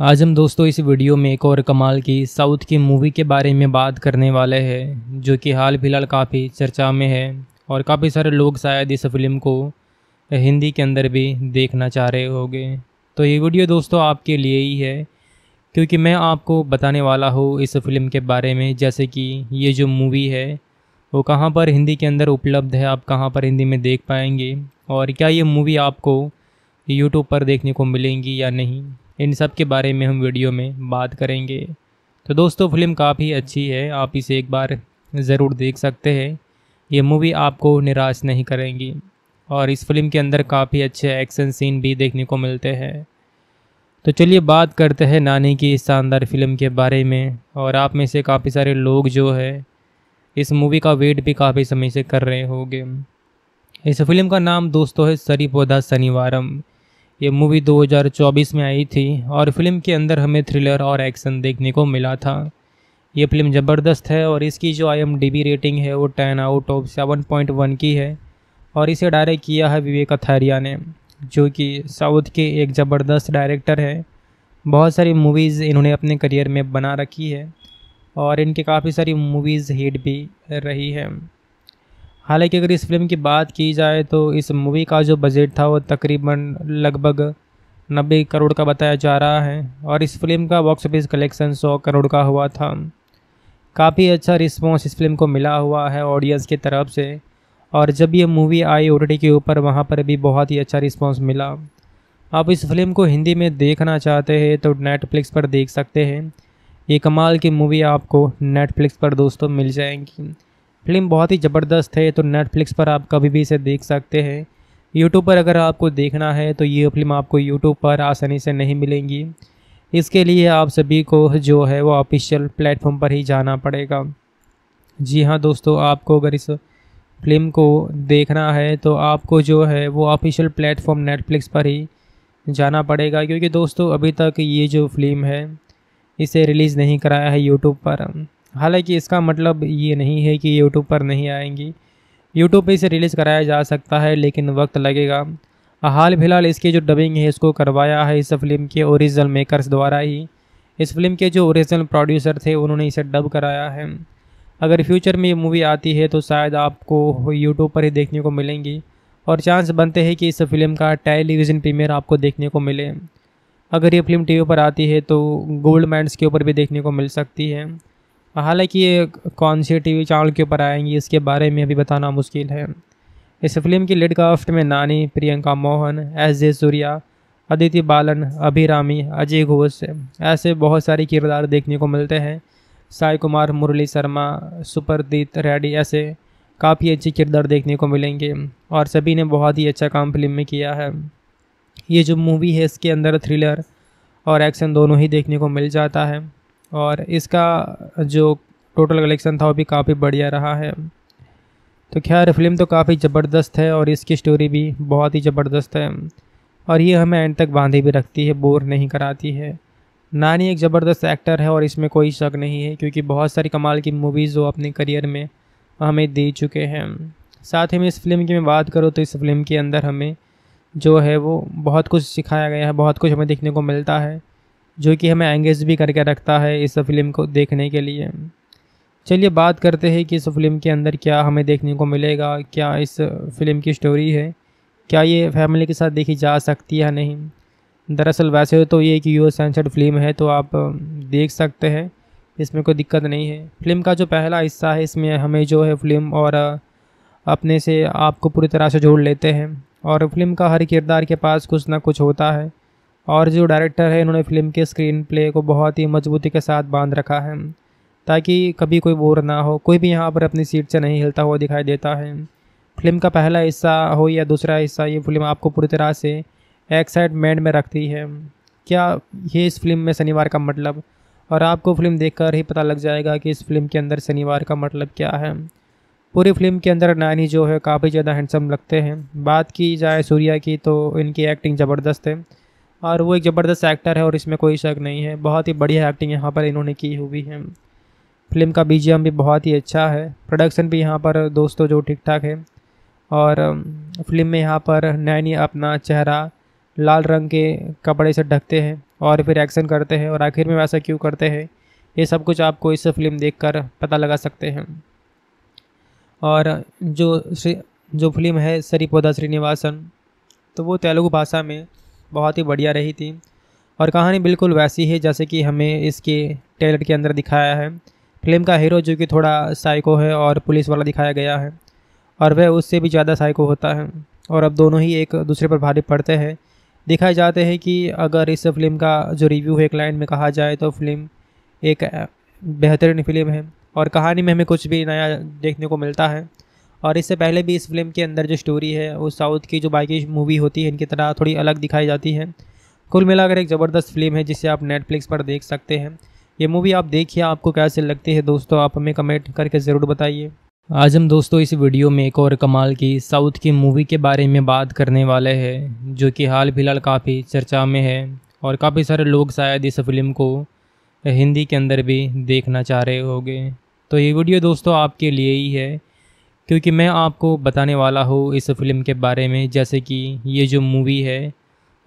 आज हम दोस्तों इस वीडियो में एक और कमाल की साउथ की मूवी के बारे में बात करने वाले हैं जो कि हाल फिलहाल काफ़ी चर्चा में है और काफ़ी सारे लोग शायद इस फिल्म को हिंदी के अंदर भी देखना चाह रहे होंगे तो ये वीडियो दोस्तों आपके लिए ही है क्योंकि मैं आपको बताने वाला हूँ इस फिल्म के बारे में जैसे कि ये जो मूवी है वो कहाँ पर हिंदी के अंदर उपलब्ध है आप कहाँ पर हिंदी में देख पाएंगे और क्या ये मूवी आपको यूट्यूब पर देखने को मिलेंगी या नहीं इन सब के बारे में हम वीडियो में बात करेंगे तो दोस्तों फिल्म काफ़ी अच्छी है आप इसे एक बार ज़रूर देख सकते हैं ये मूवी आपको निराश नहीं करेंगी और इस फिल्म के अंदर काफ़ी अच्छे एक्शन सीन भी देखने को मिलते हैं तो चलिए बात करते हैं नानी की इस शानदार फिल्म के बारे में और आप में से काफ़ी सारे लोग जो है इस मूवी का वेट भी काफ़ी समय से कर रहे होंगे इस फिल्म का नाम दोस्तों है सरी पौधा शनिवारम ये मूवी 2024 में आई थी और फिल्म के अंदर हमें थ्रिलर और एक्शन देखने को मिला था ये फिल्म ज़बरदस्त है और इसकी जो आई रेटिंग है वो ten out of seven point one की है और इसे डायरेक्ट किया है विवेक अथैरिया ने जो कि साउथ के एक ज़बरदस्त डायरेक्टर हैं बहुत सारी मूवीज़ इन्होंने अपने करियर में बना रखी है और इनकी काफ़ी सारी मूवीज़ हिट भी रही हैं हालांकि अगर इस फिल्म की बात की जाए तो इस मूवी का जो बजट था वो तकरीबन लगभग नब्बे करोड़ का बताया जा रहा है और इस फिल्म का बॉक्स ऑफिस कलेक्शन सौ करोड़ का हुआ था काफ़ी अच्छा रिस्पॉन्स इस फिल्म को मिला हुआ है ऑडियंस की तरफ से और जब ये मूवी आई ओ के ऊपर वहाँ पर भी बहुत ही अच्छा रिस्पॉन्स मिला आप इस फिल्म को हिंदी में देखना चाहते हैं तो नेटफ्लिक्स पर देख सकते हैं ये कमाल की मूवी आपको नेटफ्लिक्स पर दोस्तों मिल जाएंगी फिल्म बहुत ही ज़बरदस्त है तो नेटफ्लिक्स पर आप कभी भी इसे देख सकते हैं यूट्यूब पर अगर आपको देखना है तो ये फिल्म आपको यूट्यूब पर आसानी से नहीं मिलेंगी इसके लिए आप सभी को जो है वो ऑफिशियल प्लेटफॉर्म पर ही जाना पड़ेगा जी हाँ दोस्तों आपको अगर इस फिल्म को देखना है तो आपको जो है वो ऑफिशियल प्लेटफॉर्म नेटफ्लिक्स पर ही जाना पड़ेगा क्योंकि दोस्तों अभी तक ये जो फिल्म है इसे रिलीज़ नहीं कराया है यूट्यूब पर हालांकि इसका मतलब ये नहीं है कि यूट्यूब पर नहीं आएंगी यूट्यूब पे इसे रिलीज़ कराया जा सकता है लेकिन वक्त लगेगा हाल फिलहाल इसके जो डबिंग है इसको करवाया है इस फिल्म के ओरिजिनल मेकर्स द्वारा ही इस फिल्म के जो ओरिजिनल प्रोड्यूसर थे उन्होंने इसे डब कराया है अगर फ्यूचर में ये मूवी आती है तो शायद आपको यूट्यूब पर ही देखने को मिलेंगी और चांस बनते हैं कि इस फिल्म का टेलीविज़न प्रीमियर आपको देखने को मिले अगर ये फिल्म टीवी पर आती है तो गोल्ड माइंड्स के ऊपर भी देखने को मिल सकती है हालांकि ये कौन सी टीवी चैनल के ऊपर आएंगी इसके बारे में अभी बताना मुश्किल है इस फिल्म की लेड में नानी प्रियंका मोहन एस जे सूर्या अदिति बालन अभिरामी अजय घोष ऐसे बहुत सारे किरदार देखने को मिलते हैं साई कुमार मुरली शर्मा सुपरदीत रेड्डी ऐसे काफ़ी अच्छे किरदार देखने को मिलेंगे और सभी ने बहुत ही अच्छा काम फिल्म में किया है ये जो मूवी है इसके अंदर थ्रिलर और एक्शन दोनों ही देखने को मिल जाता है और इसका जो टोटल कलेक्शन था वो भी काफ़ी बढ़िया रहा है तो खैर फिल्म तो काफ़ी ज़बरदस्त है और इसकी स्टोरी भी बहुत ही ज़बरदस्त है और ये हमें एंड तक बांधे भी रखती है बोर नहीं कराती है नानी एक ज़बरदस्त एक्टर है और इसमें कोई शक नहीं है क्योंकि बहुत सारी कमाल की मूवीज़ वो अपने करियर में हमें दे चुके हैं साथ ही में इस फिल्म की मैं बात करूँ तो इस फिल्म के अंदर हमें जो है वो बहुत कुछ सिखाया गया है बहुत कुछ हमें देखने को मिलता है जो कि हमें एंगेज भी करके रखता है इस फिल्म को देखने के लिए चलिए बात करते हैं कि इस फिल्म के अंदर क्या हमें देखने को मिलेगा क्या इस फिल्म की स्टोरी है क्या ये फैमिली के साथ देखी जा सकती है या नहीं दरअसल वैसे तो ये एक यू एस सेंसर्ड फिल्म है तो आप देख सकते हैं इसमें कोई दिक्कत नहीं है फिल्म का जो पहला हिस्सा है इसमें हमें जो है फिल्म और अपने से आपको पूरी तरह से जोड़ लेते हैं और फिल्म का हर किरदार के पास कुछ ना कुछ होता है और जो डायरेक्टर है इन्होंने फिल्म के स्क्रीन प्ले को बहुत ही मजबूती के साथ बांध रखा है ताकि कभी कोई बोर ना हो कोई भी यहाँ पर अपनी सीट से नहीं हिलता हुआ दिखाई देता है फिल्म का पहला हिस्सा हो या दूसरा हिस्सा ये फिल्म आपको पूरी तरह से एक्साइटमेंट में रखती है क्या ये इस फिल्म में शनिवार का मतलब और आपको फिल्म देखकर ही पता लग जाएगा कि इस फिल्म के अंदर शनिवार का मतलब क्या है पूरी फिल्म के अंदर नानी जो है काफ़ी ज़्यादा हैंडसम लगते हैं बात की जाए सूर्या की तो इनकी एक्टिंग ज़बरदस्त है और वो एक ज़बरदस्त एक्टर है और इसमें कोई शक नहीं है बहुत ही बढ़िया एक्टिंग यहाँ पर इन्होंने की हुई है फिल्म का बी भी बहुत ही अच्छा है प्रोडक्शन भी यहाँ पर दोस्तों जो ठीक ठाक है और फिल्म में यहाँ पर नैनी अपना चेहरा लाल रंग के कपड़े से ढकते हैं और फिर एक्शन करते हैं और आखिर में वैसा क्यों करते हैं ये सब कुछ आपको इस फिल्म कर पता लगा सकते हैं और जो जो फिल्म है सरीपोदा श्रीनिवासन तो वो तेलुगु भाषा में बहुत ही बढ़िया रही थी और कहानी बिल्कुल वैसी है जैसे कि हमें इसके ट्रेलर के अंदर दिखाया है फिल्म का हीरो जो कि थोड़ा साइको है और पुलिस वाला दिखाया गया है और वह उससे भी ज़्यादा साइको होता है और अब दोनों ही एक दूसरे पर भारी पड़ते हैं दिखाए जाते हैं कि अगर इस फिल्म का जो रिव्यू है एक लाइन में कहा जाए तो फिल्म एक बेहतरीन फिल्म है और कहानी में हमें कुछ भी नया देखने को मिलता है और इससे पहले भी इस फिल्म के अंदर जो स्टोरी है वो साउथ की जो बाकी मूवी होती है इनकी तरह थोड़ी अलग दिखाई जाती है कुल मिलाकर एक ज़बरदस्त फिल्म है जिसे आप नेटफ्लिक्स पर देख सकते हैं ये मूवी आप देखिए आपको कैसे लगती है दोस्तों आप हमें कमेंट करके ज़रूर बताइए आज हम दोस्तों इस वीडियो में एक और कमाल की साउथ की मूवी के बारे में बात करने वाले हैं जो कि हाल फिलहाल काफ़ी चर्चा में है और काफ़ी सारे लोग शायद इस फिल्म को हिंदी के अंदर भी देखना चाह रहे होंगे तो ये वीडियो दोस्तों आपके लिए ही है क्योंकि मैं आपको बताने वाला हूँ इस फिल्म के बारे में जैसे कि ये जो मूवी है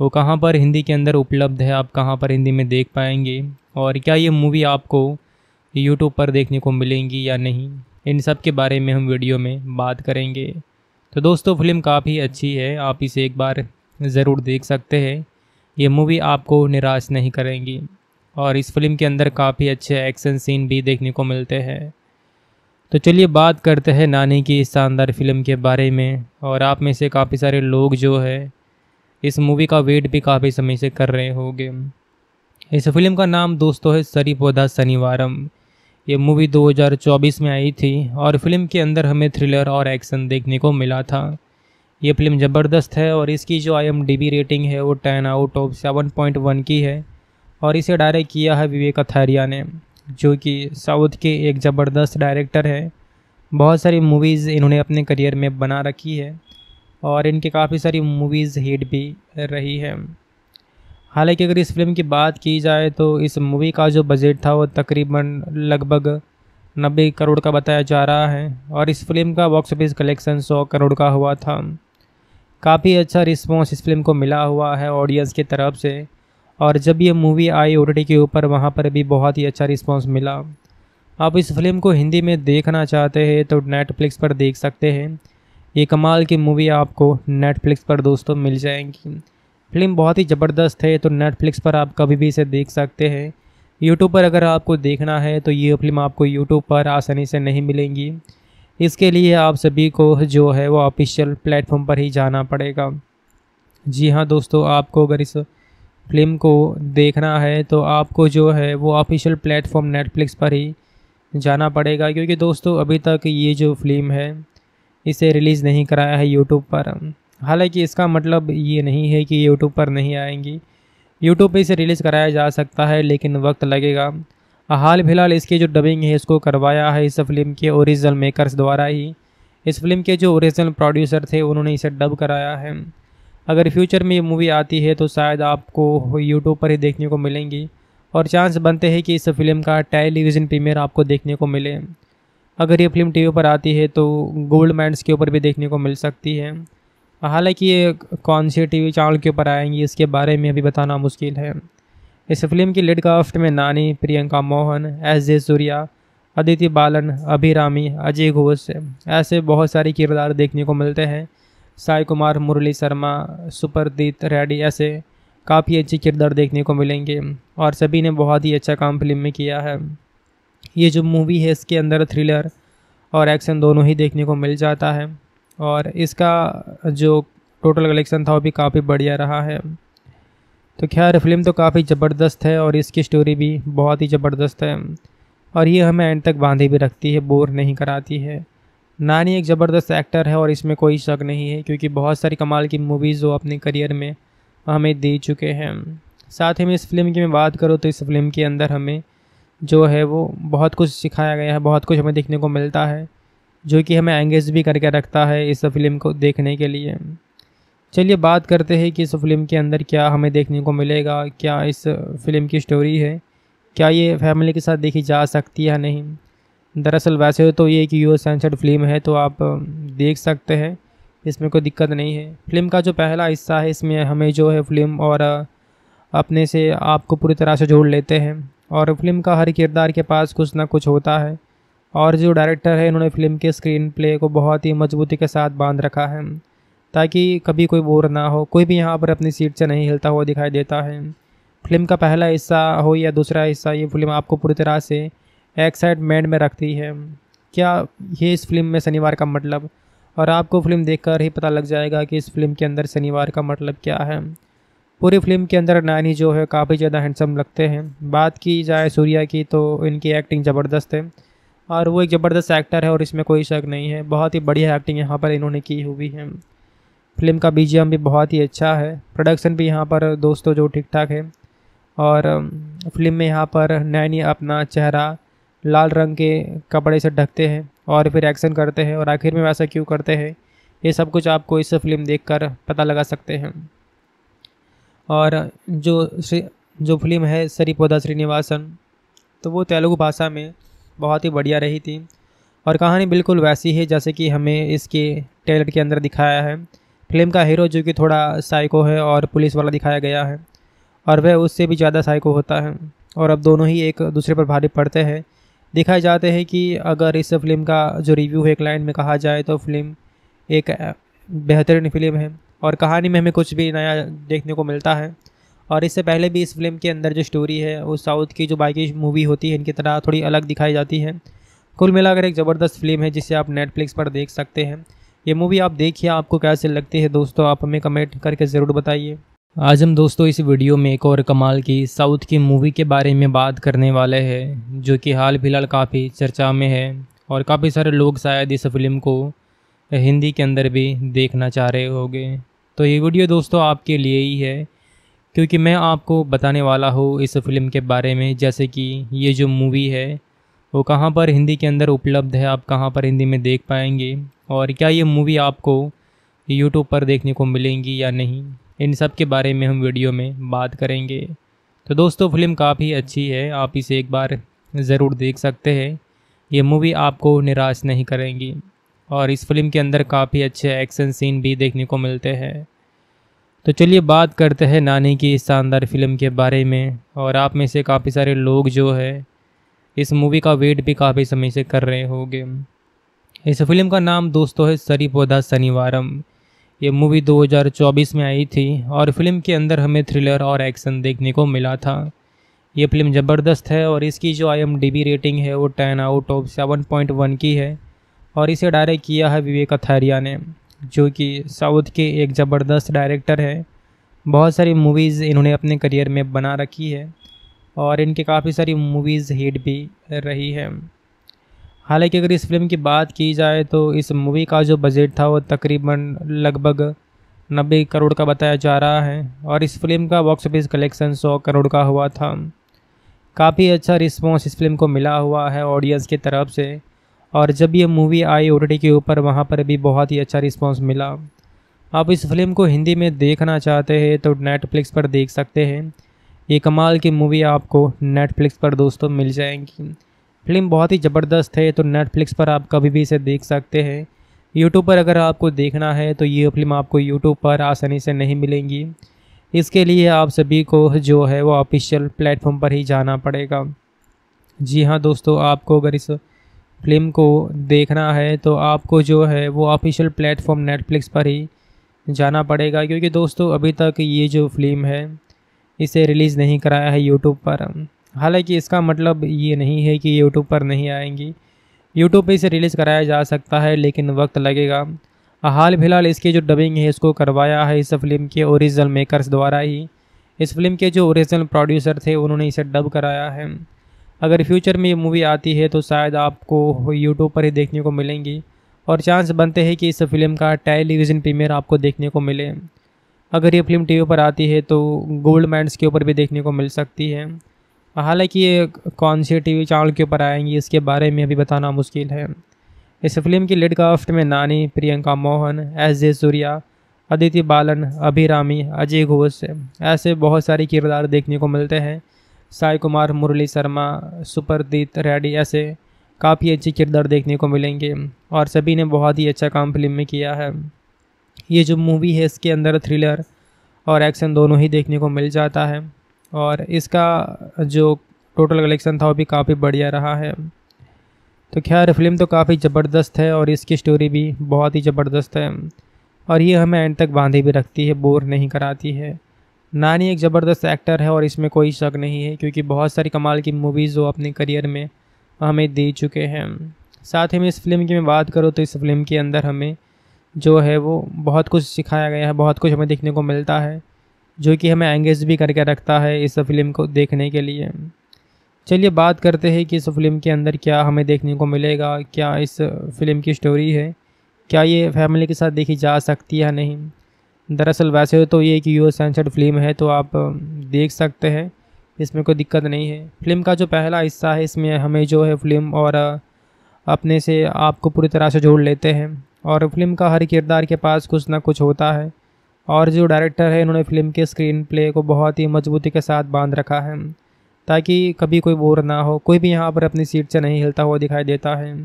वो कहाँ पर हिंदी के अंदर उपलब्ध है आप कहाँ पर हिंदी में देख पाएंगे और क्या ये मूवी आपको यूट्यूब पर देखने को मिलेंगी या नहीं इन सब के बारे में हम वीडियो में बात करेंगे तो दोस्तों फिल्म काफ़ी अच्छी है आप इसे एक बार ज़रूर देख सकते हैं ये मूवी आपको निराश नहीं करेंगी और इस फिल्म के अंदर काफ़ी अच्छे एक्शन सीन भी देखने को मिलते हैं तो चलिए बात करते हैं नानी की इस शानदार फिल्म के बारे में और आप में से काफ़ी सारे लोग जो है इस मूवी का वेट भी काफ़ी समय से कर रहे होंगे इस फिल्म का नाम दोस्तों है सरी पौधा शनिवारम ये मूवी 2024 में आई थी और फिल्म के अंदर हमें थ्रिलर और एक्शन देखने को मिला था ये फिल्म ज़बरदस्त है और इसकी जो आई रेटिंग है वो ten out of seven point one की है और इसे डायरेक्ट किया है विवेक अथारिया ने जो कि साउथ के एक ज़बरदस्त डायरेक्टर है बहुत सारी मूवीज़ इन्होंने अपने करियर में बना रखी है और इनकी काफ़ी सारी मूवीज़ हिट भी रही है हालांकि अगर इस फिल्म की बात की जाए तो इस मूवी का जो बजट था वो तकरीबन लगभग नब्बे करोड़ का बताया जा रहा है और इस फिल्म का बॉक्स ऑफिस कलेक्शन सौ करोड़ का हुआ था काफ़ी अच्छा रिस्पॉन्स इस फिल्म को मिला हुआ है ऑडियंस की तरफ से और जब ये मूवी आई ओ के ऊपर वहाँ पर भी बहुत ही अच्छा रिस्पॉन्स मिला आप इस फिल्म को हिंदी में देखना चाहते हैं तो नेटफ्लिक्स पर देख सकते हैं ये कमाल की मूवी आपको नेटफ्लिक्स पर दोस्तों मिल जाएंगी फिल्म बहुत ही ज़बरदस्त है तो नेटफ्लिक्स पर आप कभी भी इसे देख सकते हैं यूट्यूब पर अगर आपको देखना है तो ये फिल्म आपको यूट्यूब पर आसानी से नहीं मिलेंगी इसके लिए आप सभी को जो है वो ऑफिशियल प्लेटफॉर्म पर ही जाना पड़ेगा जी हाँ दोस्तों आपको अगर इस फिल्म को देखना है तो आपको जो है वो ऑफिशियल प्लेटफॉर्म नेटफ्लिक्स पर ही जाना पड़ेगा क्योंकि दोस्तों अभी तक ये जो फिल्म है इसे रिलीज़ नहीं कराया है यूट्यूब पर हालांकि इसका मतलब ये नहीं है कि यूट्यूब पर नहीं आएंगी यूट्यूब पर इसे रिलीज़ कराया जा सकता है लेकिन वक्त लगेगा हाल फिलहाल इसकी जो डबिंग है इसको करवाया है इस फिल्म के ओरिजिनल मेकर्स द्वारा ही इस फिल्म के जो ओरिजिनल प्रोड्यूसर थे उन्होंने इसे डब कराया है अगर फ्यूचर में ये मूवी आती है तो शायद आपको यूट्यूब पर ही देखने को मिलेंगी और चांस बनते हैं कि इस फिल्म का टेलीविज़न प्रीमियर आपको देखने को मिले अगर ये फिल्म टीवी पर आती है तो गोल्ड मैंड्स के ऊपर भी देखने को मिल सकती है हालांकि ये कौन से टीवी चैनल के ऊपर आएंगी इसके बारे में अभी बताना मुश्किल है इस फिल्म की लिड काफ्ट में नानी प्रियंका मोहन एस जे सूर्या अदिति बालन अभिरामी अजय घोष ऐसे बहुत सारे किरदार देखने को मिलते हैं साई कुमार मुरली शर्मा सुपरदीत रेड्डी ऐसे काफ़ी अच्छे किरदार देखने को मिलेंगे और सभी ने बहुत ही अच्छा काम फिल्म में किया है ये जो मूवी है इसके अंदर थ्रिलर और एक्शन दोनों ही देखने को मिल जाता है और इसका जो टोटल कलेक्शन था वो भी काफ़ी बढ़िया रहा है तो खैर फिल्म तो काफ़ी ज़बरदस्त है और इसकी स्टोरी भी बहुत ही ज़बरदस्त है और ये हमें एंड तक बांधे भी रखती है बोर नहीं कराती है नानी एक ज़बरदस्त एक्टर है और इसमें कोई शक नहीं है क्योंकि बहुत सारी कमाल की मूवीज़ वो अपने करियर में हमें दे चुके हैं साथ ही में इस फिल्म की मैं बात करूँ तो इस फिल्म के अंदर हमें जो है वो बहुत कुछ सिखाया गया है बहुत कुछ हमें देखने को मिलता है जो कि हमें एंगेज भी करके रखता है इस फिल्म को देखने के लिए चलिए बात करते हैं कि इस फिल्म के अंदर क्या हमें देखने को मिलेगा क्या इस फिल्म की स्टोरी है क्या ये फैमिली के साथ देखी जा सकती है या नहीं दरअसल वैसे तो ये एक यू सेंसर्ड फिल्म है तो आप देख सकते हैं इसमें कोई दिक्कत नहीं है फिल्म का जो पहला हिस्सा है इसमें हमें जो है फिल्म और अपने से आपको पूरी तरह से जोड़ लेते हैं और फिल्म का हर किरदार के पास कुछ ना कुछ होता है और जो डायरेक्टर है इन्होंने फिल्म के स्क्रीन प्ले को बहुत ही मजबूती के साथ बांध रखा है ताकि कभी कोई बोर ना हो कोई भी यहाँ पर अपनी सीट से नहीं हिलता हुआ दिखाई देता है फिल्म का पहला हिस्सा हो या दूसरा हिस्सा ये फिल्म आपको पूरी तरह से एक साइड में रखती है क्या ये इस फिल्म में शनिवार का मतलब और आपको फिल्म देखकर ही पता लग जाएगा कि इस फिल्म के अंदर शनिवार का मतलब क्या है पूरी फिल्म के अंदर नानी जो है काफ़ी ज़्यादा हैंडसम लगते हैं बात की जाए सूर्या की तो इनकी एक्टिंग ज़बरदस्त है और वो एक ज़बरदस्त एक्टर है और इसमें कोई शक नहीं है बहुत ही बढ़िया एक्टिंग यहाँ पर इन्होंने की हुई है फिल्म का बी भी बहुत ही अच्छा है प्रोडक्शन भी यहाँ पर दोस्तों जो ठीक ठाक है और फिल्म में यहाँ पर नैनी अपना चेहरा लाल रंग के कपड़े से ढकते हैं और फिर एक्शन करते हैं और आखिर में वैसा क्यों करते हैं ये सब कुछ आपको इस फिल्म कर पता लगा सकते हैं और जो जो फिल्म है सरीपोदा श्रीनिवासन तो वो तेलुगु भाषा में बहुत ही बढ़िया रही थी और कहानी बिल्कुल वैसी है जैसे कि हमें इसके टेलर के अंदर दिखाया है फिल्म का हीरो जो कि थोड़ा साइको है और पुलिस वाला दिखाया गया है और वह उससे भी ज़्यादा साइको होता है और अब दोनों ही एक दूसरे पर भारी पड़ते हैं दिखाए जाते हैं कि अगर इस फिल्म का जो रिव्यू है क्लाइंट में कहा जाए तो फिल्म एक बेहतरीन फिल्म है और कहानी में हमें कुछ भी नया देखने को मिलता है और इससे पहले भी इस फिल्म के अंदर जो स्टोरी है वो साउथ की जो बाकी मूवी होती है इनकी तरह थोड़ी अलग दिखाई जाती है कुल मिलाकर एक ज़बरदस्त फिल्म है जिसे आप नेटफ्लिक्स पर देख सकते हैं ये मूवी आप देखिए आपको कैसे लगती है दोस्तों आप हमें कमेंट करके ज़रूर बताइए आज हम दोस्तों इस वीडियो में एक और कमाल की साउथ की मूवी के बारे में बात करने वाले हैं जो कि हाल फिलहाल काफ़ी चर्चा में है और काफ़ी सारे लोग शायद इस फिल्म को हिंदी के अंदर भी देखना चाह रहे होंगे तो ये वीडियो दोस्तों आपके लिए ही है क्योंकि मैं आपको बताने वाला हूँ इस फिल्म के बारे में जैसे कि ये जो मूवी है वो कहाँ पर हिंदी के अंदर उपलब्ध है आप कहाँ पर हिंदी में देख पाएंगे और क्या ये मूवी आपको यूट्यूब पर देखने को मिलेंगी या नहीं इन सब के बारे में हम वीडियो में बात करेंगे तो दोस्तों फिल्म काफ़ी अच्छी है आप इसे एक बार ज़रूर देख सकते हैं ये मूवी आपको निराश नहीं करेंगी और इस फिल्म के अंदर काफ़ी अच्छे एक्शन सीन भी देखने को मिलते हैं तो चलिए बात करते हैं नानी की इस शानदार फिल्म के बारे में और आप में से काफ़ी सारे लोग जो है इस मूवी का वेट भी काफ़ी समय से कर रहे होंगे इस फिल्म का नाम दोस्तों है सरी पौधा शनिवारम ये मूवी 2024 में आई थी और फिल्म के अंदर हमें थ्रिलर और एक्शन देखने को मिला था ये फिल्म ज़बरदस्त है और इसकी जो आई रेटिंग है वो ten out of seven point one की है और इसे डायरेक्ट किया है विवेक अथारिया ने जो कि साउथ के एक ज़बरदस्त डायरेक्टर हैं बहुत सारी मूवीज़ इन्होंने अपने करियर में बना रखी है और इनके काफ़ी सारी मूवीज़ हिट भी रही हैं हालांकि अगर इस फिल्म की बात की जाए तो इस मूवी का जो बजट था वो तकरीबन लगभग नब्बे करोड़ का बताया जा रहा है और इस फिल्म का बॉक्स ऑफिस कलेक्शन सौ करोड़ का हुआ था काफ़ी अच्छा रिस्पॉन्स इस फिल्म को मिला हुआ है ऑडियंस की तरफ से और जब ये मूवी आई ओ के ऊपर वहाँ पर भी बहुत ही अच्छा रिस्पॉन्स मिला आप इस फिल्म को हिंदी में देखना चाहते हैं तो नेटफ्लिक्स पर देख सकते हैं ये कमाल की मूवी आपको नेटफ्लिक्स पर दोस्तों मिल जाएंगी फिल्म बहुत ही ज़बरदस्त है तो नेटफ्लिक्स पर आप कभी भी इसे देख सकते हैं यूट्यूब पर अगर आपको देखना है तो ये फिल्म आपको यूट्यूब पर आसानी से नहीं मिलेंगी इसके लिए आप सभी को जो है वो ऑफिशियल प्लेटफॉर्म पर ही जाना पड़ेगा जी हाँ दोस्तों आपको अगर इस फिल्म को देखना है तो आपको जो है वो ऑफिशियल प्लेटफॉर्म नेटफ्लिक्स पर ही जाना पड़ेगा क्योंकि दोस्तों अभी तक ये जो फिल्म है इसे रिलीज़ नहीं कराया है यूट्यूब पर हालांकि इसका मतलब ये नहीं है कि यूट्यूब पर नहीं आएंगी YouTube पे इसे रिलीज़ कराया जा सकता है लेकिन वक्त लगेगा हाल फिलहाल इसकी जो डबिंग है इसको करवाया है इस फिल्म के ओरिजिनल मेकर्स द्वारा ही इस फिल्म के जो ओरिजिनल प्रोड्यूसर थे उन्होंने इसे डब कराया है अगर फ्यूचर में ये मूवी आती है तो शायद आपको यूट्यूब पर ही देखने को मिलेंगी और चांस बनते हैं कि इस फिल्म का टेलीविज़न प्रीमियर आपको देखने को मिले अगर ये फिल्म टीवी पर आती है तो गोल्ड माइंड्स के ऊपर भी देखने को मिल सकती है हालांकि ये कौन से टी वी चैनल के ऊपर आएंगी इसके बारे में अभी बताना मुश्किल है इस फिल्म की लिड काफ्ट में नानी प्रियंका मोहन एस जे सूर्या अदिति बालन अभिरामी अजय घोष ऐसे बहुत सारे किरदार देखने को मिलते हैं साई कुमार मुरली शर्मा सुपरदीत रेड्डी ऐसे काफ़ी अच्छे किरदार देखने को मिलेंगे और सभी ने बहुत ही अच्छा काम फिल्म में किया है ये जो मूवी है इसके अंदर थ्रिलर और एक्शन दोनों ही देखने को मिल जाता है और इसका जो टोटल कलेक्शन था वो भी काफ़ी बढ़िया रहा है तो खैर फिल्म तो काफ़ी ज़बरदस्त है और इसकी स्टोरी भी बहुत ही ज़बरदस्त है और ये हमें एंड तक बांधे भी रखती है बोर नहीं कराती है नानी एक ज़बरदस्त एक्टर है और इसमें कोई शक नहीं है क्योंकि बहुत सारी कमाल की मूवीज़ वो अपने करियर में हमें दे चुके हैं साथ ही में इस फिल्म की मैं बात करूँ तो इस फिल्म के अंदर हमें जो है वो बहुत कुछ सिखाया गया है बहुत कुछ हमें देखने को मिलता है जो कि हमें एंगेज भी करके रखता है इस फिल्म को देखने के लिए चलिए बात करते हैं कि इस फिल्म के अंदर क्या हमें देखने को मिलेगा क्या इस फिल्म की स्टोरी है क्या ये फैमिली के साथ देखी जा सकती है नहीं दरअसल वैसे तो ये एक यू सेंसर्ड फिल्म है तो आप देख सकते हैं इसमें कोई दिक्कत नहीं है फिल्म का जो पहला हिस्सा है इसमें हमें जो है फिल्म और अपने से आपको पूरी तरह से जोड़ लेते हैं और फिल्म का हर किरदार के पास कुछ ना कुछ होता है और जो डायरेक्टर है इन्होंने फिल्म के स्क्रीन प्ले को बहुत ही मजबूती के साथ बांध रखा है ताकि कभी कोई बोर ना हो कोई भी यहाँ पर अपनी सीट से नहीं हिलता हुआ दिखाई देता है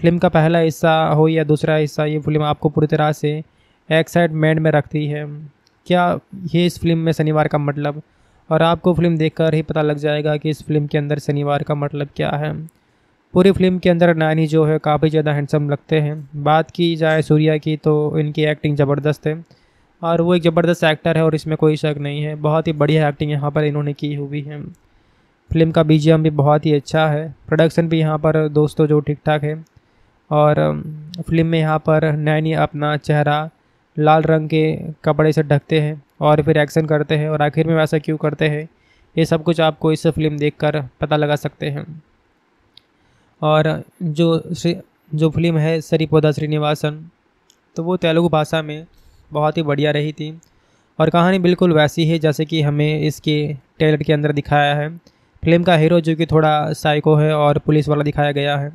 फिल्म का पहला हिस्सा हो या दूसरा हिस्सा ये फिल्म आपको पूरी तरह से एक्साइटमेंट में रखती है क्या ये इस फिल्म में शनिवार का मतलब और आपको फिल्म देखकर ही पता लग जाएगा कि इस फिल्म के अंदर शनिवार का मतलब क्या है पूरी फिल्म के अंदर नानी जो है काफ़ी ज़्यादा हैंडसम लगते हैं बात की जाए सूर्या की तो इनकी एक्टिंग ज़बरदस्त है और वो एक ज़बरदस्त एक्टर है और इसमें कोई शक नहीं है बहुत ही बढ़िया एक्टिंग यहाँ पर इन्होंने की हुई है फिल्म का बी भी बहुत ही अच्छा है प्रोडक्शन भी यहाँ पर दोस्तों जो ठीक ठाक है और फिल्म में यहाँ पर नैनी अपना चेहरा लाल रंग के कपड़े से ढकते हैं और फिर एक्शन करते हैं और आखिर में वैसा क्यों करते हैं ये सब कुछ आपको इस फिल्म कर पता लगा सकते हैं और जो जो फिल्म है सरीपौधा श्रीनिवासन तो वो तेलुगु भाषा में बहुत ही बढ़िया रही थी और कहानी बिल्कुल वैसी है जैसे कि हमें इसके टेलर के अंदर दिखाया है फिल्म का हीरो जो कि थोड़ा साइको है और पुलिस वाला दिखाया गया है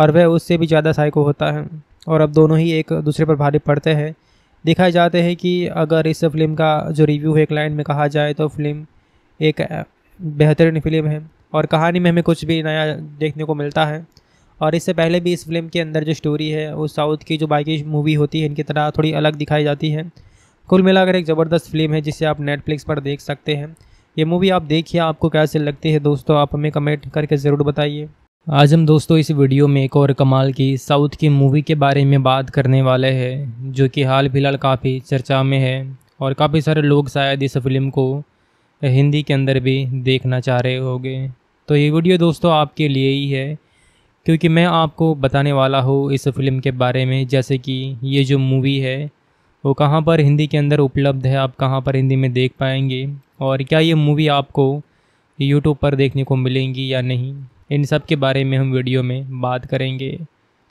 और वह उससे भी ज़्यादा साइको होता है और अब दोनों ही एक दूसरे पर भारी पड़ते हैं दिखाए जाते हैं कि अगर इस फिल्म का जो रिव्यू है एक लाइन में कहा जाए तो फिल्म एक बेहतरीन फिल्म है और कहानी में हमें कुछ भी नया देखने को मिलता है और इससे पहले भी इस फिल्म के अंदर जो स्टोरी है वो साउथ की जो बाकी मूवी होती है इनकी तरह थोड़ी अलग दिखाई जाती है कुल मिलाकर एक ज़बरदस्त फिल्म है जिसे आप नेटफ्लिक्स पर देख सकते हैं ये मूवी आप देखिए आपको कैसे लगती है दोस्तों आप हमें कमेंट करके ज़रूर बताइए आज हम दोस्तों इस वीडियो में एक और कमाल की साउथ की मूवी के बारे में बात करने वाले हैं जो कि हाल फिलहाल काफ़ी चर्चा में है और काफ़ी सारे लोग शायद इस फिल्म को हिंदी के अंदर भी देखना चाह रहे होंगे तो ये वीडियो दोस्तों आपके लिए ही है क्योंकि मैं आपको बताने वाला हूँ इस फिल्म के बारे में जैसे कि ये जो मूवी है वो कहाँ पर हिंदी के अंदर उपलब्ध है आप कहाँ पर हिंदी में देख पाएंगे और क्या ये मूवी आपको यूट्यूब पर देखने को मिलेंगी या नहीं इन सब के बारे में हम वीडियो में बात करेंगे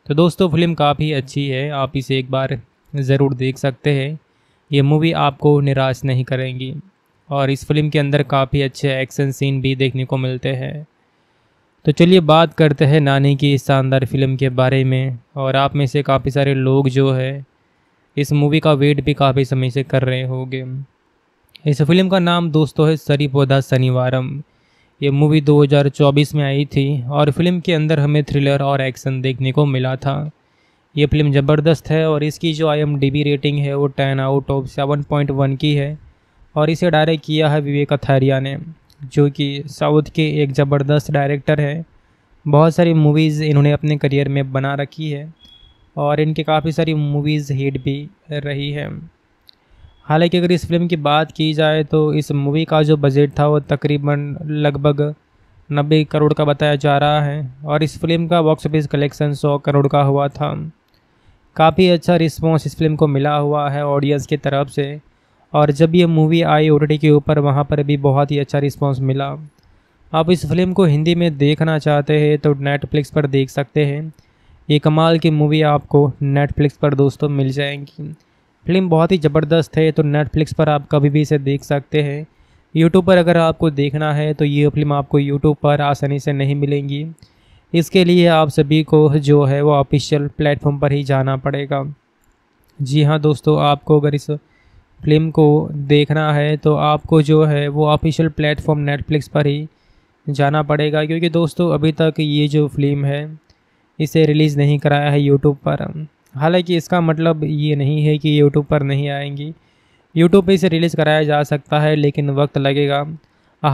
तो दोस्तों फिल्म काफ़ी अच्छी है आप इसे एक बार ज़रूर देख सकते हैं ये मूवी आपको निराश नहीं करेंगी और इस फिल्म के अंदर काफ़ी अच्छे एक्शन सीन भी देखने को मिलते हैं तो चलिए बात करते हैं नानी की इस शानदार फिल्म के बारे में और आप में से काफ़ी सारे लोग जो है इस मूवी का वेट भी काफ़ी समय से कर रहे होंगे इस फिल्म का नाम दोस्तों है सरी पौधा शनिवारम ये मूवी 2024 में आई थी और फिल्म के अंदर हमें थ्रिलर और एक्शन देखने को मिला था ये फिल्म ज़बरदस्त है और इसकी जो आई रेटिंग है वो ten out of seven point one की है और इसे डायरेक्ट किया है विवेक अथैरिया ने जो कि साउथ के एक ज़बरदस्त डायरेक्टर है बहुत सारी मूवीज़ इन्होंने अपने करियर में बना रखी है और इनके काफ़ी सारी मूवीज़ हिट भी रही हैं हालांकि अगर इस फिल्म की बात की जाए तो इस मूवी का जो बजट था वो तकरीबन लगभग नब्बे करोड़ का बताया जा रहा है और इस फिल्म का बॉक्स ऑफिस कलेक्शन सौ करोड़ का हुआ था काफ़ी अच्छा रिस्पॉन्स इस फिल्म को मिला हुआ है ऑडियंस की तरफ से और जब ये मूवी आई ओ के ऊपर वहाँ पर भी बहुत ही अच्छा रिस्पॉन्स मिला आप इस फिल्म को हिंदी में देखना चाहते हैं तो नेटफ्लिक्स पर देख सकते हैं ये कमाल की मूवी आपको नेटफ्लिक्स पर दोस्तों मिल जाएंगी फिल्म बहुत ही ज़बरदस्त है तो नेटफ्लिक्स पर आप कभी भी इसे देख सकते हैं यूट्यूब पर अगर आपको देखना है तो ये फिल्म आपको यूट्यूब पर आसानी से नहीं मिलेंगी इसके लिए आप सभी को जो है वो ऑफिशियल प्लेटफॉर्म पर ही जाना पड़ेगा जी हाँ दोस्तों आपको अगर इस फिल्म को देखना है तो आपको जो है वो ऑफिशियल प्लेटफॉर्म नेटफ्लिक्स पर ही जाना पड़ेगा क्योंकि दोस्तों अभी तक ये जो फिल्म है इसे रिलीज़ नहीं कराया है यूट्यूब पर हालांकि इसका मतलब ये नहीं है कि यूट्यूब पर नहीं आएंगी यूट्यूब पर इसे रिलीज़ कराया जा सकता है लेकिन वक्त लगेगा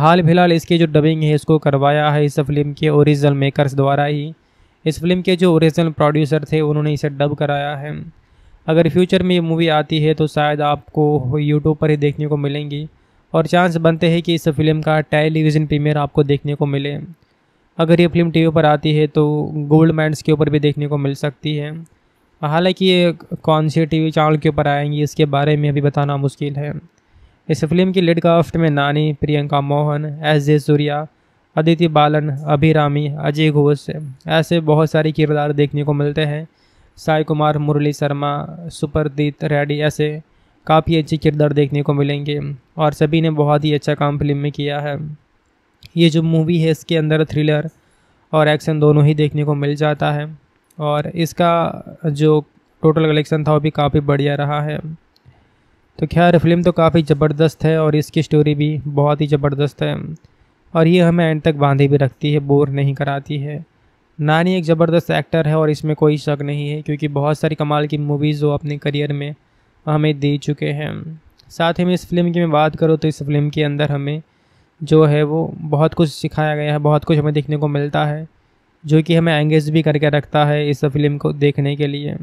हाल फिलहाल इसके जो डबिंग है इसको करवाया है इस फिल्म के ओरिजिनल मेकर्स द्वारा ही इस फिल्म के जो ओरिजिनल प्रोड्यूसर थे उन्होंने इसे डब कराया है अगर फ्यूचर में ये मूवी आती है तो शायद आपको यूट्यूब पर ही देखने को मिलेंगी और चांस बनते हैं कि इस फिल्म का टेलीविज़न प्रीमियर आपको देखने को मिले अगर ये फिल्म टीवी पर आती है तो गोल्ड मैंड्स के ऊपर भी देखने को मिल सकती है हालांकि ये कौन से टीवी चैनल के ऊपर आएंगी इसके बारे में अभी बताना मुश्किल है इस फिल्म की लीड में नानी प्रियंका मोहन एस जे सूर्या अदिति बालन अभिरामी अजय घोष ऐसे बहुत सारे किरदार देखने को मिलते हैं साई कुमार मुरली शर्मा सुपरदीत रेड्डी ऐसे काफ़ी अच्छे किरदार देखने को मिलेंगे और सभी ने बहुत ही अच्छा काम फिल्म में किया है ये जो मूवी है इसके अंदर थ्रिलर और एक्शन दोनों ही देखने को मिल जाता है और इसका जो टोटल कलेक्शन था वो भी काफ़ी बढ़िया रहा है तो खैर फिल्म तो काफ़ी ज़बरदस्त है और इसकी स्टोरी भी बहुत ही ज़बरदस्त है और ये हमें एंड तक बांधे भी रखती है बोर नहीं कराती है नानी एक ज़बरदस्त एक्टर है और इसमें कोई शक नहीं है क्योंकि बहुत सारी कमाल की मूवीज़ वो अपने करियर में हमें दे चुके हैं साथ ही में इस फिल्म की मैं बात करूँ तो इस फिल्म के अंदर हमें जो है वो बहुत कुछ सिखाया गया है बहुत कुछ हमें देखने को मिलता है जो कि हमें एंगेज भी करके रखता है इस फिल्म को देखने के लिए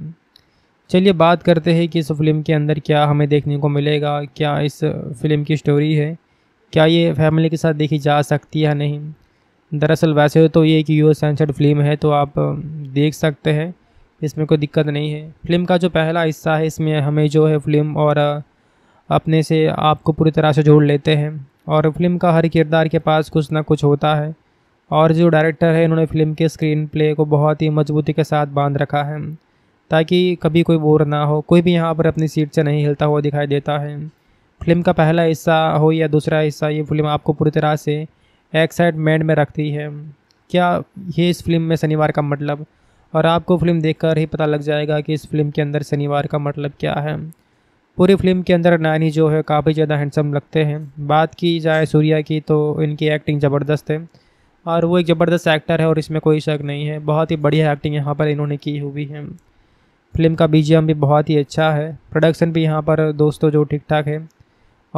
चलिए बात करते हैं कि इस फिल्म के अंदर क्या हमें देखने को मिलेगा क्या इस फिल्म की स्टोरी है क्या ये फैमिली के साथ देखी जा सकती है या नहीं दरअसल वैसे तो ये एक यू एस सेंसर्ड फिल्म है तो आप देख सकते हैं इसमें कोई दिक्कत नहीं है फिल्म का जो पहला हिस्सा है इसमें हमें जो है फिल्म और अपने से आपको पूरी तरह से जोड़ लेते हैं और फिल्म का हर किरदार के पास कुछ ना कुछ होता है और जो डायरेक्टर है इन्होंने फिल्म के स्क्रीन प्ले को बहुत ही मजबूती के साथ बांध रखा है ताकि कभी कोई बोर ना हो कोई भी यहाँ पर अपनी सीट से नहीं हिलता हुआ दिखाई देता है फिल्म का पहला हिस्सा हो या दूसरा हिस्सा ये फिल्म आपको पूरी तरह से एक साइड में रखती है क्या ये इस फिल्म में शनिवार का मतलब और आपको फिल्म देखकर ही पता लग जाएगा कि इस फिल्म के अंदर शनिवार का मतलब क्या है पूरी फिल्म के अंदर नानी जो है काफ़ी ज़्यादा हैंडसम लगते हैं बात की जाए सूर्या की तो इनकी एक्टिंग ज़बरदस्त है और वो एक ज़बरदस्त एक्टर है और इसमें कोई शक नहीं है बहुत ही बढ़िया एक्टिंग यहाँ पर इन्होंने की हुई है फिल्म का बी भी बहुत ही अच्छा है प्रोडक्शन भी यहाँ पर दोस्तों जो ठीक ठाक है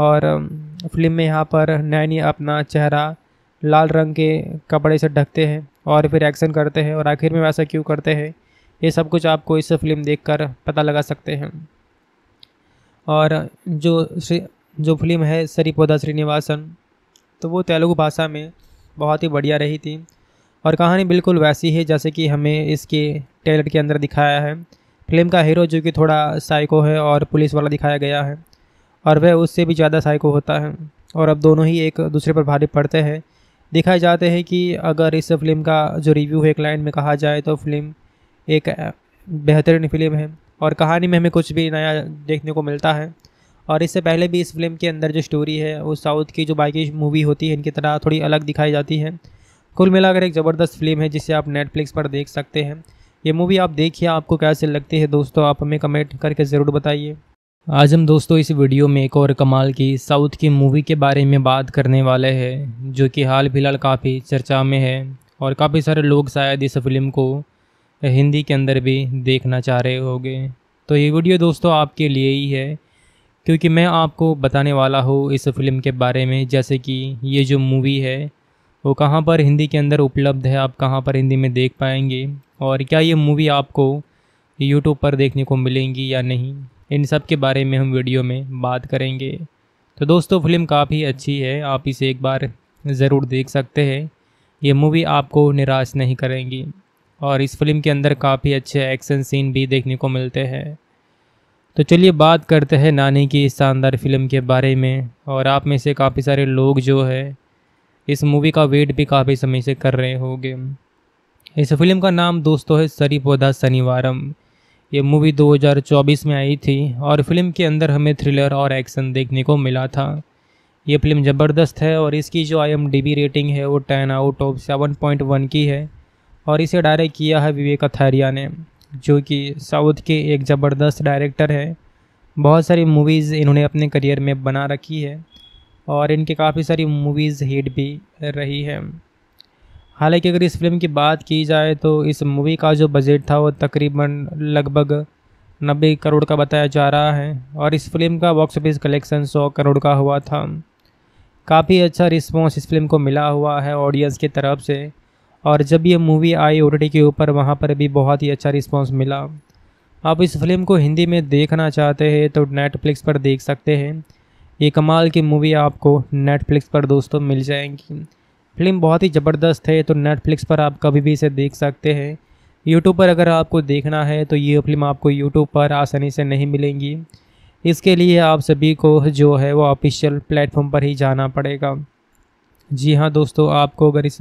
और फिल्म में यहाँ पर नैनी अपना चेहरा लाल रंग के कपड़े से ढकते हैं और फिर एक्शन करते हैं और आखिर में वैसा क्यों करते हैं ये सब कुछ आपको इस फिल्म कर पता लगा सकते हैं और जो जो फिल्म है सरीपोदा श्रीनिवासन तो वो तेलुगु भाषा में बहुत ही बढ़िया रही थी और कहानी बिल्कुल वैसी है जैसे कि हमें इसके टेलर के अंदर दिखाया है फिल्म का हीरो जो कि थोड़ा साइको है और पुलिस वाला दिखाया गया है और वह उससे भी ज़्यादा साइको होता है और अब दोनों ही एक दूसरे पर भारी पड़ते हैं दिखाए जाते हैं कि अगर इस फिल्म का जो रिव्यू है क्लाइंट में कहा जाए तो फिल्म एक बेहतरीन फिल्म है और कहानी में हमें कुछ भी नया देखने को मिलता है और इससे पहले भी इस फिल्म के अंदर जो स्टोरी है वो साउथ की जो बाकी मूवी होती है इनकी तरह थोड़ी अलग दिखाई जाती है कुल मिलाकर एक ज़बरदस्त फिल्म है जिसे आप नेटफ्लिक्स पर देख सकते हैं ये मूवी आप देखिए आपको कैसे लगती है दोस्तों आप हमें कमेंट करके ज़रूर बताइए आज हम दोस्तों इस वीडियो में एक और कमाल की साउथ की मूवी के बारे में बात करने वाले हैं जो कि हाल फिलहाल काफ़ी चर्चा में है और काफ़ी सारे लोग शायद इस फिल्म को हिंदी के अंदर भी देखना चाह रहे होंगे तो ये वीडियो दोस्तों आपके लिए ही है क्योंकि मैं आपको बताने वाला हूँ इस फिल्म के बारे में जैसे कि ये जो मूवी है वो कहाँ पर हिंदी के अंदर उपलब्ध है आप कहाँ पर हिंदी में देख पाएंगे और क्या ये मूवी आपको यूट्यूब पर देखने को मिलेंगी या नहीं इन सब के बारे में हम वीडियो में बात करेंगे तो दोस्तों फिल्म काफ़ी अच्छी है आप इसे एक बार ज़रूर देख सकते हैं ये मूवी आपको निराश नहीं करेंगी और इस फिल्म के अंदर काफ़ी अच्छे एक्शन सीन भी देखने को मिलते हैं तो चलिए बात करते हैं नानी की इस शानदार फिल्म के बारे में और आप में से काफ़ी सारे लोग जो है इस मूवी का वेट भी काफ़ी समय से कर रहे होंगे इस फिल्म का नाम दोस्तों है सरी पौधा शनिवारम ये मूवी 2024 में आई थी और फिल्म के अंदर हमें थ्रिलर और एक्शन देखने को मिला था ये फिल्म ज़बरदस्त है और इसकी जो आई रेटिंग है वो ten out of seven point one की है और इसे डायरेक्ट किया है विवेक अथारिया ने जो कि साउथ के एक ज़बरदस्त डायरेक्टर हैं बहुत सारी मूवीज़ इन्होंने अपने करियर में बना रखी है और इनके काफ़ी सारी मूवीज़ हिट भी रही हैं हालांकि अगर इस फिल्म की बात की जाए तो इस मूवी का जो बजट था वो तकरीबन लगभग नब्बे करोड़ का बताया जा रहा है और इस फिल्म का बॉक्स ऑफिस कलेक्शन सौ करोड़ का हुआ था काफ़ी अच्छा रिस्पॉन्स इस फिल्म को मिला हुआ है ऑडियंस की तरफ से और जब ये मूवी आई ओ के ऊपर वहाँ पर भी बहुत ही अच्छा रिस्पॉन्स मिला आप इस फिल्म को हिंदी में देखना चाहते हैं तो नेटफ्लिक्स पर देख सकते हैं ये कमाल की मूवी आपको नेटफ्लिक्स पर दोस्तों मिल जाएंगी फिल्म बहुत ही ज़बरदस्त है तो नेटफ्लिक्स पर आप कभी भी इसे देख सकते हैं यूट्यूब पर अगर आपको देखना है तो ये फिल्म आपको यूट्यूब पर आसानी से नहीं मिलेंगी इसके लिए आप सभी को जो है वो ऑफिशियल प्लेटफॉर्म पर ही जाना पड़ेगा जी हाँ दोस्तों आपको अगर इस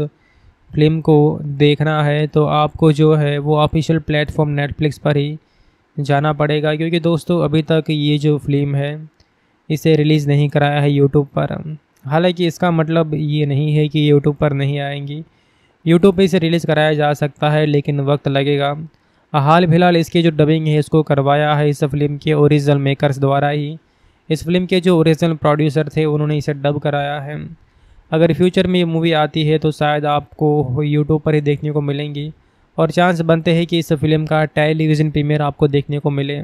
फिल्म को देखना है तो आपको जो है वो ऑफिशियल प्लेटफॉर्म नेटफ्लिक्स पर ही जाना पड़ेगा क्योंकि दोस्तों अभी तक ये जो फिल्म है इसे रिलीज़ नहीं कराया है यूट्यूब पर हालांकि इसका मतलब ये नहीं है कि यूट्यूब पर नहीं आएंगी YouTube पे इसे रिलीज़ कराया जा सकता है लेकिन वक्त लगेगा हाल फिलहाल इसकी जो डबिंग है इसको करवाया है इस फिल्म के ओरिजिनल मेकर्स द्वारा ही इस फिल्म के जो ओरिजिनल प्रोड्यूसर थे उन्होंने इसे डब कराया है अगर फ्यूचर में ये मूवी आती है तो शायद आपको यूट्यूब पर ही देखने को मिलेंगी और चांस बनते हैं कि इस फिल्म का टेलीविज़न प्रीमियर आपको देखने को मिले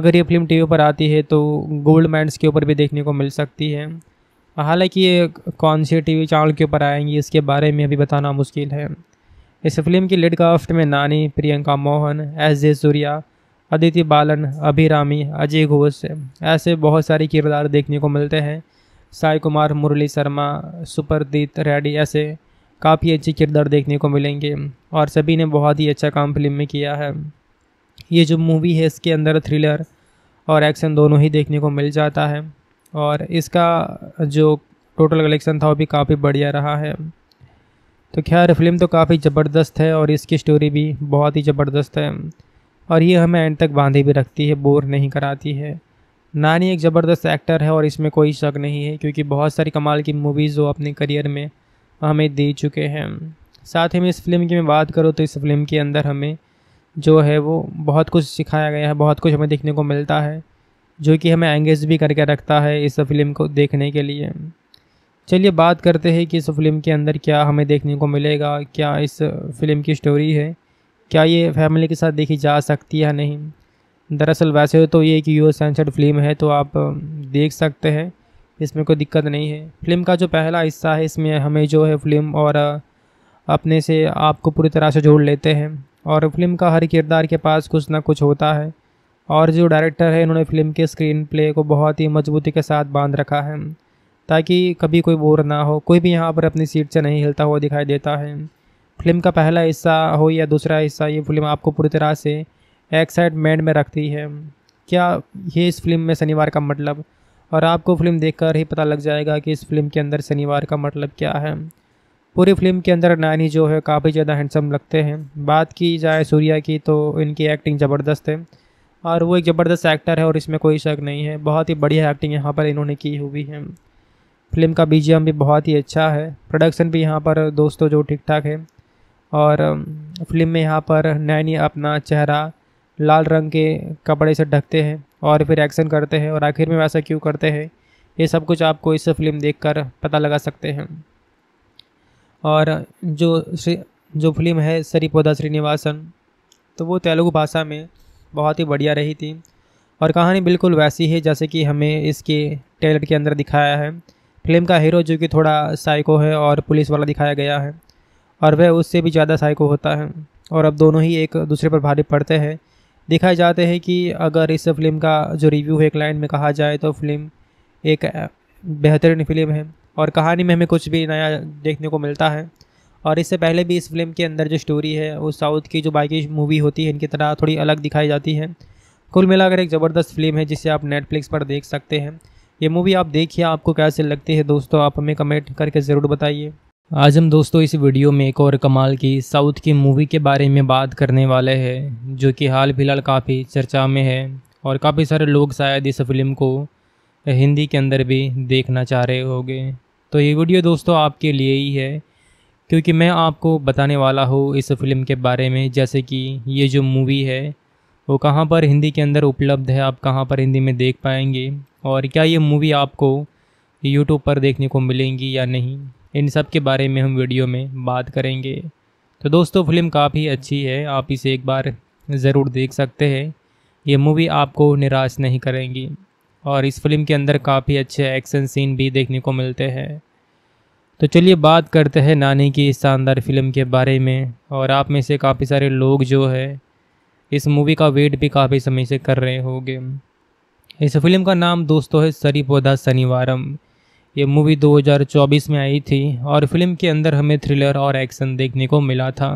अगर ये फिल्म टीवी पर आती है तो गोल्ड माइंड्स के ऊपर भी देखने को मिल सकती है हालांकि ये कौन सी टी वी चैनल के ऊपर आएंगी इसके बारे में अभी बताना मुश्किल है इस फिल्म की लीड काफ्ट में नानी प्रियंका मोहन एस जे सूर्या अदिति बालन अभिरामी अजय घोष ऐसे बहुत सारे किरदार देखने को मिलते हैं साई कुमार मुरली शर्मा सुपरदीत रेड्डी ऐसे काफ़ी अच्छे किरदार देखने को मिलेंगे और सभी ने बहुत ही अच्छा काम फिल्म में किया है ये जो मूवी है इसके अंदर थ्रिलर और एक्शन दोनों ही देखने को मिल जाता है और इसका जो टोटल कलेक्शन था वो भी काफ़ी बढ़िया रहा है तो खैर फिल्म तो काफ़ी ज़बरदस्त है और इसकी स्टोरी भी बहुत ही ज़बरदस्त है और ये हमें एंड तक बांधे भी रखती है बोर नहीं कराती है नानी एक ज़बरदस्त एक्टर है और इसमें कोई शक नहीं है क्योंकि बहुत सारी कमाल की मूवीज़ वो अपने करियर में हमें दे चुके हैं साथ ही में इस फिल्म की मैं बात करूँ तो इस फिल्म के अंदर हमें जो है वो बहुत कुछ सिखाया गया है बहुत कुछ हमें देखने को मिलता है जो कि हमें एंगेज भी करके रखता है इस फिल्म को देखने के लिए चलिए बात करते हैं कि इस फिल्म के अंदर क्या हमें देखने को मिलेगा क्या इस फिल्म की स्टोरी है क्या ये फैमिली के साथ देखी जा सकती है नहीं दरअसल वैसे तो ये एक यू सेंसर्ड फिल्म है तो आप देख सकते हैं इसमें कोई दिक्कत नहीं है फिल्म का जो पहला हिस्सा है इसमें हमें जो है फिल्म और अपने से आपको पूरी तरह से जोड़ लेते हैं और फिल्म का हर किरदार के पास कुछ ना कुछ होता है और जो डायरेक्टर है इन्होंने फिल्म के स्क्रीन प्ले को बहुत ही मजबूती के साथ बांध रखा है ताकि कभी कोई बोर ना हो कोई भी यहाँ पर अपनी सीट से नहीं हिलता हुआ दिखाई देता है फिल्म का पहला हिस्सा हो या दूसरा हिस्सा ये फिल्म आपको पूरी तरह से एक्साइटमेंट में रखती है क्या ये इस फिल्म में शनिवार का मतलब और आपको फिल्म देखकर ही पता लग जाएगा कि इस फिल्म के अंदर शनिवार का मतलब क्या है पूरी फिल्म के अंदर नानी जो है काफ़ी ज़्यादा हैंडसम लगते हैं बात की जाए सूर्या की तो इनकी एक्टिंग ज़बरदस्त है और वो एक ज़बरदस्त एक्टर है और इसमें कोई शक नहीं है बहुत ही बढ़िया एक्टिंग यहाँ पर इन्होंने की हुई है फिल्म का बी भी बहुत ही अच्छा है प्रोडक्शन भी यहाँ पर दोस्तों जो ठीक ठाक है और फिल्म में यहाँ पर नैनी अपना चेहरा लाल रंग के कपड़े से ढकते हैं और फिर एक्शन करते हैं और आखिर में वैसा क्यों करते हैं ये सब कुछ आपको इस फिल्म कर पता लगा सकते हैं और जो जो फिल्म है सरीपौधा श्रीनिवासन तो वो तेलुगु भाषा में बहुत ही बढ़िया रही थी और कहानी बिल्कुल वैसी है जैसे कि हमें इसके टेलर के अंदर दिखाया है फिल्म का हीरो जो कि थोड़ा साइको है और पुलिस वाला दिखाया गया है और वह उससे भी ज़्यादा साइको होता है और अब दोनों ही एक दूसरे पर भारी पड़ते हैं दिखाए जाते हैं कि अगर इस फिल्म का जो रिव्यू है एक लाइन में कहा जाए तो फिल्म एक बेहतरीन फिल्म है और कहानी में हमें कुछ भी नया देखने को मिलता है और इससे पहले भी इस फिल्म के अंदर जो स्टोरी है वो साउथ की जो बाकी मूवी होती है इनकी तरह थोड़ी अलग दिखाई जाती है कुल मिलाकर एक ज़बरदस्त फिल्म है जिसे आप नेटफ्लिक्स पर देख सकते हैं ये मूवी आप देखिए आपको कैसे लगती है दोस्तों आप हमें कमेंट करके ज़रूर बताइए आज हम दोस्तों इस वीडियो में एक और कमाल की साउथ की मूवी के बारे में बात करने वाले हैं जो कि हाल फिलहाल काफ़ी चर्चा में है और काफ़ी सारे लोग शायद इस फिल्म को हिंदी के अंदर भी देखना चाह रहे होंगे तो ये वीडियो दोस्तों आपके लिए ही है क्योंकि मैं आपको बताने वाला हूँ इस फिल्म के बारे में जैसे कि ये जो मूवी है वो कहाँ पर हिंदी के अंदर उपलब्ध है आप कहाँ पर हिंदी में देख पाएंगे और क्या ये मूवी आपको यूट्यूब पर देखने को मिलेंगी या नहीं इन सब के बारे में हम वीडियो में बात करेंगे तो दोस्तों फिल्म काफ़ी अच्छी है आप इसे एक बार ज़रूर देख सकते हैं ये मूवी आपको निराश नहीं करेंगी और इस फिल्म के अंदर काफ़ी अच्छे एक्शन सीन भी देखने को मिलते हैं तो चलिए बात करते हैं नानी की इस शानदार फिल्म के बारे में और आप में से काफ़ी सारे लोग जो है इस मूवी का वेट भी काफ़ी समय से कर रहे होंगे इस फिल्म का नाम दोस्तों है सरी पौधा शनिवारम ये मूवी 2024 में आई थी और फिल्म के अंदर हमें थ्रिलर और एक्शन देखने को मिला था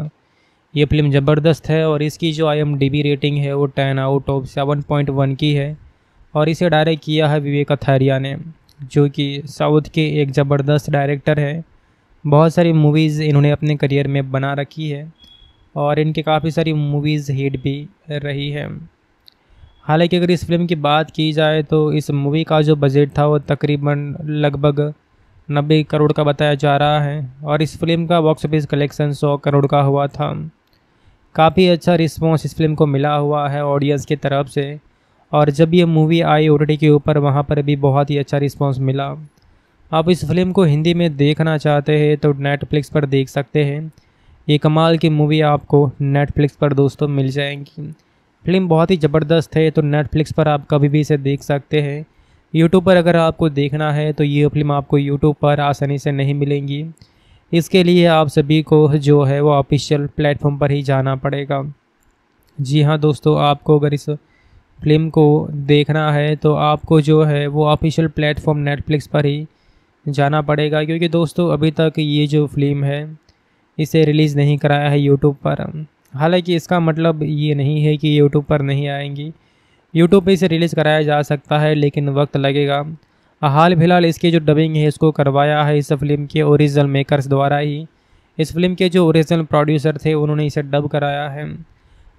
ये फिल्म ज़बरदस्त है और इसकी जो आई रेटिंग है वो ten out of seven point one की है और इसे डायरेक्ट किया है विवेक अथैरिया ने जो कि साउथ के एक ज़बरदस्त डायरेक्टर है बहुत सारी मूवीज़ इन्होंने अपने करियर में बना रखी है और इनके काफ़ी सारी मूवीज़ हिट भी रही हैं हालांकि अगर इस फिल्म की बात की जाए तो इस मूवी का जो बजट था वो तकरीबन लगभग नब्बे करोड़ का बताया जा रहा है और इस फिल्म का बॉक्स ऑफिस कलेक्शन सौ करोड़ का हुआ था काफ़ी अच्छा रिस्पॉन्स इस फिल्म को मिला हुआ है ऑडियंस की तरफ से और जब ये मूवी आई ओ के ऊपर वहाँ पर भी बहुत ही अच्छा रिस्पॉन्स मिला आप इस फिल्म को हिंदी में देखना चाहते हैं तो नेटफ्लिक्स पर देख सकते हैं ये कमाल की मूवी आपको नेटफ्लिक्स पर दोस्तों मिल जाएंगी फिल्म बहुत ही ज़बरदस्त है तो नेटफ्लिक्स पर आप कभी भी इसे देख सकते हैं यूट्यूब पर अगर आपको देखना है तो ये फिल्म आपको यूट्यूब पर आसानी से नहीं मिलेंगी इसके लिए आप सभी को जो है वो ऑफिशियल प्लेटफॉर्म पर ही जाना पड़ेगा जी हाँ दोस्तों आपको अगर इस फिल्म को देखना है तो आपको जो है वो ऑफिशियल प्लेटफॉर्म नेटफ्लिक्स पर ही जाना पड़ेगा क्योंकि दोस्तों अभी तक ये जो फिल्म है इसे रिलीज़ नहीं कराया है यूट्यूब पर हालांकि इसका मतलब ये नहीं है कि यूट्यूब पर नहीं आएंगी यूट्यूब पर इसे रिलीज़ कराया जा सकता है लेकिन वक्त लगेगा हाल फिलहाल इसके जो डबिंग है इसको करवाया है इस फिल्म के ओरिजिनल मेकर्स द्वारा ही इस फिल्म के जो ओरिजिनल प्रोड्यूसर थे उन्होंने इसे डब कराया है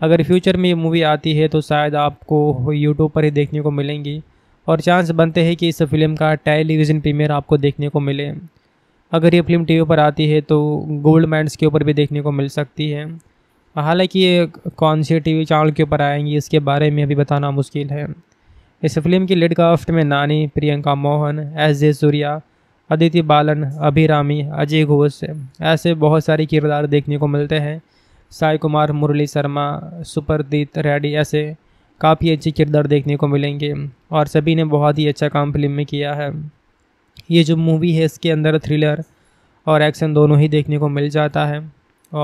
अगर फ्यूचर में ये मूवी आती है तो शायद आपको यूट्यूब पर ही देखने को मिलेंगी और चांस बनते हैं कि इस फिल्म का टेलीविज़न प्रीमियर आपको देखने को मिले अगर ये फिल्म टीवी पर आती है तो गोल्ड मैंड्स के ऊपर भी देखने को मिल सकती है हालांकि ये कौन से टीवी चैनल के ऊपर आएंगी इसके बारे में अभी बताना मुश्किल है इस फिल्म की लिडकाफ्ट में नानी प्रियंका मोहन एस जे सूर्या अदिति बालन अभिरामी अजय घोष ऐसे बहुत सारे किरदार देखने को मिलते हैं साई कुमार मुरली शर्मा सुपरदीत रेड्डी ऐसे काफ़ी अच्छे किरदार देखने को मिलेंगे और सभी ने बहुत ही अच्छा काम फिल्म में किया है ये जो मूवी है इसके अंदर थ्रिलर और एक्शन दोनों ही देखने को मिल जाता है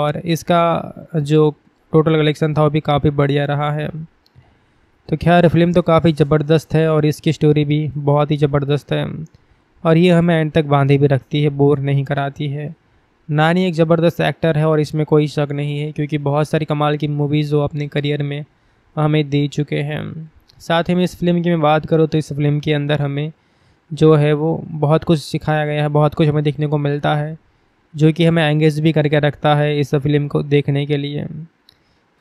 और इसका जो टोटल कलेक्शन था वो भी काफ़ी बढ़िया रहा है तो खैर फिल्म तो काफ़ी ज़बरदस्त है और इसकी स्टोरी भी बहुत ही ज़बरदस्त है और ये हमें एंड तक बांधे भी रखती है बोर नहीं कराती है नानी एक ज़बरदस्त एक्टर है और इसमें कोई शक नहीं है क्योंकि बहुत सारी कमाल की मूवीज़ वो अपने करियर में हमें दे चुके हैं साथ ही में इस फिल्म की मैं बात करूँ तो इस फिल्म के अंदर हमें जो है वो बहुत कुछ सिखाया गया है बहुत कुछ हमें देखने को मिलता है जो कि हमें एंगेज भी करके रखता है इस फिल्म को देखने के लिए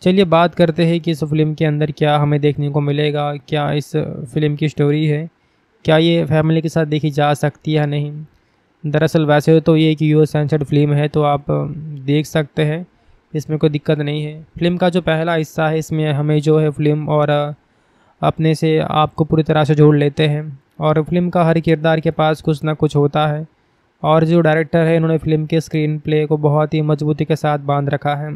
चलिए बात करते हैं कि इस फिल्म के अंदर क्या हमें देखने को मिलेगा क्या इस फिल्म की स्टोरी है क्या ये फैमिली के साथ देखी जा सकती है या नहीं दरअसल वैसे तो ये एक यू एस सेंसर्ड फिल्म है तो आप देख सकते हैं इसमें कोई दिक्कत नहीं है फिल्म का जो पहला हिस्सा है इसमें हमें जो है फिल्म और अपने से आपको पूरी तरह से जोड़ लेते हैं और फिल्म का हर किरदार के पास कुछ ना कुछ होता है और जो डायरेक्टर है इन्होंने फिल्म के स्क्रीन प्ले को बहुत ही मजबूती के साथ बांध रखा है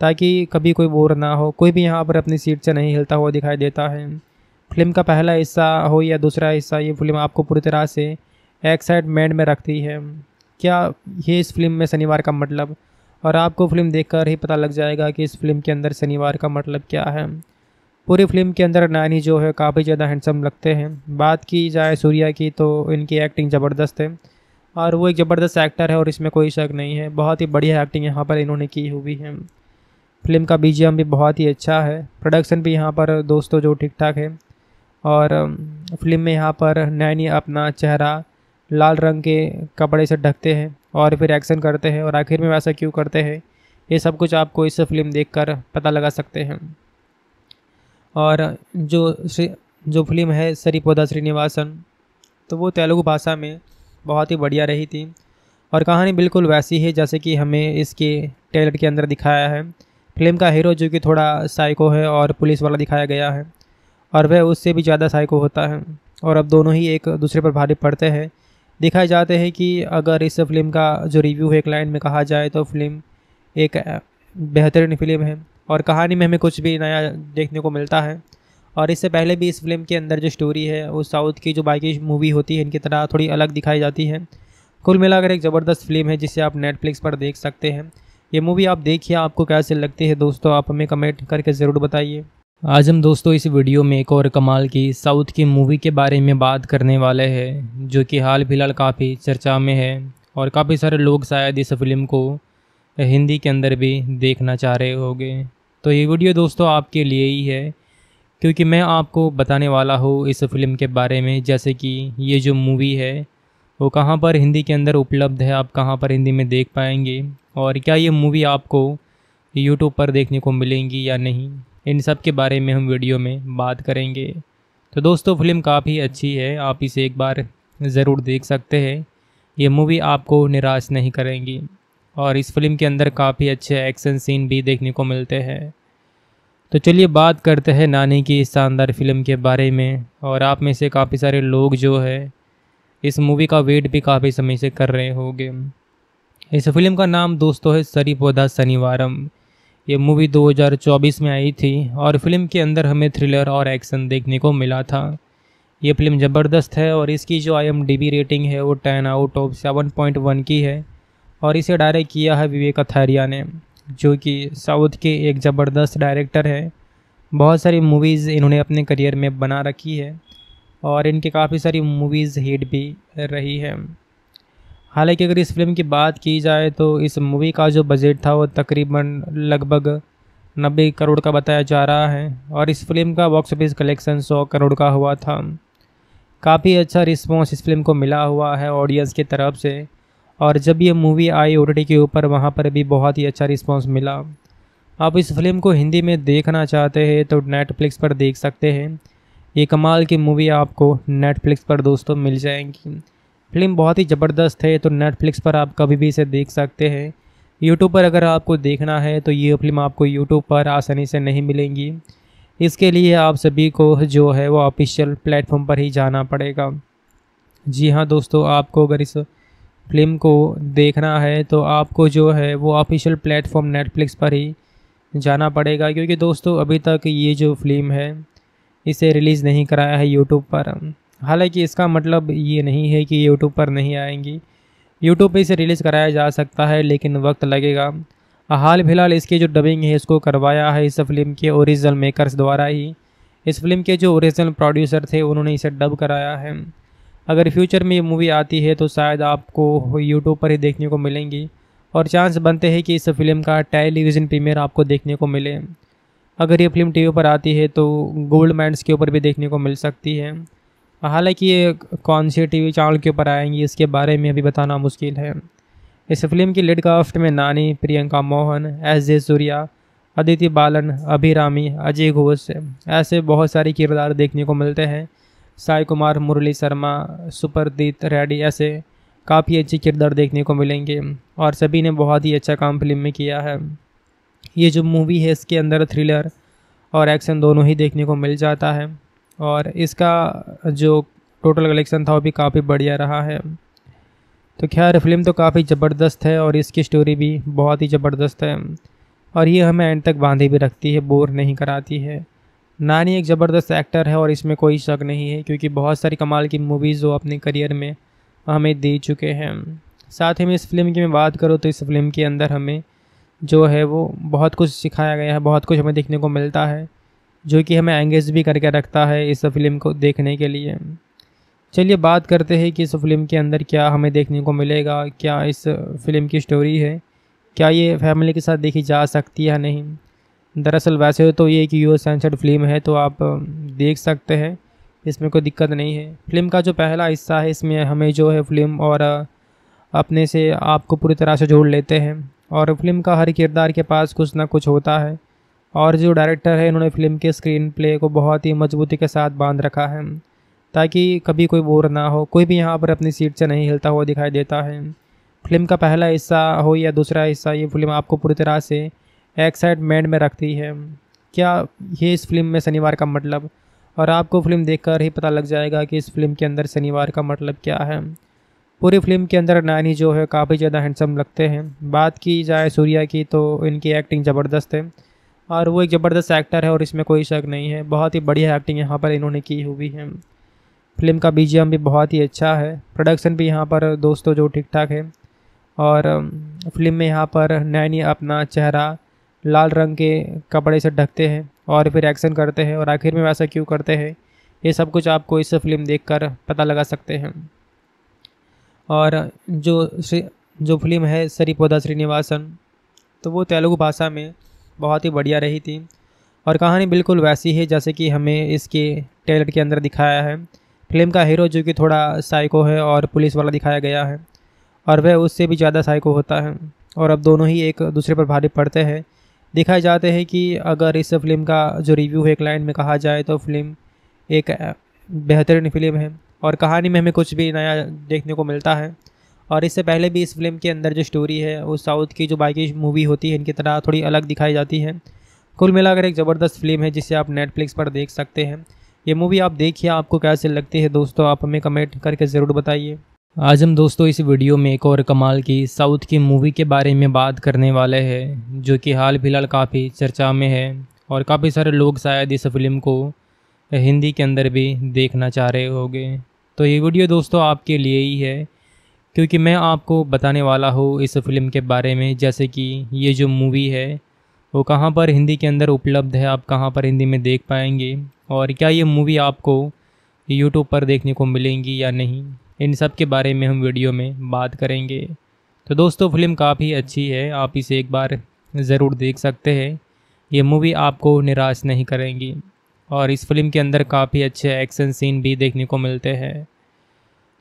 ताकि कभी कोई बोर ना हो कोई भी यहाँ पर अपनी सीट से नहीं हिलता हुआ दिखाई देता है फिल्म का पहला हिस्सा हो या दूसरा हिस्सा ये फिल्म आपको पूरी तरह से एक साइड में रखती है क्या ये इस फिल्म में शनिवार का मतलब और आपको फिल्म देखकर ही पता लग जाएगा कि इस फिल्म के अंदर शनिवार का मतलब क्या है पूरी फिल्म के अंदर नानी जो है काफ़ी ज़्यादा हैंडसम लगते हैं बात की जाए सूर्या की तो इनकी एक्टिंग ज़बरदस्त है और वो एक ज़बरदस्त एक्टर है और इसमें कोई शक नहीं है बहुत ही बढ़िया एक्टिंग यहाँ पर इन्होंने की हुई है फिल्म का बी भी बहुत ही अच्छा है प्रोडक्शन भी यहाँ पर दोस्तों जो ठीक ठाक है और फिल्म में यहाँ पर नैनी अपना चेहरा लाल रंग के कपड़े से ढकते हैं और फिर एक्शन करते हैं और आखिर में वैसा क्यों करते हैं ये सब कुछ आपको इस फिल्म कर पता लगा सकते हैं और जो जो फिल्म है सरीपोदा श्रीनिवासन तो वो तेलुगु भाषा में बहुत ही बढ़िया रही थी और कहानी बिल्कुल वैसी है जैसे कि हमें इसके टेलर के अंदर दिखाया है फिल्म का हीरो जो कि थोड़ा साइको है और पुलिस वाला दिखाया गया है और वह उससे भी ज़्यादा साइको होता है और अब दोनों ही एक दूसरे पर भारी पड़ते हैं दिखाए जाते हैं कि अगर इस फिल्म का जो रिव्यू है क्लाइंट में कहा जाए तो फिल्म एक बेहतरीन फिल्म है और कहानी में हमें कुछ भी नया देखने को मिलता है और इससे पहले भी इस फिल्म के अंदर जो स्टोरी है वो साउथ की जो बाकी मूवी होती है इनकी तरह थोड़ी अलग दिखाई जाती है कुल मिलाकर एक ज़बरदस्त फिल्म है जिसे आप नेटफ्लिक्स पर देख सकते हैं ये मूवी आप देखिए आपको कैसे लगती है दोस्तों आप हमें कमेंट करके ज़रूर बताइए आज हम दोस्तों इस वीडियो में एक और कमाल की साउथ की मूवी के बारे में बात करने वाले हैं जो कि हाल फिलहाल काफ़ी चर्चा में है और काफ़ी सारे लोग शायद इस फिल्म को हिंदी के अंदर भी देखना चाह रहे होंगे तो ये वीडियो दोस्तों आपके लिए ही है क्योंकि मैं आपको बताने वाला हूँ इस फिल्म के बारे में जैसे कि ये जो मूवी है वो कहाँ पर हिंदी के अंदर उपलब्ध है आप कहाँ पर हिंदी में देख पाएंगे और क्या ये मूवी आपको यूट्यूब पर देखने को मिलेंगी या नहीं इन सब के बारे में हम वीडियो में बात करेंगे तो दोस्तों फिल्म काफ़ी अच्छी है आप इसे एक बार ज़रूर देख सकते हैं ये मूवी आपको निराश नहीं करेंगी और इस फिल्म के अंदर काफ़ी अच्छे एक्शन सीन भी देखने को मिलते हैं तो चलिए बात करते हैं नानी की इस शानदार फिल्म के बारे में और आप में से काफ़ी सारे लोग जो है इस मूवी का वेट भी काफ़ी समय से कर रहे होंगे इस फिल्म का नाम दोस्तों है सरी पौधा शनिवारम ये मूवी 2024 में आई थी और फिल्म के अंदर हमें थ्रिलर और एक्शन देखने को मिला था ये फिल्म ज़बरदस्त है और इसकी जो आई रेटिंग है वो ten out of seven point one की है और इसे डायरेक्ट किया है विवेक अथारिया ने जो कि साउथ के एक ज़बरदस्त डायरेक्टर हैं बहुत सारी मूवीज़ इन्होंने अपने करियर में बना रखी है और इनकी काफ़ी सारी मूवीज़ हिट भी रही हैं हालांकि अगर इस फिल्म की बात की जाए तो इस मूवी का जो बजट था वो तकरीबन लगभग नब्बे करोड़ का बताया जा रहा है और इस फिल्म का बॉक्स ऑफिस कलेक्शन सौ करोड़ का हुआ था काफ़ी अच्छा रिस्पॉन्स इस फिल्म को मिला हुआ है ऑडियंस की तरफ से और जब ये मूवी आई ओ के ऊपर वहाँ पर भी बहुत ही अच्छा रिस्पॉन्स मिला आप इस फिल्म को हिंदी में देखना चाहते हैं तो नेटफ्लिक्स पर देख सकते हैं ये कमाल की मूवी आपको नेटफ्लिक्स पर दोस्तों मिल जाएंगी फिल्म बहुत ही ज़बरदस्त है तो नेटफ्लिक्स पर आप कभी भी इसे देख सकते हैं यूट्यूब पर अगर आपको देखना है तो ये फिल्म आपको यूट्यूब पर आसानी से नहीं मिलेंगी इसके लिए आप सभी को जो है वो ऑफिशियल प्लेटफॉर्म पर ही जाना पड़ेगा जी हाँ दोस्तों आपको अगर इस फिल्म को देखना है तो आपको जो है वो ऑफिशियल प्लेटफॉर्म नेटफ्लिक्स पर ही जाना पड़ेगा क्योंकि दोस्तों अभी तक ये जो फिल्म है इसे रिलीज़ नहीं कराया है यूट्यूब पर हालांकि इसका मतलब ये नहीं है कि यूट्यूब पर नहीं आएंगी यूट्यूब पर इसे रिलीज़ कराया जा सकता है लेकिन वक्त लगेगा हाल फिलहाल इसकी जो डबिंग है इसको करवाया है इस फिल्म के ओरिजिनल मेकर्स द्वारा ही इस फिल्म के जो ओरिजिनल प्रोड्यूसर थे उन्होंने इसे डब कराया है अगर फ्यूचर में ये मूवी आती है तो शायद आपको यूट्यूब पर ही देखने को मिलेंगी और चांस बनते हैं कि इस फिल्म का टेलीविज़न प्रीमियर आपको देखने को मिले अगर ये फिल्म टीवी पर आती है तो गोल्ड मैंड्स के ऊपर भी देखने को मिल सकती है हालांकि ये कौन सी टीवी चैनल के ऊपर आएंगी इसके बारे में अभी बताना मुश्किल है इस फिल्म की लीड कास्ट में नानी प्रियंका मोहन एस जे सूर्या अदिति बालन अभिरामी अजय घोष ऐसे बहुत सारे किरदार देखने को मिलते हैं साई कुमार मुरली शर्मा सुपरदीत रेड्डी ऐसे काफ़ी अच्छे किरदार देखने को मिलेंगे और सभी ने बहुत ही अच्छा काम फिल्म में किया है ये जो मूवी है इसके अंदर थ्रिलर और एक्शन दोनों ही देखने को मिल जाता है और इसका जो टोटल कलेक्शन था वो भी काफ़ी बढ़िया रहा है तो खैर फिल्म तो काफ़ी ज़बरदस्त है और इसकी स्टोरी भी बहुत ही ज़बरदस्त है और ये हमें एंड तक बांधे भी रखती है बोर नहीं कराती है नानी एक ज़बरदस्त एक्टर है और इसमें कोई शक नहीं है क्योंकि बहुत सारी कमाल की मूवीज़ वो अपने करियर में हमें दे चुके हैं साथ ही में इस फिल्म की मैं बात करूँ तो इस फिल्म के अंदर हमें जो है वो बहुत कुछ सिखाया गया है बहुत कुछ हमें देखने को मिलता है जो कि हमें एंगेज भी करके रखता है इस फिल्म को देखने के लिए चलिए बात करते हैं कि इस फिल्म के अंदर क्या हमें देखने को मिलेगा क्या इस फिल्म की स्टोरी है क्या ये फैमिली के साथ देखी जा सकती है या नहीं दरअसल वैसे तो ये एक यू सेंसर्ड फिल्म है तो आप देख सकते हैं इसमें कोई दिक्कत नहीं है फिल्म का जो पहला हिस्सा है इसमें हमें जो है फिल्म और अपने से आपको पूरी तरह से जोड़ लेते हैं और फिल्म का हर किरदार के पास कुछ ना कुछ होता है और जो डायरेक्टर है इन्होंने फिल्म के स्क्रीन प्ले को बहुत ही मजबूती के साथ बांध रखा है ताकि कभी कोई बोर ना हो कोई भी यहाँ पर अपनी सीट से नहीं हिलता हुआ दिखाई देता है फिल्म का पहला हिस्सा हो या दूसरा हिस्सा ये फिल्म आपको पूरी तरह से एक्साइटमेंट में रखती है क्या ये इस फिल्म में शनिवार का मतलब और आपको फिल्म देखकर ही पता लग जाएगा कि इस फिल्म के अंदर शनिवार का मतलब क्या है पूरी फिल्म के अंदर नानी जो है काफ़ी ज़्यादा हैंडसम लगते हैं बात की जाए सूर्या की तो इनकी एक्टिंग ज़बरदस्त है और वो एक ज़बरदस्त एक्टर है और इसमें कोई शक नहीं है बहुत ही बढ़िया एक्टिंग यहाँ पर इन्होंने की हुई है फिल्म का बी भी बहुत ही अच्छा है प्रोडक्शन भी यहाँ पर दोस्तों जो ठीक ठाक है और फिल्म में यहाँ पर नैनी अपना चेहरा लाल रंग के कपड़े से ढकते हैं और फिर एक्शन करते हैं और आखिर में वैसा क्यों करते हैं ये सब कुछ आपको इस फिल्म देख पता लगा सकते हैं और जो जो फिल्म है सरीपोदा श्रीनिवासन तो वो तेलुगु भाषा में बहुत ही बढ़िया रही थी और कहानी बिल्कुल वैसी है जैसे कि हमें इसके टेलर के अंदर दिखाया है फिल्म का हीरो जो कि थोड़ा साइको है और पुलिस वाला दिखाया गया है और वह उससे भी ज़्यादा साइको होता है और अब दोनों ही एक दूसरे पर भारी पड़ते हैं दिखाए जाते हैं कि अगर इस फिल्म का जो रिव्यू है एक लाइन में कहा जाए तो फिल्म एक बेहतरीन फिल्म है और कहानी में हमें कुछ भी नया देखने को मिलता है और इससे पहले भी इस फिल्म के अंदर जो स्टोरी है वो साउथ की जो बाकी मूवी होती है इनकी तरह थोड़ी अलग दिखाई जाती है कुल मिलाकर एक ज़बरदस्त फिल्म है जिसे आप नेटफ्लिक्स पर देख सकते हैं ये मूवी आप देखिए आपको कैसे लगती है दोस्तों आप हमें कमेंट करके ज़रूर बताइए आज हम दोस्तों इस वीडियो में एक और कमाल की साउथ की मूवी के बारे में बात करने वाले हैं जो कि हाल फिलहाल काफ़ी चर्चा में है और काफ़ी सारे लोग शायद इस फिल्म को हिंदी के अंदर भी देखना चाह रहे होंगे तो ये वीडियो दोस्तों आपके लिए ही है क्योंकि मैं आपको बताने वाला हूँ इस फिल्म के बारे में जैसे कि ये जो मूवी है वो कहाँ पर हिंदी के अंदर उपलब्ध है आप कहाँ पर हिंदी में देख पाएंगे और क्या ये मूवी आपको यूट्यूब पर देखने को मिलेंगी या नहीं इन सब के बारे में हम वीडियो में बात करेंगे तो दोस्तों फिल्म काफ़ी अच्छी है आप इसे एक बार ज़रूर देख सकते हैं ये मूवी आपको निराश नहीं करेंगी और इस फिल्म के अंदर काफ़ी अच्छे एक्शन सीन भी देखने को मिलते हैं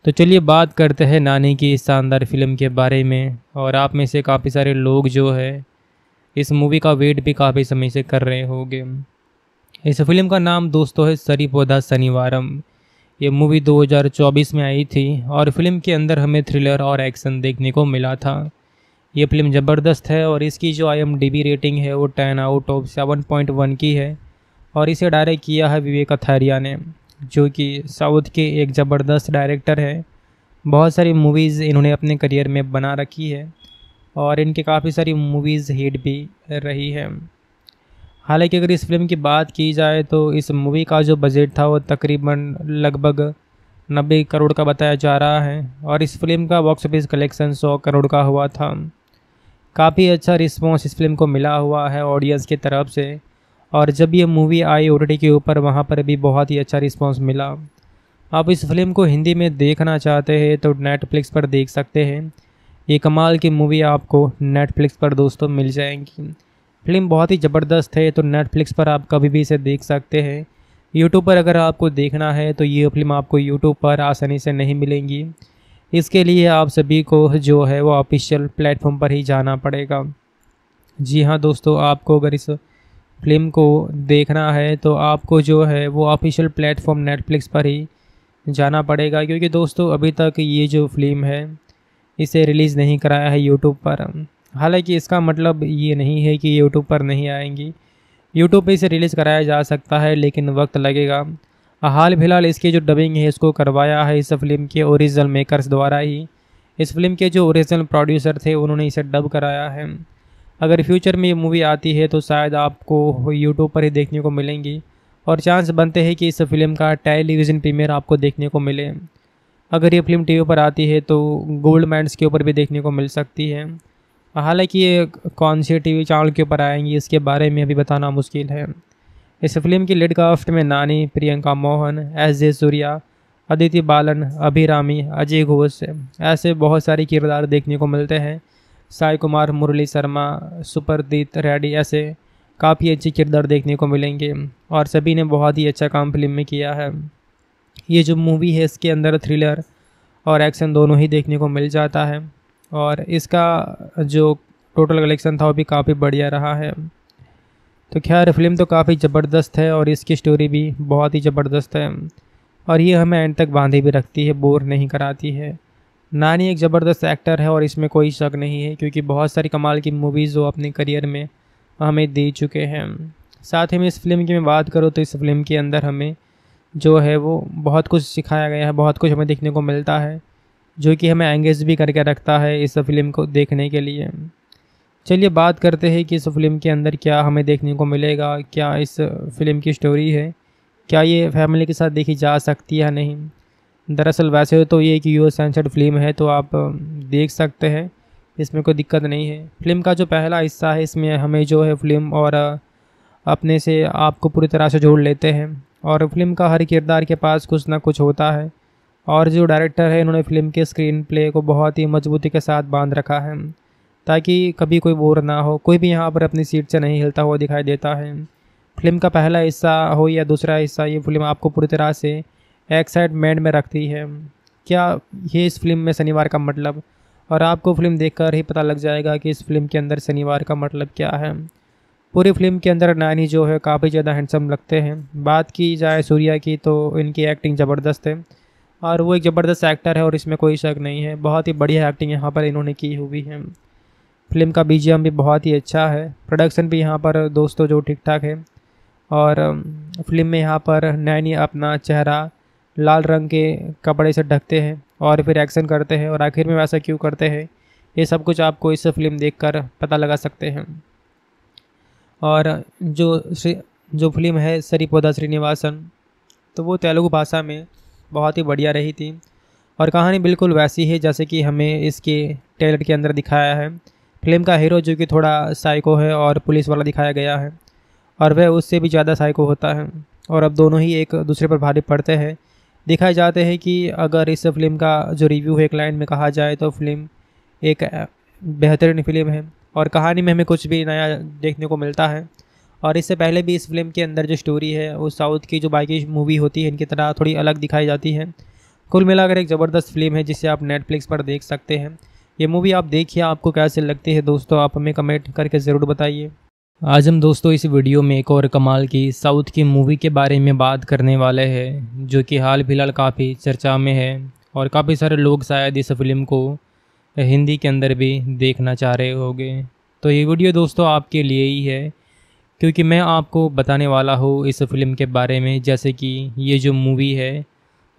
तो चलिए बात करते हैं नानी की इस शानदार फिल्म के बारे में और आप में से काफ़ी सारे लोग जो है इस मूवी का वेट भी काफ़ी समय से कर रहे होंगे इस फिल्म का नाम दोस्तों है सरी पौधा शनिवारम ये मूवी 2024 में आई थी और फिल्म के अंदर हमें थ्रिलर और एक्शन देखने को मिला था ये फिल्म ज़बरदस्त है और इसकी जो आई रेटिंग है वो ten out of seven point one की है और इसे डायरेक्ट किया है विवेक अथैरिया ने जो कि साउथ के एक ज़बरदस्त डायरेक्टर हैं बहुत सारी मूवीज़ इन्होंने अपने करियर में बना रखी है और इनके काफ़ी सारी मूवीज़ हिट भी रही हैं हालांकि अगर इस फिल्म की बात की जाए तो इस मूवी का जो बजट था वो तकरीबन लगभग नब्बे करोड़ का बताया जा रहा है और इस फिल्म का बॉक्स ऑफिस कलेक्शन सौ करोड़ का हुआ था काफ़ी अच्छा रिस्पॉन्स इस फिल्म को मिला हुआ है ऑडियंस की तरफ से और जब ये मूवी आई ओ के ऊपर वहाँ पर भी बहुत ही अच्छा रिस्पॉन्स मिला आप इस फिल्म को हिंदी में देखना चाहते हैं तो नेटफ्लिक्स पर देख सकते हैं ये कमाल की मूवी आपको नेटफ्लिक्स पर दोस्तों मिल जाएंगी फिल्म बहुत ही ज़बरदस्त है तो नेटफ्लिक्स पर आप कभी भी इसे देख सकते हैं यूट्यूब पर अगर आपको देखना है तो ये फिल्म आपको यूट्यूब पर आसानी से नहीं मिलेंगी इसके लिए आप सभी को जो है वो ऑफिशियल प्लेटफॉर्म पर ही जाना पड़ेगा जी हाँ दोस्तों आपको अगर इस फिल्म को देखना है तो आपको जो है वो ऑफिशियल प्लेटफॉर्म नेटफ्लिक्स पर ही जाना पड़ेगा क्योंकि दोस्तों अभी तक ये जो फिल्म है इसे रिलीज़ नहीं कराया है यूट्यूब पर हालांकि इसका मतलब ये नहीं है कि यूट्यूब पर नहीं आएंगी यूट्यूब पर इसे रिलीज़ कराया जा सकता है लेकिन वक्त लगेगा हाल फिलहाल इसके जो डबिंग है इसको करवाया है इस फिल्म के ओरिजिनल मेकर्स द्वारा ही इस फिल्म के जो ओरिजिनल प्रोड्यूसर थे उन्होंने इसे डब कराया है अगर फ्यूचर में ये मूवी आती है तो शायद आपको यूट्यूब पर ही देखने को मिलेंगी और चांस बनते हैं कि इस फिल्म का टेलीविज़न प्रीमियर आपको देखने को मिले अगर ये फिल्म टीवी पर आती है तो गोल्ड माइंस के ऊपर भी देखने को मिल सकती है हालांकि ये कौन से टीवी चैनल के ऊपर आएंगी इसके बारे में अभी बताना मुश्किल है इस फिल्म की लीड में नानी प्रियंका मोहन एस जे सूर्या अदिति बालन अभिरामी अजय घोष ऐसे बहुत सारे किरदार देखने को मिलते हैं साई कुमार मुरली शर्मा सुपरदीत रेड्डी ऐसे काफ़ी अच्छे किरदार देखने को मिलेंगे और सभी ने बहुत ही अच्छा काम फिल्म में किया है ये जो मूवी है इसके अंदर थ्रिलर और एक्शन दोनों ही देखने को मिल जाता है और इसका जो टोटल कलेक्शन था वो भी काफ़ी बढ़िया रहा है तो खैर फिल्म तो काफ़ी ज़बरदस्त है और इसकी स्टोरी भी बहुत ही ज़बरदस्त है और ये हमें एंड तक बांधे भी रखती है बोर नहीं कराती है नानी एक ज़बरदस्त एक्टर है और इसमें कोई शक नहीं है क्योंकि बहुत सारी कमाल की मूवीज़ वो अपने करियर में हमें दे चुके हैं साथ ही में इस फिल्म की मैं बात करूँ तो इस फिल्म के अंदर हमें जो है वो बहुत कुछ सिखाया गया है बहुत कुछ हमें देखने को मिलता है जो कि हमें एंगेज भी करके रखता है इस फिल्म को देखने के लिए चलिए बात करते हैं कि इस फिल्म के अंदर क्या हमें देखने को मिलेगा क्या इस फिल्म की स्टोरी है क्या ये फैमिली के साथ देखी जा सकती है या नहीं दरअसल वैसे तो ये एक यू एस सेंसर्ड फिल्म है तो आप देख सकते हैं इसमें कोई दिक्कत नहीं है फिल्म का जो पहला हिस्सा है इसमें हमें जो है फिल्म और अपने से आपको पूरी तरह से जोड़ लेते हैं और फिल्म का हर किरदार के पास कुछ ना कुछ होता है और जो डायरेक्टर है इन्होंने फिल्म के स्क्रीन प्ले को बहुत ही मजबूती के साथ बांध रखा है ताकि कभी कोई बोर ना हो कोई भी यहाँ पर अपनी सीट से नहीं हिलता हुआ दिखाई देता है फिल्म का पहला हिस्सा हो या दूसरा हिस्सा ये फिल्म आपको पूरी तरह से एक्साइटमेंट में रखती है क्या ये इस फिल्म में शनिवार का मतलब और आपको फिल्म देखकर ही पता लग जाएगा कि इस फिल्म के अंदर शनिवार का मतलब क्या है पूरी फिल्म के अंदर नानी जो है काफ़ी ज़्यादा हैंडसम लगते हैं बात की जाए सूर्या की तो इनकी एक्टिंग ज़बरदस्त है और वो एक ज़बरदस्त एक्टर है और इसमें कोई शक नहीं है बहुत ही बढ़िया एक्टिंग यहाँ पर इन्होंने की हुई है फिल्म का बी भी बहुत ही अच्छा है प्रोडक्शन भी यहाँ पर दोस्तों जो ठीक ठाक है और फिल्म में यहाँ पर नैनी अपना चेहरा लाल रंग के कपड़े से ढकते हैं और फिर एक्शन करते हैं और आखिर में वैसा क्यों करते हैं ये सब कुछ आपको इस फिल्म कर पता लगा सकते हैं और जो जो फिल्म है सरीपोदा श्रीनिवासन तो वो तेलुगु भाषा में बहुत ही बढ़िया रही थी और कहानी बिल्कुल वैसी है जैसे कि हमें इसके टेलर के अंदर दिखाया है फिल्म का हीरो जो कि थोड़ा साइको है और पुलिस वाला दिखाया गया है और वह उससे भी ज़्यादा साइको होता है और अब दोनों ही एक दूसरे पर भारी पड़ते हैं देखा जाते हैं कि अगर इस फिल्म का जो रिव्यू है क्लाइंट में कहा जाए तो फिल्म एक बेहतरीन फिल्म है और कहानी में हमें कुछ भी नया देखने को मिलता है और इससे पहले भी इस फिल्म के अंदर जो स्टोरी है वो साउथ की जो बाकी मूवी होती है इनकी तरह थोड़ी अलग दिखाई जाती है कुल मिलाकर एक ज़बरदस्त फिल्म है जिसे आप नेटफ्लिक्स पर देख सकते हैं ये मूवी आप देखिए आपको कैसे लगती है दोस्तों आप हमें कमेंट करके ज़रूर बताइए आज हम दोस्तों इस वीडियो में एक और कमाल की साउथ की मूवी के बारे में बात करने वाले हैं जो कि हाल फिलहाल काफ़ी चर्चा में है और काफ़ी सारे लोग शायद इस फिल्म को हिंदी के अंदर भी देखना चाह रहे होंगे तो ये वीडियो दोस्तों आपके लिए ही है क्योंकि मैं आपको बताने वाला हूँ इस फिल्म के बारे में जैसे कि ये जो मूवी है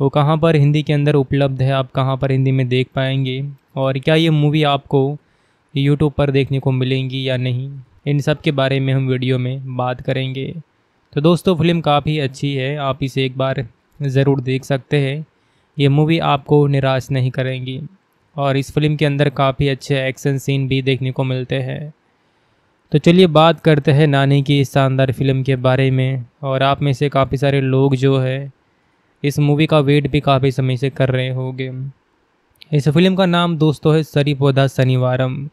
वो कहाँ पर हिंदी के अंदर उपलब्ध है आप कहाँ पर हिंदी में देख पाएंगे और क्या ये मूवी आपको यूट्यूब पर देखने को मिलेंगी या नहीं इन सब के बारे में हम वीडियो में बात करेंगे तो दोस्तों फिल्म काफ़ी अच्छी है आप इसे एक बार ज़रूर देख सकते हैं ये मूवी आपको निराश नहीं करेंगी और इस फिल्म के अंदर काफ़ी अच्छे एक्शन सीन भी देखने को मिलते हैं तो चलिए बात करते हैं नानी की इस शानदार फिल्म के बारे में और आप में से काफ़ी सारे लोग जो है इस मूवी का वेट भी काफ़ी समय से कर रहे होंगे इस फिल्म का नाम दोस्तों है सरी पौधा शनिवारम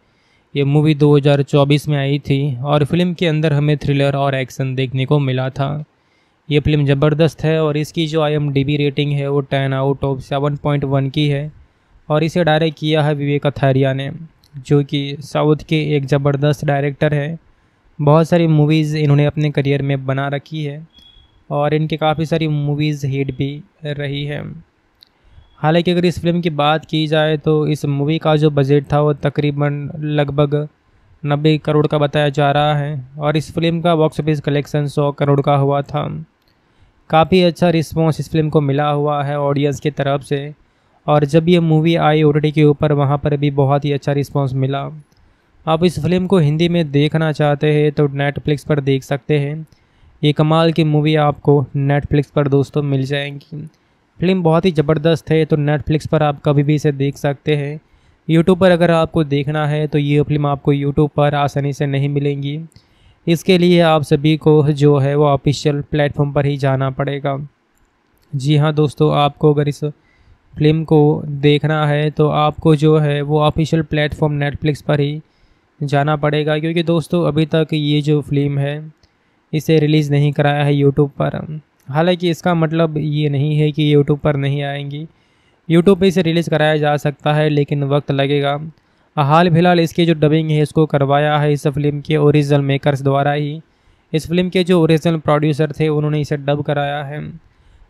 ये मूवी 2024 में आई थी और फिल्म के अंदर हमें थ्रिलर और एक्शन देखने को मिला था ये फिल्म ज़बरदस्त है और इसकी जो आई रेटिंग है वो ten out of seven point one की है और इसे डायरेक्ट किया है विवेक अथारिया ने जो कि साउथ के एक ज़बरदस्त डायरेक्टर हैं बहुत सारी मूवीज़ इन्होंने अपने करियर में बना रखी है और इनकी काफ़ी सारी मूवीज़ हिट भी रही हैं हालांकि अगर इस फिल्म की बात की जाए तो इस मूवी का जो बजट था वो तकरीबन लगभग नब्बे करोड़ का बताया जा रहा है और इस फिल्म का बॉक्स ऑफिस कलेक्शन सौ करोड़ का हुआ था काफ़ी अच्छा रिस्पॉन्स इस फिल्म को मिला हुआ है ऑडियंस की तरफ से और जब ये मूवी आई ओ के ऊपर वहाँ पर भी बहुत ही अच्छा रिस्पॉन्स मिला आप इस फिल्म को हिंदी में देखना चाहते हैं तो नेटफ्लिक्स पर देख सकते हैं ये कमाल की मूवी आपको नेटफ्लिक्स पर दोस्तों मिल जाएंगी फिल्म बहुत ही ज़बरदस्त है तो नेटफ्लिक्स पर आप कभी भी इसे देख सकते हैं यूट्यूब पर अगर आपको देखना है तो ये फिल्म आपको यूट्यूब पर आसानी से नहीं मिलेंगी इसके लिए आप सभी को जो है वो ऑफिशियल प्लेटफॉर्म पर ही जाना पड़ेगा जी हाँ दोस्तों आपको अगर इस फिल्म को देखना है तो आपको जो है वो ऑफिशियल प्लेटफॉर्म नेटफ्लिक्स पर ही जाना पड़ेगा क्योंकि दोस्तों अभी तक ये जो फिल्म है इसे रिलीज़ नहीं कराया है यूट्यूब पर हालांकि इसका मतलब ये नहीं है कि यूट्यूब पर नहीं आएंगी यूट्यूब पे इसे रिलीज़ कराया जा सकता है लेकिन वक्त लगेगा हाल फिलहाल इसकी जो डबिंग है इसको करवाया है इस फिल्म के ओरिजिनल मेकर्स द्वारा ही इस फिल्म के जो ओरिजिनल प्रोड्यूसर थे उन्होंने इसे डब कराया है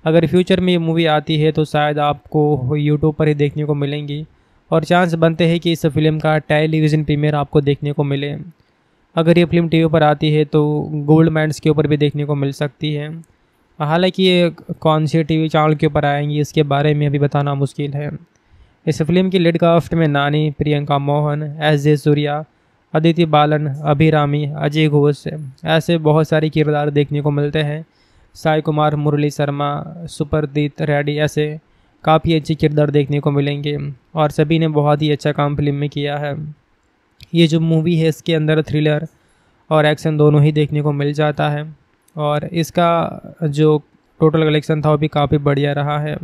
अगर फ्यूचर में ये मूवी आती है तो शायद आपको यूट्यूब पर ही देखने को मिलेंगी और चांस बनते हैं कि इस फिल्म का टेलीविज़न प्रीमियर आपको देखने को मिले अगर ये फिल्म टीवी पर आती है तो गोल्ड मैंड्स के ऊपर भी देखने को मिल सकती है हालांकि ये कौन सी टीवी चैनल के ऊपर आएंगी इसके बारे में अभी बताना मुश्किल है इस फिल्म की लीड काफ्ट में नानी प्रियंका मोहन एस जे सूर्या अदिति बालन अभिरामी अजय घोष ऐसे बहुत सारे किरदार देखने को मिलते हैं साई कुमार मुरली शर्मा सुपरदीत रेड्डी ऐसे काफ़ी अच्छे किरदार देखने को मिलेंगे और सभी ने बहुत ही अच्छा काम फिल्म में किया है ये जो मूवी है इसके अंदर थ्रिलर और एक्शन दोनों ही देखने को मिल जाता है और इसका जो टोटल कलेक्शन था वो भी काफ़ी बढ़िया रहा है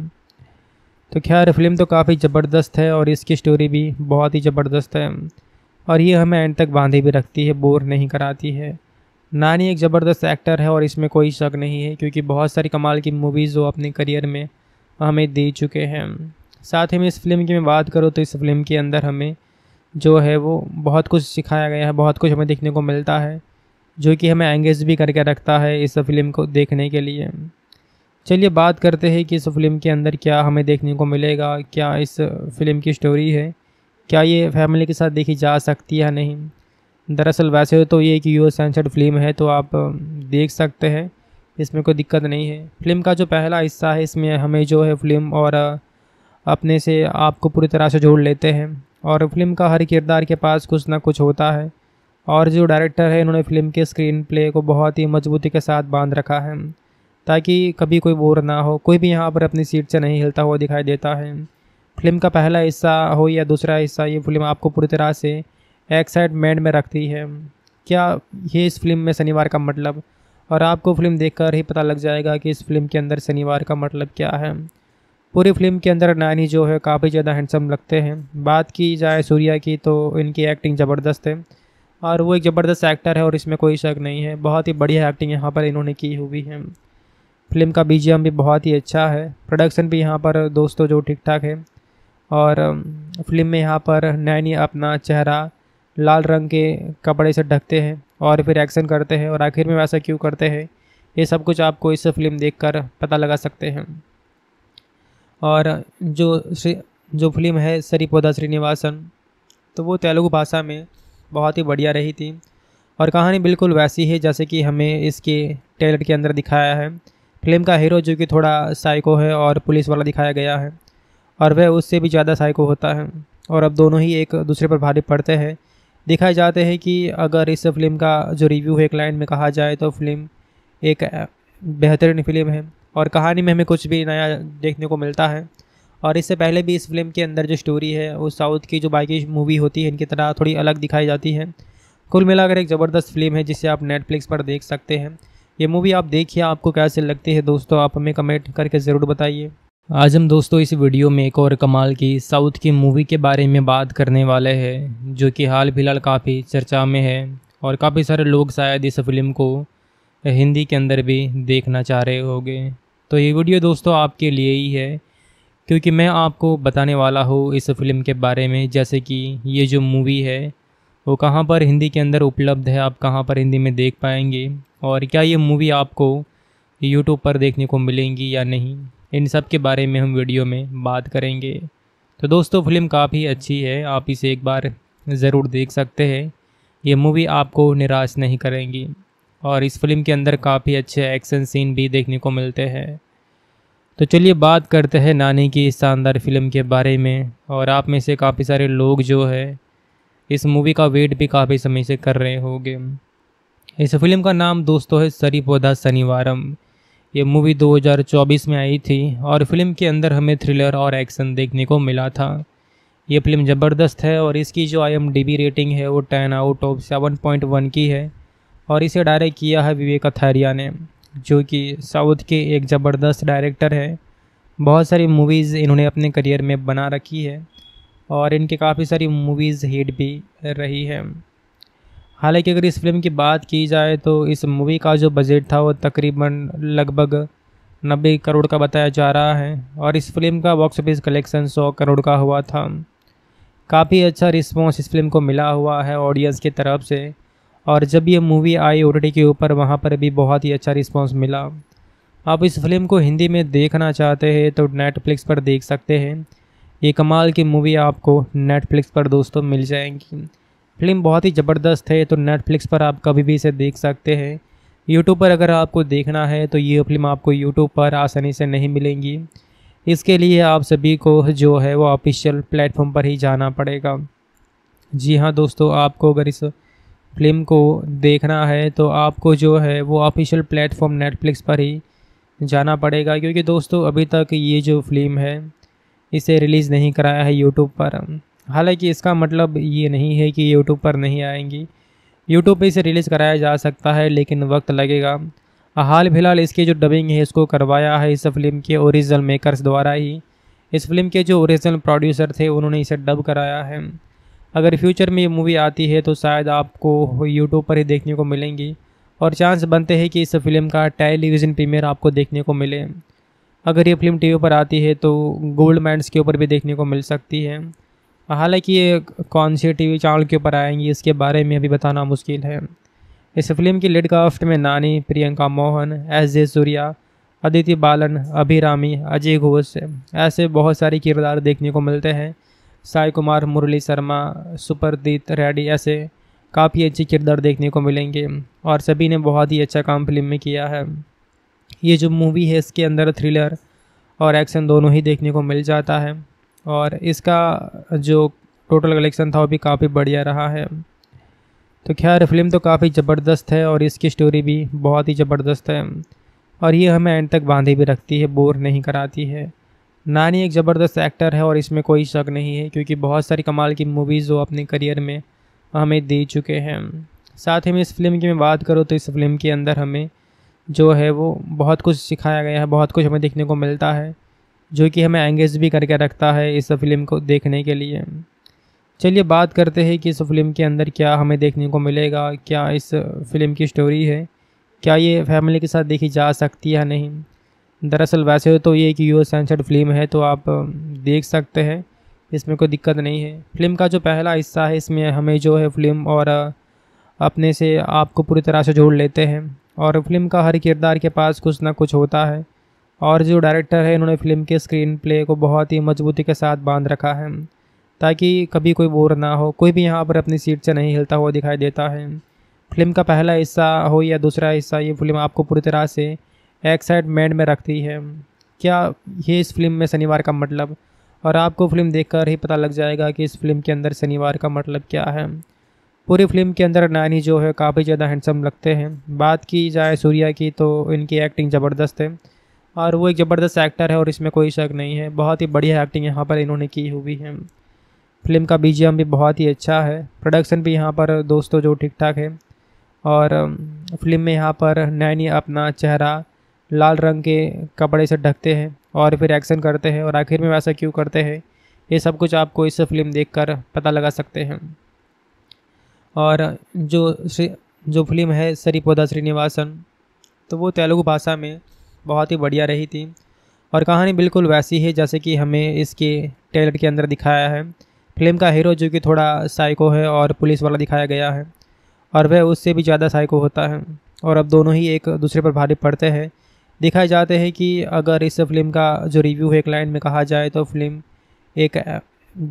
तो खैर फिल्म तो काफ़ी ज़बरदस्त है और इसकी स्टोरी भी बहुत ही ज़बरदस्त है और ये हमें एंड तक बांधे भी रखती है बोर नहीं कराती है नानी एक ज़बरदस्त एक्टर है और इसमें कोई शक नहीं है क्योंकि बहुत सारी कमाल की मूवीज़ वो अपने करियर में हमें दे चुके हैं साथ ही में इस फिल्म की मैं बात करूँ तो इस फिल्म के अंदर हमें जो है वो बहुत कुछ सिखाया गया है बहुत कुछ हमें देखने को मिलता है जो कि हमें एंगेज भी करके रखता है इस फिल्म को देखने के लिए चलिए बात करते हैं कि इस फिल्म के अंदर क्या हमें देखने को मिलेगा क्या इस फिल्म की स्टोरी है क्या ये फैमिली के साथ देखी जा सकती है या नहीं दरअसल वैसे तो ये एक यू सेंसर्ड फिल्म है तो आप देख सकते हैं इसमें कोई दिक्कत नहीं है फिल्म का जो पहला हिस्सा है इसमें हमें जो है फिल्म और अपने से आपको पूरी तरह से जोड़ लेते हैं और फिल्म का हर किरदार के पास कुछ ना कुछ होता है और जो डायरेक्टर है इन्होंने फिल्म के स्क्रीन प्ले को बहुत ही मजबूती के साथ बांध रखा है ताकि कभी कोई बोर ना हो कोई भी यहाँ पर अपनी सीट से नहीं हिलता हुआ दिखाई देता है फिल्म का पहला हिस्सा हो या दूसरा हिस्सा ये फिल्म आपको पूरी तरह से एक्साइटमेंट में रखती है क्या ये इस फिल्म में शनिवार का मतलब और आपको फिल्म देखकर ही पता लग जाएगा कि इस फिल्म के अंदर शनिवार का मतलब क्या है पूरी फिल्म के अंदर नानी जो है काफ़ी ज़्यादा हैंडसम लगते हैं बात की जाए सूर्या की तो इनकी एक्टिंग ज़बरदस्त है और वो एक ज़बरदस्त एक्टर है और इसमें कोई शक नहीं है बहुत ही बढ़िया एक्टिंग यहाँ पर इन्होंने की हुई है फिल्म का बी भी बहुत ही अच्छा है प्रोडक्शन भी यहाँ पर दोस्तों जो ठीक ठाक है और फिल्म में यहाँ पर नैनी अपना चेहरा लाल रंग के कपड़े से ढकते हैं और फिर एक्शन करते हैं और आखिर में वैसा क्यों करते हैं ये सब कुछ आपको इस फिल्म देख पता लगा सकते हैं और जो जो फिल्म है सरीपोदा श्रीनिवासन तो वो तेलुगु भाषा में बहुत ही बढ़िया रही थी और कहानी बिल्कुल वैसी है जैसे कि हमें इसके टेलर के अंदर दिखाया है फिल्म का हीरो जो कि थोड़ा साइको है और पुलिस वाला दिखाया गया है और वह उससे भी ज़्यादा साइको होता है और अब दोनों ही एक दूसरे पर भारी पड़ते हैं दिखाए जाते हैं कि अगर इस फिल्म का जो रिव्यू है एक लाइन में कहा जाए तो फिल्म एक बेहतरीन फिल्म है और कहानी में हमें कुछ भी नया देखने को मिलता है और इससे पहले भी इस फिल्म के अंदर जो स्टोरी है वो साउथ की जो बाकी मूवी होती है इनकी तरह थोड़ी अलग दिखाई जाती है कुल मिलाकर एक ज़बरदस्त फिल्म है जिसे आप नेटफ्लिक्स पर देख सकते हैं ये मूवी आप देखिए आपको कैसे लगती है दोस्तों आप हमें कमेंट करके ज़रूर बताइए आज हम दोस्तों इस वीडियो में एक और कमाल की साउथ की मूवी के बारे में बात करने वाले हैं जो कि हाल फिलहाल काफ़ी चर्चा में है और काफ़ी सारे लोग शायद इस फिल्म को हिंदी के अंदर भी देखना चाह रहे होंगे तो ये वीडियो दोस्तों आपके लिए ही है क्योंकि मैं आपको बताने वाला हूँ इस फिल्म के बारे में जैसे कि ये जो मूवी है वो कहाँ पर हिंदी के अंदर उपलब्ध है आप कहाँ पर हिंदी में देख पाएंगे और क्या ये मूवी आपको यूट्यूब पर देखने को मिलेंगी या नहीं इन सब के बारे में हम वीडियो में बात करेंगे तो दोस्तों फिल्म काफ़ी अच्छी है आप इसे एक बार ज़रूर देख सकते हैं ये मूवी आपको निराश नहीं करेंगी और इस फिल्म के अंदर काफ़ी अच्छे एक्शन सीन भी देखने को मिलते हैं तो चलिए बात करते हैं नानी की इस शानदार फिल्म के बारे में और आप में से काफ़ी सारे लोग जो है इस मूवी का वेट भी काफ़ी समय से कर रहे होंगे इस फिल्म का नाम दोस्तों है सरी पौधा शनिवारम ये मूवी 2024 में आई थी और फिल्म के अंदर हमें थ्रिलर और एक्शन देखने को मिला था ये फिल्म ज़बरदस्त है और इसकी जो आई रेटिंग है वो ten out of seven point one की है और इसे डायरेक्ट किया है विवेक अथैरिया ने जो कि साउथ के एक ज़बरदस्त डायरेक्टर हैं बहुत सारी मूवीज़ इन्होंने अपने करियर में बना रखी है और इनके काफ़ी सारी मूवीज़ हिट भी रही हैं हालांकि अगर इस फिल्म की बात की जाए तो इस मूवी का जो बजट था वो तकरीबन लगभग नब्बे करोड़ का बताया जा रहा है और इस फिल्म का बॉक्स ऑफिस कलेक्शन सौ करोड़ का हुआ था काफ़ी अच्छा रिस्पॉन्स इस फिल्म को मिला हुआ है ऑडियंस की तरफ से और जब ये मूवी आई ओ के ऊपर वहाँ पर भी बहुत ही अच्छा रिस्पॉन्स मिला आप इस फिल्म को हिंदी में देखना चाहते हैं तो नेटफ्लिक्स पर देख सकते हैं ये कमाल की मूवी आपको नेटफ्लिक्स पर दोस्तों मिल जाएंगी फिल्म बहुत ही ज़बरदस्त है तो नेटफ्लिक्स पर आप कभी भी इसे देख सकते हैं यूट्यूब पर अगर आपको देखना है तो ये फिल्म आपको यूट्यूब पर आसानी से नहीं मिलेंगी इसके लिए आप सभी को जो है वो ऑफिशियल प्लेटफॉर्म पर ही जाना पड़ेगा जी हाँ दोस्तों आपको अगर इस फिल्म को देखना है तो आपको जो है वो ऑफिशियल प्लेटफॉर्म नेटफ्लिक्स पर ही जाना पड़ेगा क्योंकि दोस्तों अभी तक ये जो फिल्म है इसे रिलीज़ नहीं कराया है यूट्यूब पर हालांकि इसका मतलब ये नहीं है कि यूट्यूब पर नहीं आएंगी यूट्यूब पर इसे रिलीज़ कराया जा सकता है लेकिन वक्त लगेगा हाल फिलहाल इसके जो डबिंग है इसको करवाया है इस फिल्म के ओरिजिनल मेकर्स द्वारा ही इस फिल्म के जो ओरिजिनल प्रोड्यूसर थे उन्होंने इसे डब कराया है अगर फ्यूचर में ये मूवी आती है तो शायद आपको यूट्यूब पर ही देखने को मिलेंगी और चांस बनते हैं कि इस फिल्म का टेलीविज़न प्रीमियर आपको देखने को मिले अगर ये फिल्म टीवी पर आती है तो गोल्ड माइंस के ऊपर भी देखने को मिल सकती है हालांकि ये कौन से टीवी चैनल के ऊपर आएंगी इसके बारे में अभी बताना मुश्किल है इस फिल्म की लिडकाफ्ट में नानी प्रियंका मोहन एस जे सूर्या अदिति बालन अभिरामी अजय घोष ऐसे बहुत सारे किरदार देखने को मिलते हैं साई कुमार मुरली शर्मा सुपरदीत रेड्डी ऐसे काफ़ी अच्छे किरदार देखने को मिलेंगे और सभी ने बहुत ही अच्छा काम फिल्म में किया है ये जो मूवी है इसके अंदर थ्रिलर और एक्शन दोनों ही देखने को मिल जाता है और इसका जो टोटल कलेक्शन था वो भी काफ़ी बढ़िया रहा है तो खैर फिल्म तो काफ़ी ज़बरदस्त है और इसकी स्टोरी भी बहुत ही ज़बरदस्त है और ये हमें एंड तक बांधे भी रखती है बोर नहीं कराती है नानी एक ज़बरदस्त एक्टर है और इसमें कोई शक नहीं है क्योंकि बहुत सारी कमाल की मूवीज़ वो अपने करियर में हमें दे चुके हैं साथ ही में इस फिल्म की मैं बात करूँ तो इस फिल्म के अंदर हमें जो है वो बहुत कुछ सिखाया गया है बहुत कुछ हमें देखने को मिलता है जो कि हमें एंगेज भी करके रखता है इस फिल्म को देखने के लिए चलिए बात करते हैं कि इस फिल्म के अंदर क्या हमें देखने को मिलेगा क्या इस फिल्म की स्टोरी है क्या ये फैमिली के साथ देखी जा सकती है या नहीं दरअसल वैसे तो ये एक यू एस सेंसर्ड फिल्म है तो आप देख सकते हैं इसमें कोई दिक्कत नहीं है फिल्म का जो पहला हिस्सा है इसमें हमें जो है फिल्म और अपने से आपको पूरी तरह से जोड़ लेते हैं और फिल्म का हर किरदार के पास कुछ ना कुछ होता है और जो डायरेक्टर है इन्होंने फिल्म के स्क्रीन प्ले को बहुत ही मजबूती के साथ बांध रखा है ताकि कभी कोई बोर ना हो कोई भी यहाँ पर अपनी सीट से नहीं हिलता हुआ दिखाई देता है फिल्म का पहला हिस्सा हो या दूसरा हिस्सा ये फिल्म आपको पूरी तरह से एक्साइटमेंट में रखती है क्या ये इस फिल्म में शनिवार का मतलब और आपको फिल्म देखकर ही पता लग जाएगा कि इस फिल्म के अंदर शनिवार का मतलब क्या है पूरी फिल्म के अंदर नानी जो है काफ़ी ज़्यादा हैंडसम लगते हैं बात की जाए सूर्या की तो इनकी एक्टिंग ज़बरदस्त है और वो एक ज़बरदस्त एक्टर है और इसमें कोई शक नहीं है बहुत ही बढ़िया एक्टिंग यहाँ पर इन्होंने की हुई है फिल्म का बी भी बहुत ही अच्छा है प्रोडक्शन भी यहाँ पर दोस्तों जो ठीक ठाक है और फिल्म में यहाँ पर नैनी अपना चेहरा लाल रंग के कपड़े से ढकते हैं और फिर एक्शन करते हैं और आखिर में वैसा क्यों करते हैं ये सब कुछ आपको इस फिल्म कर पता लगा सकते हैं और जो जो फिल्म है सरीपोदा श्रीनिवासन तो वो तेलुगु भाषा में बहुत ही बढ़िया रही थी और कहानी बिल्कुल वैसी है जैसे कि हमें इसके टेलर के अंदर दिखाया है फिल्म का हीरो जो कि थोड़ा साइको है और पुलिस वाला दिखाया गया है और वह उससे भी ज़्यादा साइको होता है और अब दोनों ही एक दूसरे पर भारी पड़ते हैं देखा जाते हैं कि अगर इस फिल्म का जो रिव्यू है क्लाइंट में कहा जाए तो फिल्म एक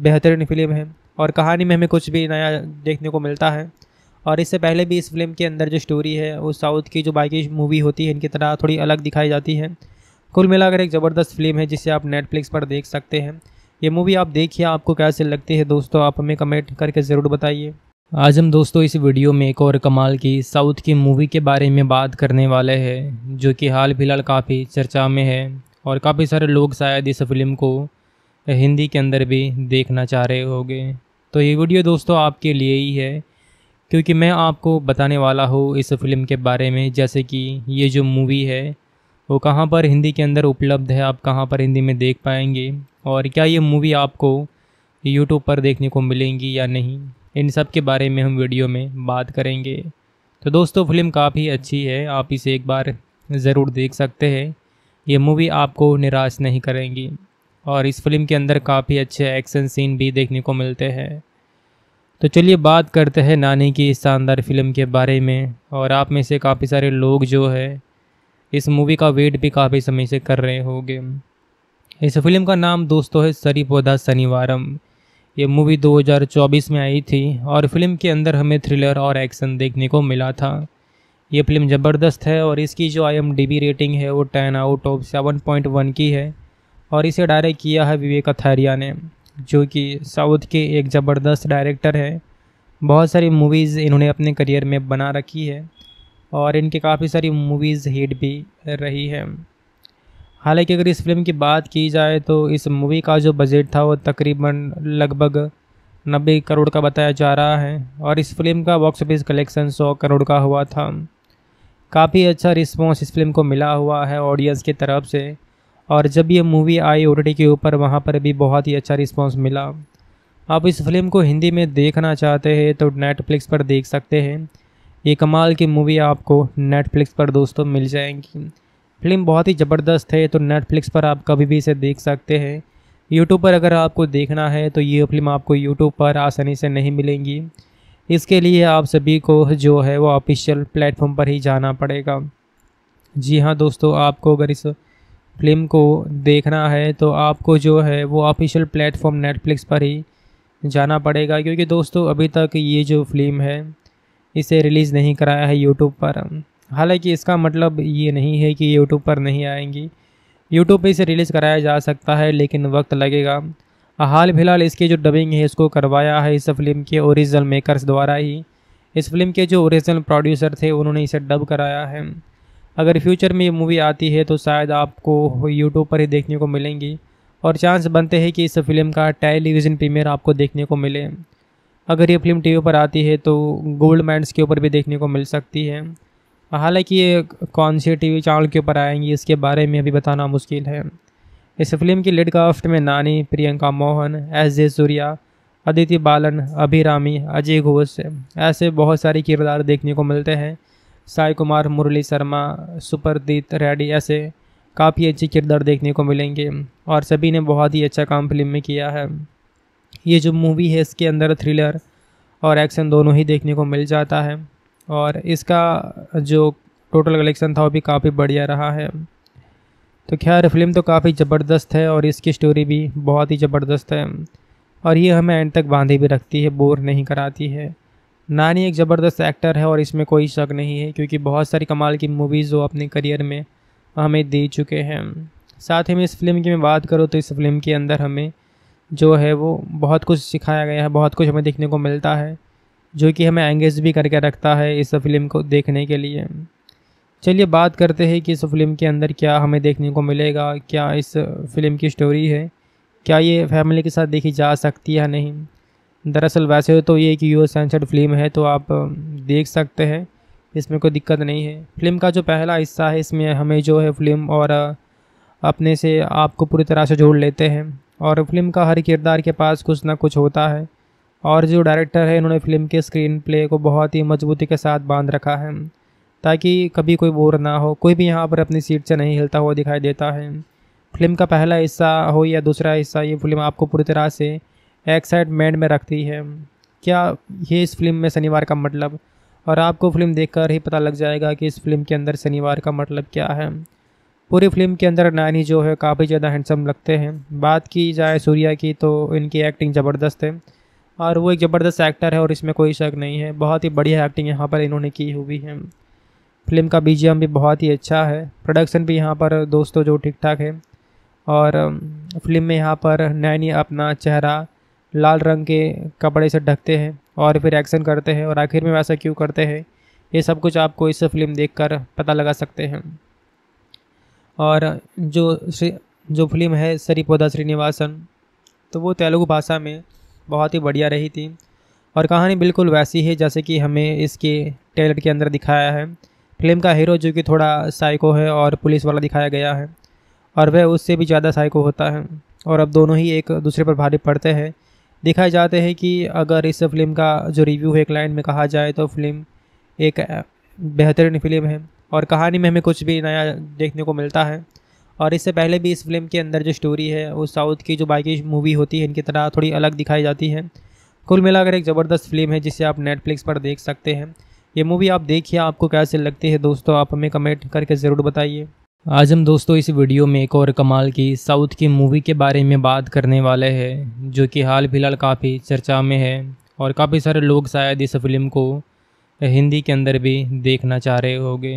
बेहतरीन फिल्म है और कहानी में हमें कुछ भी नया देखने को मिलता है और इससे पहले भी इस फिल्म के अंदर जो स्टोरी है वो साउथ की जो बाकी मूवी होती है इनकी तरह थोड़ी अलग दिखाई जाती है कुल मिलाकर एक ज़बरदस्त फिल्म है जिसे आप नेटफ्लिक्स पर देख सकते हैं ये मूवी आप देखिए आपको कैसे लगती है दोस्तों आप हमें कमेंट करके ज़रूर बताइए आज हम दोस्तों इस वीडियो में एक और कमाल की साउथ की मूवी के बारे में बात करने वाले हैं जो कि हाल फिलहाल काफ़ी चर्चा में है और काफ़ी सारे लोग शायद इस फिल्म को हिंदी के अंदर भी देखना चाह रहे होंगे तो ये वीडियो दोस्तों आपके लिए ही है क्योंकि मैं आपको बताने वाला हूँ इस फिल्म के बारे में जैसे कि ये जो मूवी है वो कहाँ पर हिंदी के अंदर उपलब्ध है आप कहाँ पर हिंदी में देख पाएंगे और क्या ये मूवी आपको यूट्यूब पर देखने को मिलेंगी या नहीं इन सब के बारे में हम वीडियो में बात करेंगे तो दोस्तों फिल्म काफ़ी अच्छी है आप इसे एक बार ज़रूर देख सकते हैं ये मूवी आपको निराश नहीं करेंगी और इस फिल्म के अंदर काफ़ी अच्छे एक्शन सीन भी देखने को मिलते हैं तो चलिए बात करते हैं नानी की इस शानदार फिल्म के बारे में और आप में से काफ़ी सारे लोग जो है इस मूवी का वेट भी काफ़ी समय से कर रहे होंगे इस फिल्म का नाम दोस्तों है सरी पौधा शनिवारम ये मूवी 2024 में आई थी और फिल्म के अंदर हमें थ्रिलर और एक्शन देखने को मिला था ये फिल्म ज़बरदस्त है और इसकी जो आई रेटिंग है वो ten out of seven point one की है और इसे डायरेक्ट किया है विवेक अथारिया ने जो कि साउथ के एक ज़बरदस्त डायरेक्टर हैं बहुत सारी मूवीज़ इन्होंने अपने करियर में बना रखी है और इनकी काफ़ी सारी मूवीज़ हिट भी रही हैं हालांकि अगर इस फिल्म की बात की जाए तो इस मूवी का जो बजट था वो तकरीबन लगभग नब्बे करोड़ का बताया जा रहा है और इस फिल्म का बॉक्स ऑफिस कलेक्शन सौ करोड़ का हुआ था काफ़ी अच्छा रिस्पॉन्स इस फिल्म को मिला हुआ है ऑडियंस की तरफ से और जब ये मूवी आई ओ के ऊपर वहाँ पर भी बहुत ही अच्छा रिस्पॉन्स मिला आप इस फिल्म को हिंदी में देखना चाहते हैं तो नेटफ्लिक्स पर देख सकते हैं ये कमाल की मूवी आपको नेटफ्लिक्स पर दोस्तों मिल जाएंगी फिल्म बहुत ही ज़बरदस्त है तो नेटफ्लिक्स पर आप कभी भी इसे देख सकते हैं यूट्यूब पर अगर आपको देखना है तो ये फिल्म आपको यूट्यूब पर आसानी से नहीं मिलेंगी इसके लिए आप सभी को जो है वो ऑफिशियल प्लेटफॉर्म पर ही जाना पड़ेगा जी हाँ दोस्तों आपको अगर इस फिल्म को देखना है तो आपको जो है वो ऑफिशियल प्लेटफॉर्म नेटफ्लिक्स पर ही जाना पड़ेगा क्योंकि दोस्तों अभी तक ये जो फिल्म है इसे रिलीज़ नहीं कराया है यूट्यूब पर हालांकि इसका मतलब ये नहीं है कि यूट्यूब पर नहीं आएंगी यूट्यूब पर इसे रिलीज़ कराया जा सकता है लेकिन वक्त लगेगा हाल फिलहाल इसके जो डबिंग है इसको करवाया है इस फिल्म के ओरिजिनल मेकर्स द्वारा ही इस फिल्म के जो ओरिजिनल प्रोड्यूसर थे उन्होंने इसे डब कराया है अगर फ्यूचर में ये मूवी आती है तो शायद आपको यूट्यूब पर ही देखने को मिलेंगी और चांस बनते हैं कि इस फिल्म का टेलीविज़न प्रीमियर आपको देखने को मिले अगर ये फिल्म टीवी पर आती है तो गोल्ड मैंड्स के ऊपर भी देखने को मिल सकती है हालांकि ये कौन सी टीवी चैनल के ऊपर आएंगी इसके बारे में अभी बताना मुश्किल है इस फिल्म की लिड काफ्ट में नानी प्रियंका मोहन एस जे सूर्या अदिति बालन अभिरामी अजय घोष ऐसे बहुत सारे किरदार देखने को मिलते हैं साई कुमार मुरली शर्मा सुपरदीत रेड्डी ऐसे काफ़ी अच्छे किरदार देखने को मिलेंगे और सभी ने बहुत ही अच्छा काम फिल्म में किया है ये जो मूवी है इसके अंदर थ्रिलर और एक्शन दोनों ही देखने को मिल जाता है और इसका जो टोटल कलेक्शन था वो भी काफ़ी बढ़िया रहा है तो खैर फिल्म तो काफ़ी ज़बरदस्त है और इसकी स्टोरी भी बहुत ही ज़बरदस्त है और ये हमें एंड तक बांधे भी रखती है बोर नहीं कराती है नानी एक ज़बरदस्त एक्टर है और इसमें कोई शक नहीं है क्योंकि बहुत सारी कमाल की मूवीज़ वो अपने करियर में हमें दे चुके हैं साथ ही में इस फिल्म की मैं बात करूँ तो इस फिल्म के अंदर हमें जो है वो बहुत कुछ सिखाया गया है बहुत कुछ हमें देखने को मिलता है जो कि हमें एंगेज भी करके रखता है इस फिल्म को देखने के लिए चलिए बात करते हैं कि इस फिल्म के अंदर क्या हमें देखने को मिलेगा क्या इस फिल्म की स्टोरी है क्या ये फैमिली के साथ देखी जा सकती है या नहीं दरअसल वैसे तो ये एक यू सेंसर्ड फिल्म है तो आप देख सकते हैं इसमें कोई दिक्कत नहीं है फिल्म का जो पहला हिस्सा है इसमें हमें जो है फिल्म और अपने से आपको पूरी तरह से जोड़ लेते हैं और फिल्म का हर किरदार के पास कुछ ना कुछ होता है और जो डायरेक्टर है इन्होंने फिल्म के स्क्रीन प्ले को बहुत ही मजबूती के साथ बांध रखा है ताकि कभी कोई बोर ना हो कोई भी यहाँ पर अपनी सीट से नहीं हिलता हुआ दिखाई देता है फिल्म का पहला हिस्सा हो या दूसरा हिस्सा ये फिल्म आपको पूरी तरह से एक्साइटमेंट में रखती है क्या ये इस फिल्म में शनिवार का मतलब और आपको फिल्म देखकर ही पता लग जाएगा कि इस फिल्म के अंदर शनिवार का मतलब क्या है पूरी फिल्म के अंदर नानी जो है काफ़ी ज़्यादा हैंडसम लगते हैं बात की जाए सूर्या की तो इनकी एक्टिंग ज़बरदस्त है और वो एक ज़बरदस्त एक्टर है और इसमें कोई शक नहीं है बहुत ही बढ़िया एक्टिंग यहाँ पर इन्होंने की हुई है फिल्म का बी भी बहुत ही अच्छा है प्रोडक्शन भी यहाँ पर दोस्तों जो ठीक ठाक है और फिल्म में यहाँ पर नैनी अपना चेहरा लाल रंग के कपड़े से ढकते हैं और फिर एक्शन करते हैं और आखिर में वैसा क्यों करते हैं ये सब कुछ आपको इस फिल्म देख पता लगा सकते हैं और जो जो फिल्म है सरीपोदा श्रीनिवासन तो वो तेलुगु भाषा में बहुत ही बढ़िया रही थी और कहानी बिल्कुल वैसी है जैसे कि हमें इसके टेलर के अंदर दिखाया है फिल्म का हीरो जो कि थोड़ा साइको है और पुलिस वाला दिखाया गया है और वह उससे भी ज़्यादा साइको होता है और अब दोनों ही एक दूसरे पर भारी पड़ते हैं दिखाए जाते हैं कि अगर इस फिल्म का जो रिव्यू है एक लाइन में कहा जाए तो फिल्म एक बेहतरीन फिल्म है और कहानी में हमें कुछ भी नया देखने को मिलता है और इससे पहले भी इस फिल्म के अंदर जो स्टोरी है वो साउथ की जो बाकी मूवी होती है इनकी तरह थोड़ी अलग दिखाई जाती है कुल मिलाकर एक ज़बरदस्त फिल्म है जिसे आप नेटफ्लिक्स पर देख सकते हैं ये मूवी आप देखिए आपको कैसे लगती है दोस्तों आप हमें कमेंट करके ज़रूर बताइए आज हम दोस्तों इस वीडियो में एक और कमाल की साउथ की मूवी के बारे में बात करने वाले हैं जो कि हाल फिलहाल काफ़ी चर्चा में है और काफ़ी सारे लोग शायद इस फिल्म को हिंदी के अंदर भी देखना चाह रहे होंगे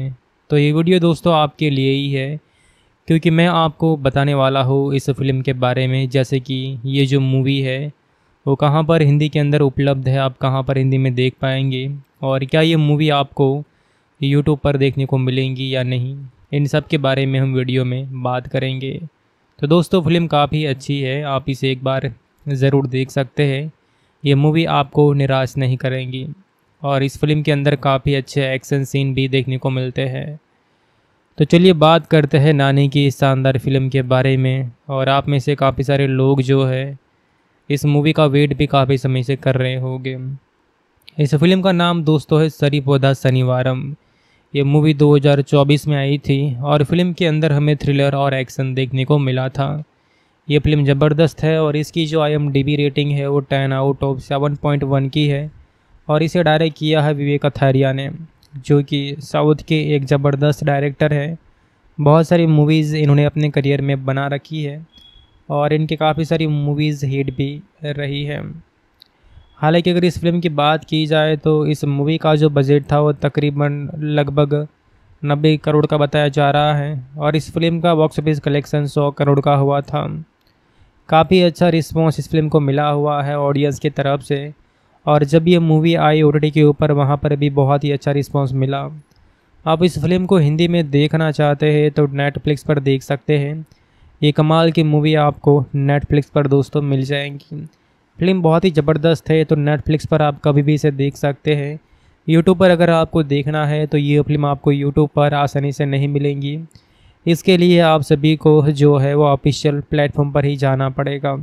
तो ये वीडियो दोस्तों आपके लिए ही है क्योंकि मैं आपको बताने वाला हूँ इस फिल्म के बारे में जैसे कि ये जो मूवी है वो कहाँ पर हिंदी के अंदर उपलब्ध है आप कहाँ पर हिंदी में देख पाएंगे और क्या ये मूवी आपको यूट्यूब पर देखने को मिलेंगी या नहीं इन सब के बारे में हम वीडियो में बात करेंगे तो दोस्तों फिल्म काफ़ी अच्छी है आप इसे एक बार ज़रूर देख सकते हैं ये मूवी आपको निराश नहीं करेंगी और इस फिल्म के अंदर काफ़ी अच्छे एक्शन सीन भी देखने को मिलते हैं तो चलिए बात करते हैं नानी की इस शानदार फिल्म के बारे में और आप में से काफ़ी सारे लोग जो है इस मूवी का वेट भी काफ़ी समय से कर रहे होंगे इस फिल्म का नाम दोस्तों है सरी पौधा शनिवारम ये मूवी 2024 में आई थी और फिल्म के अंदर हमें थ्रिलर और एक्शन देखने को मिला था ये फिल्म ज़बरदस्त है और इसकी जो आई रेटिंग है वो ten out of seven point one की है और इसे डायरेक्ट किया है विवेक अथारिया ने जो कि साउथ के एक ज़बरदस्त डायरेक्टर है बहुत सारी मूवीज़ इन्होंने अपने करियर में बना रखी है और इनके काफ़ी सारी मूवीज़ हिट भी रही हैं हालांकि अगर इस फिल्म की बात की जाए तो इस मूवी का जो बजट था वो तकरीबन लगभग नब्बे करोड़ का बताया जा रहा है और इस फिल्म का बॉक्स ऑफिस कलेक्शन सौ करोड़ का हुआ था काफ़ी अच्छा रिस्पॉन्स इस फिल्म को मिला हुआ है ऑडियंस की तरफ से और जब ये मूवी आई ओ के ऊपर वहाँ पर भी बहुत ही अच्छा रिस्पॉन्स मिला आप इस फिल्म को हिंदी में देखना चाहते हैं तो नेटफ्लिक्स पर देख सकते हैं ये कमाल की मूवी आपको नेटफ्लिक्स पर दोस्तों मिल जाएंगी फिल्म बहुत ही ज़बरदस्त है तो नेटफ्लिक्स पर आप कभी भी इसे देख सकते हैं यूट्यूब पर अगर आपको देखना है तो ये फिल्म आपको यूट्यूब पर आसानी से नहीं मिलेंगी इसके लिए आप सभी को जो है वो ऑफिशियल प्लेटफॉर्म पर ही जाना पड़ेगा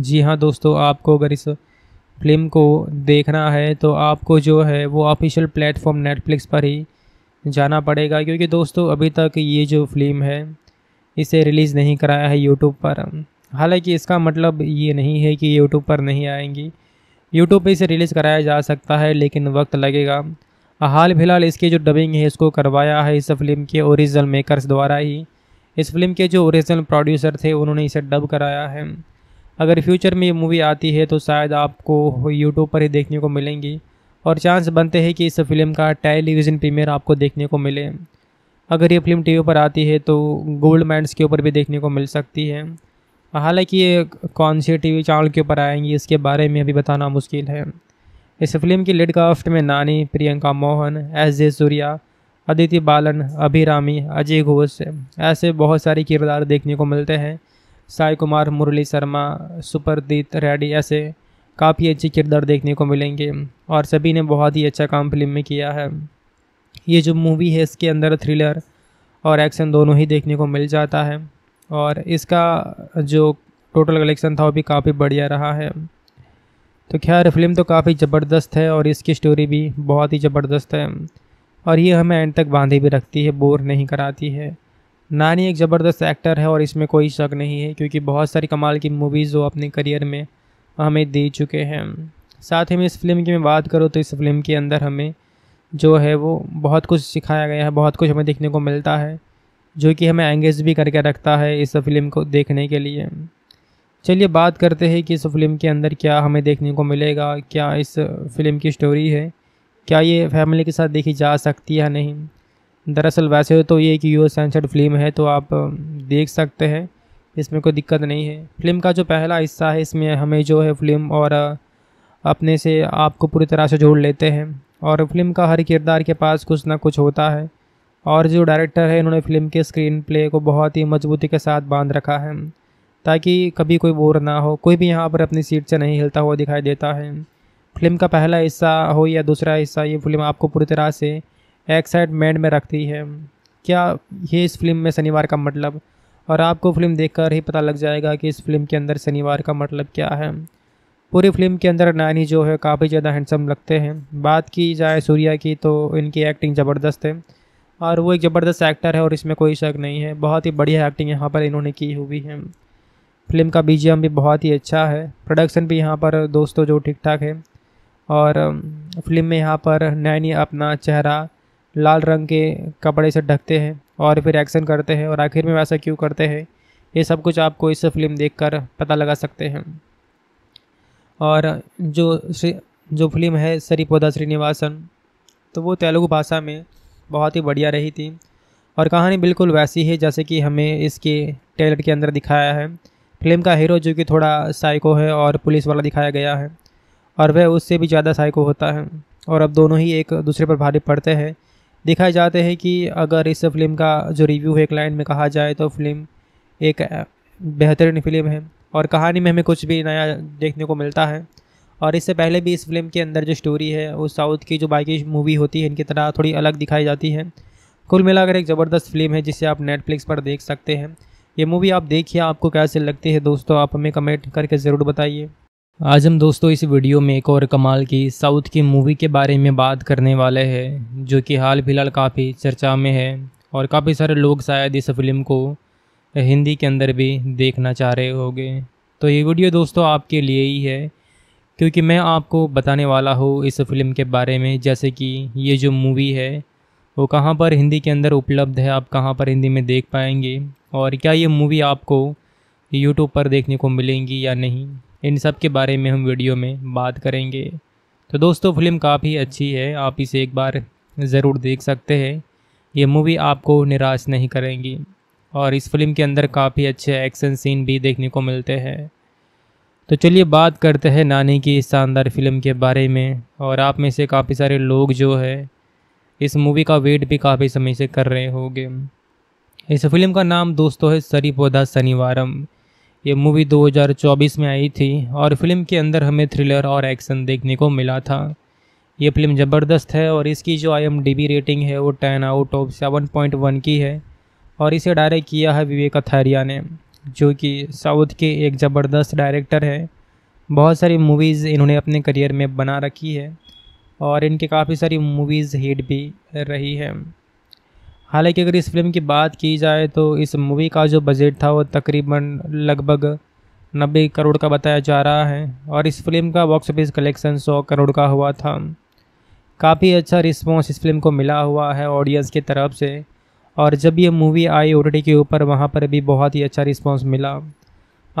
जी हाँ दोस्तों आपको अगर इस फिल्म को देखना है तो आपको जो है वो ऑफिशियल प्लेटफॉर्म नेटफ्लिक्स पर ही जाना पड़ेगा क्योंकि दोस्तों अभी तक ये जो फिल्म है इसे रिलीज़ नहीं कराया है यूट्यूब पर हालांकि इसका मतलब ये नहीं है कि यूट्यूब पर नहीं आएंगी यूट्यूब पर इसे रिलीज़ कराया जा सकता है लेकिन वक्त लगेगा हाल फिलहाल इसके जो डबिंग है इसको करवाया है इस फिल्म के ओरिजिनल मेकर्स द्वारा ही इस फिल्म के जो ओरिजिनल प्रोड्यूसर थे उन्होंने इसे डब कराया है अगर फ्यूचर में ये मूवी आती है तो शायद आपको यूट्यूब पर ही देखने को मिलेंगी और चांस बनते हैं कि इस फिल्म का टेलीविज़न प्रीमियर आपको देखने को मिले अगर ये फिल्म टीवी पर आती है तो गोल्ड मैंस के ऊपर भी देखने को मिल सकती है हालांकि ये कौन से टीवी चैनल के ऊपर आएंगी इसके बारे में अभी बताना मुश्किल है इस फिल्म की लिडकाफ्ट में नानी प्रियंका मोहन एस जे सूर्या अदिति बालन अभिरामी अजय घोष ऐसे बहुत सारे किरदार देखने को मिलते हैं साई कुमार मुरली शर्मा सुपरदीत रेड्डी ऐसे काफ़ी अच्छे किरदार देखने को मिलेंगे और सभी ने बहुत ही अच्छा काम फिल्म में किया है ये जो मूवी है इसके अंदर थ्रिलर और एक्शन दोनों ही देखने को मिल जाता है और इसका जो टोटल कलेक्शन था वो भी काफ़ी बढ़िया रहा है तो खैर फिल्म तो काफ़ी ज़बरदस्त है और इसकी स्टोरी भी बहुत ही ज़बरदस्त है और ये हमें एंड तक बांधे भी रखती है बोर नहीं कराती है नानी एक ज़बरदस्त एक्टर है और इसमें कोई शक नहीं है क्योंकि बहुत सारी कमाल की मूवीज़ वो अपने करियर में हमें दे चुके हैं साथ ही में इस फिल्म की मैं बात करूँ तो इस फिल्म के अंदर हमें जो है वो बहुत कुछ सिखाया गया है बहुत कुछ हमें देखने को मिलता है जो कि हमें एंगेज भी करके रखता है इस फिल्म को देखने के लिए चलिए बात करते हैं कि इस फिल्म के अंदर क्या हमें देखने को मिलेगा क्या इस फिल्म की स्टोरी है क्या ये फैमिली के साथ देखी जा सकती है या नहीं दरअसल वैसे तो ये एक यू एस सेंसर्ड फिल्म है तो आप देख सकते हैं इसमें कोई दिक्कत नहीं है फिल्म का जो पहला हिस्सा है इसमें हमें जो है फिल्म और अपने से आपको पूरी तरह से जोड़ लेते हैं और फिल्म का हर किरदार के पास कुछ ना कुछ होता है और जो डायरेक्टर है इन्होंने फिल्म के स्क्रीन प्ले को बहुत ही मजबूती के साथ बांध रखा है ताकि कभी कोई बोर ना हो कोई भी यहाँ पर अपनी सीट से नहीं हिलता हुआ दिखाई देता है फिल्म का पहला हिस्सा हो या दूसरा हिस्सा ये फिल्म आपको पूरी तरह से एक साइड में रखती है क्या ये इस फिल्म में शनिवार का मतलब और आपको फिल्म देखकर ही पता लग जाएगा कि इस फिल्म के अंदर शनिवार का मतलब क्या है पूरी फिल्म के अंदर नानी जो है काफ़ी ज़्यादा हैंडसम लगते हैं बात की जाए सूर्या की तो इनकी एक्टिंग ज़बरदस्त है और वो एक ज़बरदस्त एक्टर है और इसमें कोई शक नहीं है बहुत ही बढ़िया एक्टिंग यहाँ पर इन्होंने की हुई है फिल्म का बी भी बहुत ही अच्छा है प्रोडक्शन भी यहाँ पर दोस्तों जो ठीक ठाक है और फिल्म में यहाँ पर नैनी अपना चेहरा लाल रंग के कपड़े से ढकते हैं और फिर एक्शन करते हैं और आखिर में वैसा क्यों करते हैं ये सब कुछ आपको इस फिल्म कर पता लगा सकते हैं और जो जो फिल्म है सरीपोदा श्रीनिवासन तो वो तेलुगु भाषा में बहुत ही बढ़िया रही थी और कहानी बिल्कुल वैसी है जैसे कि हमें इसके टेलर के अंदर दिखाया है फिल्म का हीरो जो कि थोड़ा साइको है और पुलिस वाला दिखाया गया है और वह उससे भी ज़्यादा साइको होता है और अब दोनों ही एक दूसरे पर भारी पड़ते हैं दिखाए जाते हैं कि अगर इस फिल्म का जो रिव्यू है एक लाइन में कहा जाए तो फिल्म एक बेहतरीन फिल्म है और कहानी में हमें कुछ भी नया देखने को मिलता है और इससे पहले भी इस फिल्म के अंदर जो स्टोरी है वो साउथ की जो बाकी मूवी होती है इनकी तरह थोड़ी अलग दिखाई जाती है कुल मिलाकर एक ज़बरदस्त फिल्म है जिसे आप नेटफ्लिक्स पर देख सकते हैं ये मूवी आप देखिए आपको कैसे लगती है दोस्तों आप हमें कमेंट करके ज़रूर बताइए आज हम दोस्तों इस वीडियो में एक और कमाल की साउथ की मूवी के बारे में बात करने वाले हैं जो कि हाल फिलहाल काफ़ी चर्चा में है और काफ़ी सारे लोग शायद इस फिल्म को हिंदी के अंदर भी देखना चाह रहे होंगे तो ये वीडियो दोस्तों आपके लिए ही है क्योंकि मैं आपको बताने वाला हूँ इस फिल्म के बारे में जैसे कि ये जो मूवी है वो कहाँ पर हिंदी के अंदर उपलब्ध है आप कहाँ पर हिंदी में देख पाएंगे और क्या ये मूवी आपको यूट्यूब पर देखने को मिलेंगी या नहीं इन सब के बारे में हम वीडियो में बात करेंगे तो दोस्तों फिल्म काफ़ी अच्छी है आप इसे एक बार ज़रूर देख सकते हैं ये मूवी आपको निराश नहीं करेंगी और इस फिल्म के अंदर काफ़ी अच्छे एक्शन सीन भी देखने को मिलते हैं तो चलिए बात करते हैं नानी की इस शानदार फिल्म के बारे में और आप में से काफ़ी सारे लोग जो है इस मूवी का वेट भी काफ़ी समय से कर रहे होंगे इस फिल्म का नाम दोस्तों है सरी पौधा शनिवारम ये मूवी 2024 में आई थी और फिल्म के अंदर हमें थ्रिलर और एक्शन देखने को मिला था ये फिल्म ज़बरदस्त है और इसकी जो आई रेटिंग है वो ten out of seven point one की है और इसे डायरेक्ट किया है विवेक अथारिया ने जो कि साउथ के एक ज़बरदस्त डायरेक्टर हैं बहुत सारी मूवीज़ इन्होंने अपने करियर में बना रखी है और इनकी काफ़ी सारी मूवीज़ हिट भी रही हैं हालांकि अगर इस फिल्म की बात की जाए तो इस मूवी का जो बजट था वो तकरीबन लगभग नब्बे करोड़ का बताया जा रहा है और इस फिल्म का बॉक्स ऑफिस कलेक्शन सौ करोड़ का हुआ था काफ़ी अच्छा रिस्पॉन्स इस फिल्म को मिला हुआ है ऑडियंस की तरफ से और जब ये मूवी आई ओ के ऊपर वहाँ पर भी बहुत ही अच्छा रिस्पॉन्स मिला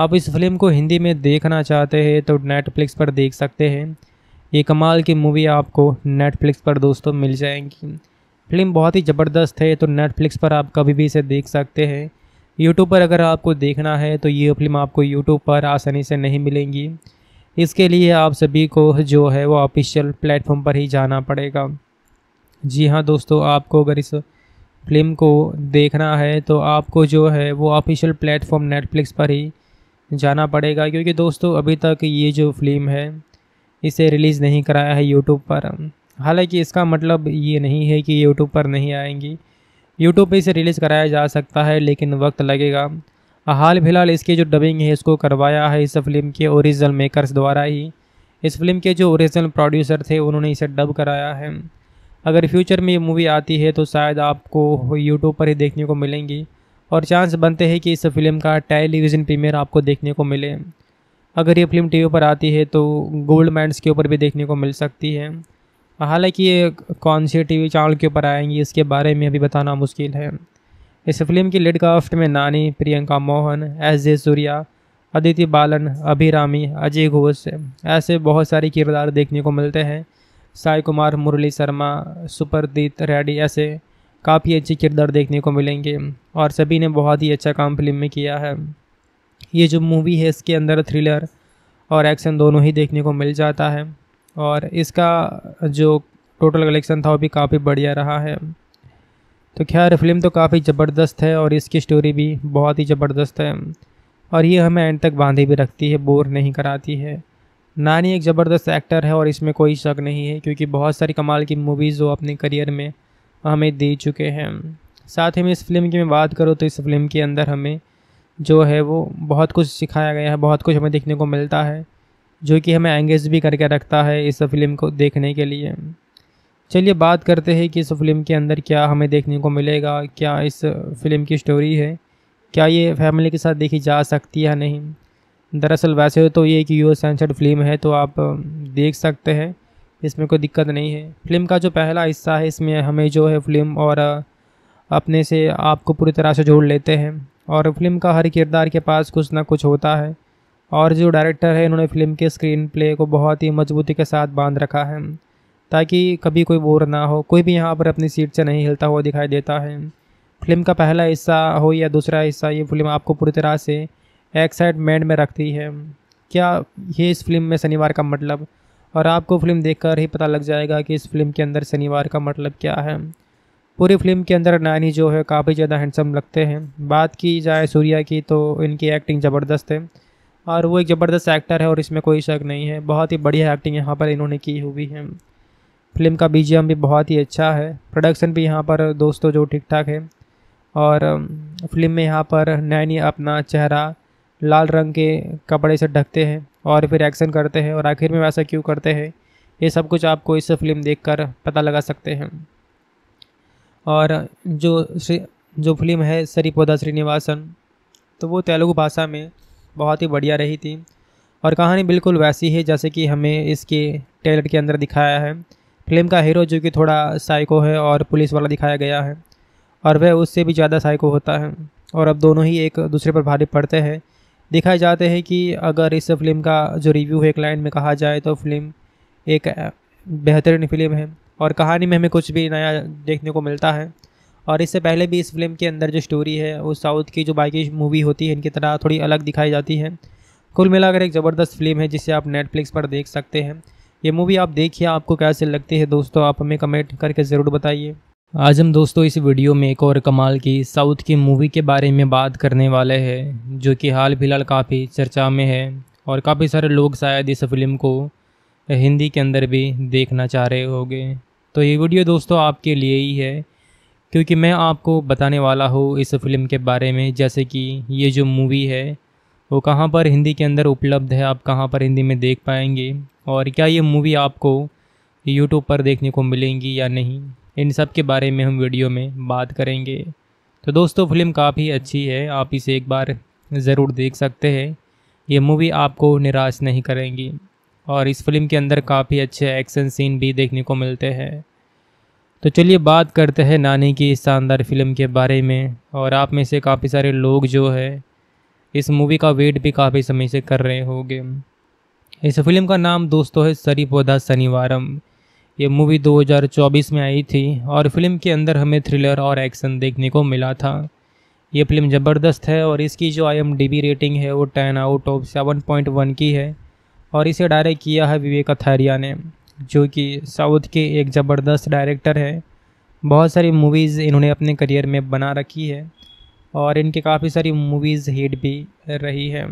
आप इस फिल्म को हिंदी में देखना चाहते हैं तो नेटफ्लिक्स पर देख सकते हैं ये कमाल की मूवी आपको नेटफ्लिक्स पर दोस्तों मिल जाएंगी फिल्म बहुत ही ज़बरदस्त है तो नेटफ्लिक्स पर आप कभी भी इसे देख सकते हैं यूट्यूब पर अगर आपको देखना है तो ये फिल्म आपको यूट्यूब पर आसानी से नहीं मिलेंगी इसके लिए आप सभी को जो है वो ऑफिशियल प्लेटफॉर्म पर ही जाना पड़ेगा जी हाँ दोस्तों आपको अगर इस फिल्म को देखना है तो आपको जो है वो ऑफिशियल प्लेटफॉर्म नेटफ्लिक्स पर ही जाना पड़ेगा क्योंकि दोस्तों अभी तक ये जो फिल्म है इसे रिलीज़ नहीं कराया है यूट्यूब पर हालांकि इसका मतलब ये नहीं है कि यूट्यूब पर नहीं आएंगी यूट्यूब पर इसे रिलीज़ कराया जा सकता है लेकिन वक्त लगेगा हाल फिलहाल इसके जो डबिंग है इसको करवाया है इस फिल्म के ओरिजिनल मेकर्स द्वारा ही इस फिल्म के जो ओरिजिनल प्रोड्यूसर थे उन्होंने इसे डब कराया है अगर फ्यूचर में ये मूवी आती है तो शायद आपको यूट्यूब पर ही देखने को मिलेंगी और चांस बनते हैं कि इस फिल्म का टेलीविज़न प्रीमियर आपको देखने को मिले अगर ये फिल्म टीवी पर आती है तो गोल्ड मैंड्स के ऊपर भी देखने को मिल सकती है हालांकि ये कौन से टीवी चैनल के ऊपर आएंगी इसके बारे में अभी बताना मुश्किल है इस फिल्म की लीड कास्ट में नानी प्रियंका मोहन एस जे सूर्या अदिति बालन अभिरामी अजय घोष ऐसे बहुत सारे किरदार देखने को मिलते हैं साई कुमार मुरली शर्मा सुपरदीत रेड्डी ऐसे काफ़ी अच्छे किरदार देखने को मिलेंगे और सभी ने बहुत ही अच्छा काम फिल्म में किया है ये जो मूवी है इसके अंदर थ्रिलर और एक्शन दोनों ही देखने को मिल जाता है और इसका जो टोटल कलेक्शन था वो भी काफ़ी बढ़िया रहा है तो खैर फिल्म तो काफ़ी ज़बरदस्त है और इसकी स्टोरी भी बहुत ही ज़बरदस्त है और ये हमें एंड तक बांधे भी रखती है बोर नहीं कराती है नानी एक ज़बरदस्त एक्टर है और इसमें कोई शक नहीं है क्योंकि बहुत सारी कमाल की मूवीज़ वो अपने करियर में हमें दे चुके हैं साथ ही में इस फिल्म की मैं बात करूँ तो इस फिल्म के अंदर हमें जो है वो बहुत कुछ सिखाया गया है बहुत कुछ हमें देखने को मिलता है जो कि हमें एंगेज भी करके रखता है इस फिल्म को देखने के लिए चलिए बात करते हैं कि इस फिल्म के अंदर क्या हमें देखने को मिलेगा क्या इस फिल्म की स्टोरी है क्या ये फैमिली के साथ देखी जा सकती है या नहीं दरअसल वैसे तो ये एक यू सेंसर्ड फिल्म है तो आप देख सकते हैं इसमें कोई दिक्कत नहीं है फिल्म का जो पहला हिस्सा है इसमें हमें जो है फिल्म और अपने से आपको पूरी तरह से जोड़ लेते हैं और फिल्म का हर किरदार के पास कुछ ना कुछ होता है और जो डायरेक्टर है इन्होंने फिल्म के स्क्रीन प्ले को बहुत ही मजबूती के साथ बांध रखा है ताकि कभी कोई बोर ना हो कोई भी यहाँ पर अपनी सीट से नहीं हिलता हुआ दिखाई देता है फिल्म का पहला हिस्सा हो या दूसरा हिस्सा ये फिल्म आपको पूरी तरह से एक्साइटमेंट में रखती है क्या ये इस फिल्म में शनिवार का मतलब और आपको फिल्म देखकर ही पता लग जाएगा कि इस फिल्म के अंदर शनिवार का मतलब क्या है पूरी फिल्म के अंदर नानी जो है काफ़ी ज़्यादा हैंडसम लगते हैं बात की जाए सूर्या की तो इनकी एक्टिंग ज़बरदस्त है और वो एक ज़बरदस्त एक्टर है और इसमें कोई शक नहीं है बहुत ही बढ़िया एक्टिंग यहाँ पर इन्होंने की हुई है फिल्म का बी भी बहुत ही अच्छा है प्रोडक्शन भी यहाँ पर दोस्तों जो ठीक ठाक है और फिल्म में यहाँ पर नैनी अपना चेहरा लाल रंग के कपड़े से ढकते हैं और फिर एक्शन करते हैं और आखिर में वैसा क्यों करते हैं ये सब कुछ आपको इस फिल्म देख पता लगा सकते हैं और जो जो फिल्म है सरीपोदा श्रीनिवासन तो वो तेलुगु भाषा में बहुत ही बढ़िया रही थी और कहानी बिल्कुल वैसी है जैसे कि हमें इसके टेलर के अंदर दिखाया है फिल्म का हीरो जो कि थोड़ा साइको है और पुलिस वाला दिखाया गया है और वह उससे भी ज़्यादा साइको होता है और अब दोनों ही एक दूसरे पर भारी पड़ते हैं दिखाए जाते हैं कि अगर इस फिल्म का जो रिव्यू है एक लाइन में कहा जाए तो फिल्म एक बेहतरीन फिल्म है और कहानी में हमें कुछ भी नया देखने को मिलता है और इससे पहले भी इस फिल्म के अंदर जो स्टोरी है वो साउथ की जो बाकी मूवी होती है इनकी तरह थोड़ी अलग दिखाई जाती है कुल मिलाकर एक ज़बरदस्त फिल्म है जिसे आप नेटफ्लिक्स पर देख सकते हैं ये मूवी आप देखिए आपको कैसे लगती है दोस्तों आप हमें कमेंट करके ज़रूर बताइए आज हम दोस्तों इस वीडियो में एक और कमाल की साउथ की मूवी के बारे में बात करने वाले हैं जो कि हाल फिलहाल काफ़ी चर्चा में है और काफ़ी सारे लोग शायद इस फिल्म को हिंदी के अंदर भी देखना चाह रहे होंगे तो ये वीडियो दोस्तों आपके लिए ही है क्योंकि मैं आपको बताने वाला हूँ इस फिल्म के बारे में जैसे कि ये जो मूवी है वो कहाँ पर हिंदी के अंदर उपलब्ध है आप कहाँ पर हिंदी में देख पाएंगे और क्या ये मूवी आपको यूट्यूब पर देखने को मिलेंगी या नहीं इन सब के बारे में हम वीडियो में बात करेंगे तो दोस्तों फिल्म काफ़ी अच्छी है आप इसे एक बार ज़रूर देख सकते हैं ये मूवी आपको निराश नहीं करेंगी और इस फिल्म के अंदर काफ़ी अच्छे एक्शन सीन भी देखने को मिलते हैं तो चलिए बात करते हैं नानी की इस शानदार फिल्म के बारे में और आप में से काफ़ी सारे लोग जो है इस मूवी का वेट भी काफ़ी समय से कर रहे होंगे इस फिल्म का नाम दोस्तों है सरी पौधा शनिवारम ये मूवी 2024 में आई थी और फिल्म के अंदर हमें थ्रिलर और एक्शन देखने को मिला था ये फिल्म ज़बरदस्त है और इसकी जो आई रेटिंग है वो ten out of seven point one की है और इसे डायरेक्ट किया है विवेक अथारिया ने जो कि साउथ के एक ज़बरदस्त डायरेक्टर हैं बहुत सारी मूवीज़ इन्होंने अपने करियर में बना रखी है और इनके काफ़ी सारी मूवीज़ हिट भी रही हैं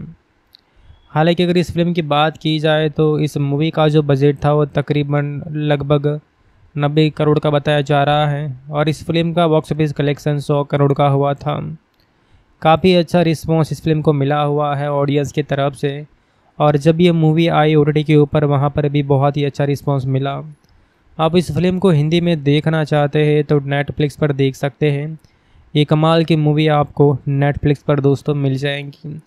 हालांकि अगर इस फिल्म की बात की जाए तो इस मूवी का जो बजट था वो तकरीबन लगभग नब्बे करोड़ का बताया जा रहा है और इस फिल्म का बॉक्स ऑफिस कलेक्शन सौ करोड़ का हुआ था काफ़ी अच्छा रिस्पॉन्स इस फिल्म को मिला हुआ है ऑडियंस की तरफ से और जब ये मूवी आई ओ के ऊपर वहाँ पर भी बहुत ही अच्छा रिस्पॉन्स मिला आप इस फिल्म को हिंदी में देखना चाहते हैं तो नेटफ्लिक्स पर देख सकते हैं ये कमाल की मूवी आपको नेटफ्लिक्स पर दोस्तों मिल जाएंगी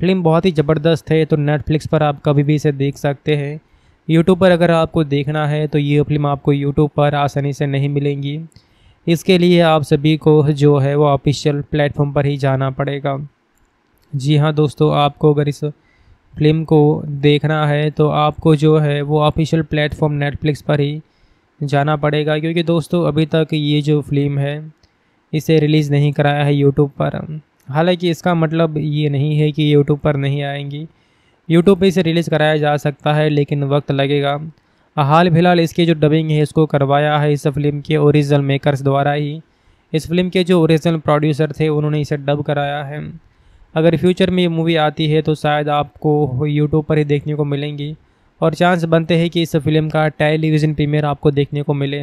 फिल्म बहुत ही ज़बरदस्त है तो नेटफ्लिक्स पर आप कभी भी इसे देख सकते हैं यूट्यूब पर अगर आपको देखना है तो ये फिल्म आपको यूट्यूब पर आसानी से नहीं मिलेंगी इसके लिए आप सभी को जो है वो ऑफिशियल प्लेटफॉर्म पर ही जाना पड़ेगा जी हाँ दोस्तों आपको अगर इस फिल्म को देखना है तो आपको जो है वो ऑफिशियल प्लेटफॉर्म नेटफ्लिक्स पर ही जाना पड़ेगा क्योंकि दोस्तों अभी तक ये जो फिल्म है इसे रिलीज़ नहीं कराया है यूट्यूब पर हालांकि इसका मतलब ये नहीं है कि यूट्यूब पर नहीं आएंगी यूट्यूब पर इसे रिलीज़ कराया जा सकता है लेकिन वक्त लगेगा हाल फिलहाल इसके जो डबिंग है इसको करवाया है इस फिल्म के ओरिजिनल मेकर्स द्वारा ही इस फिल्म के जो ओरिजिनल प्रोड्यूसर थे उन्होंने इसे डब कराया है अगर फ्यूचर में ये मूवी आती है तो शायद आपको यूट्यूब पर ही देखने को मिलेंगी और चांस बनते हैं कि इस फिल्म का टेलीविज़न प्रीमियर आपको देखने को मिले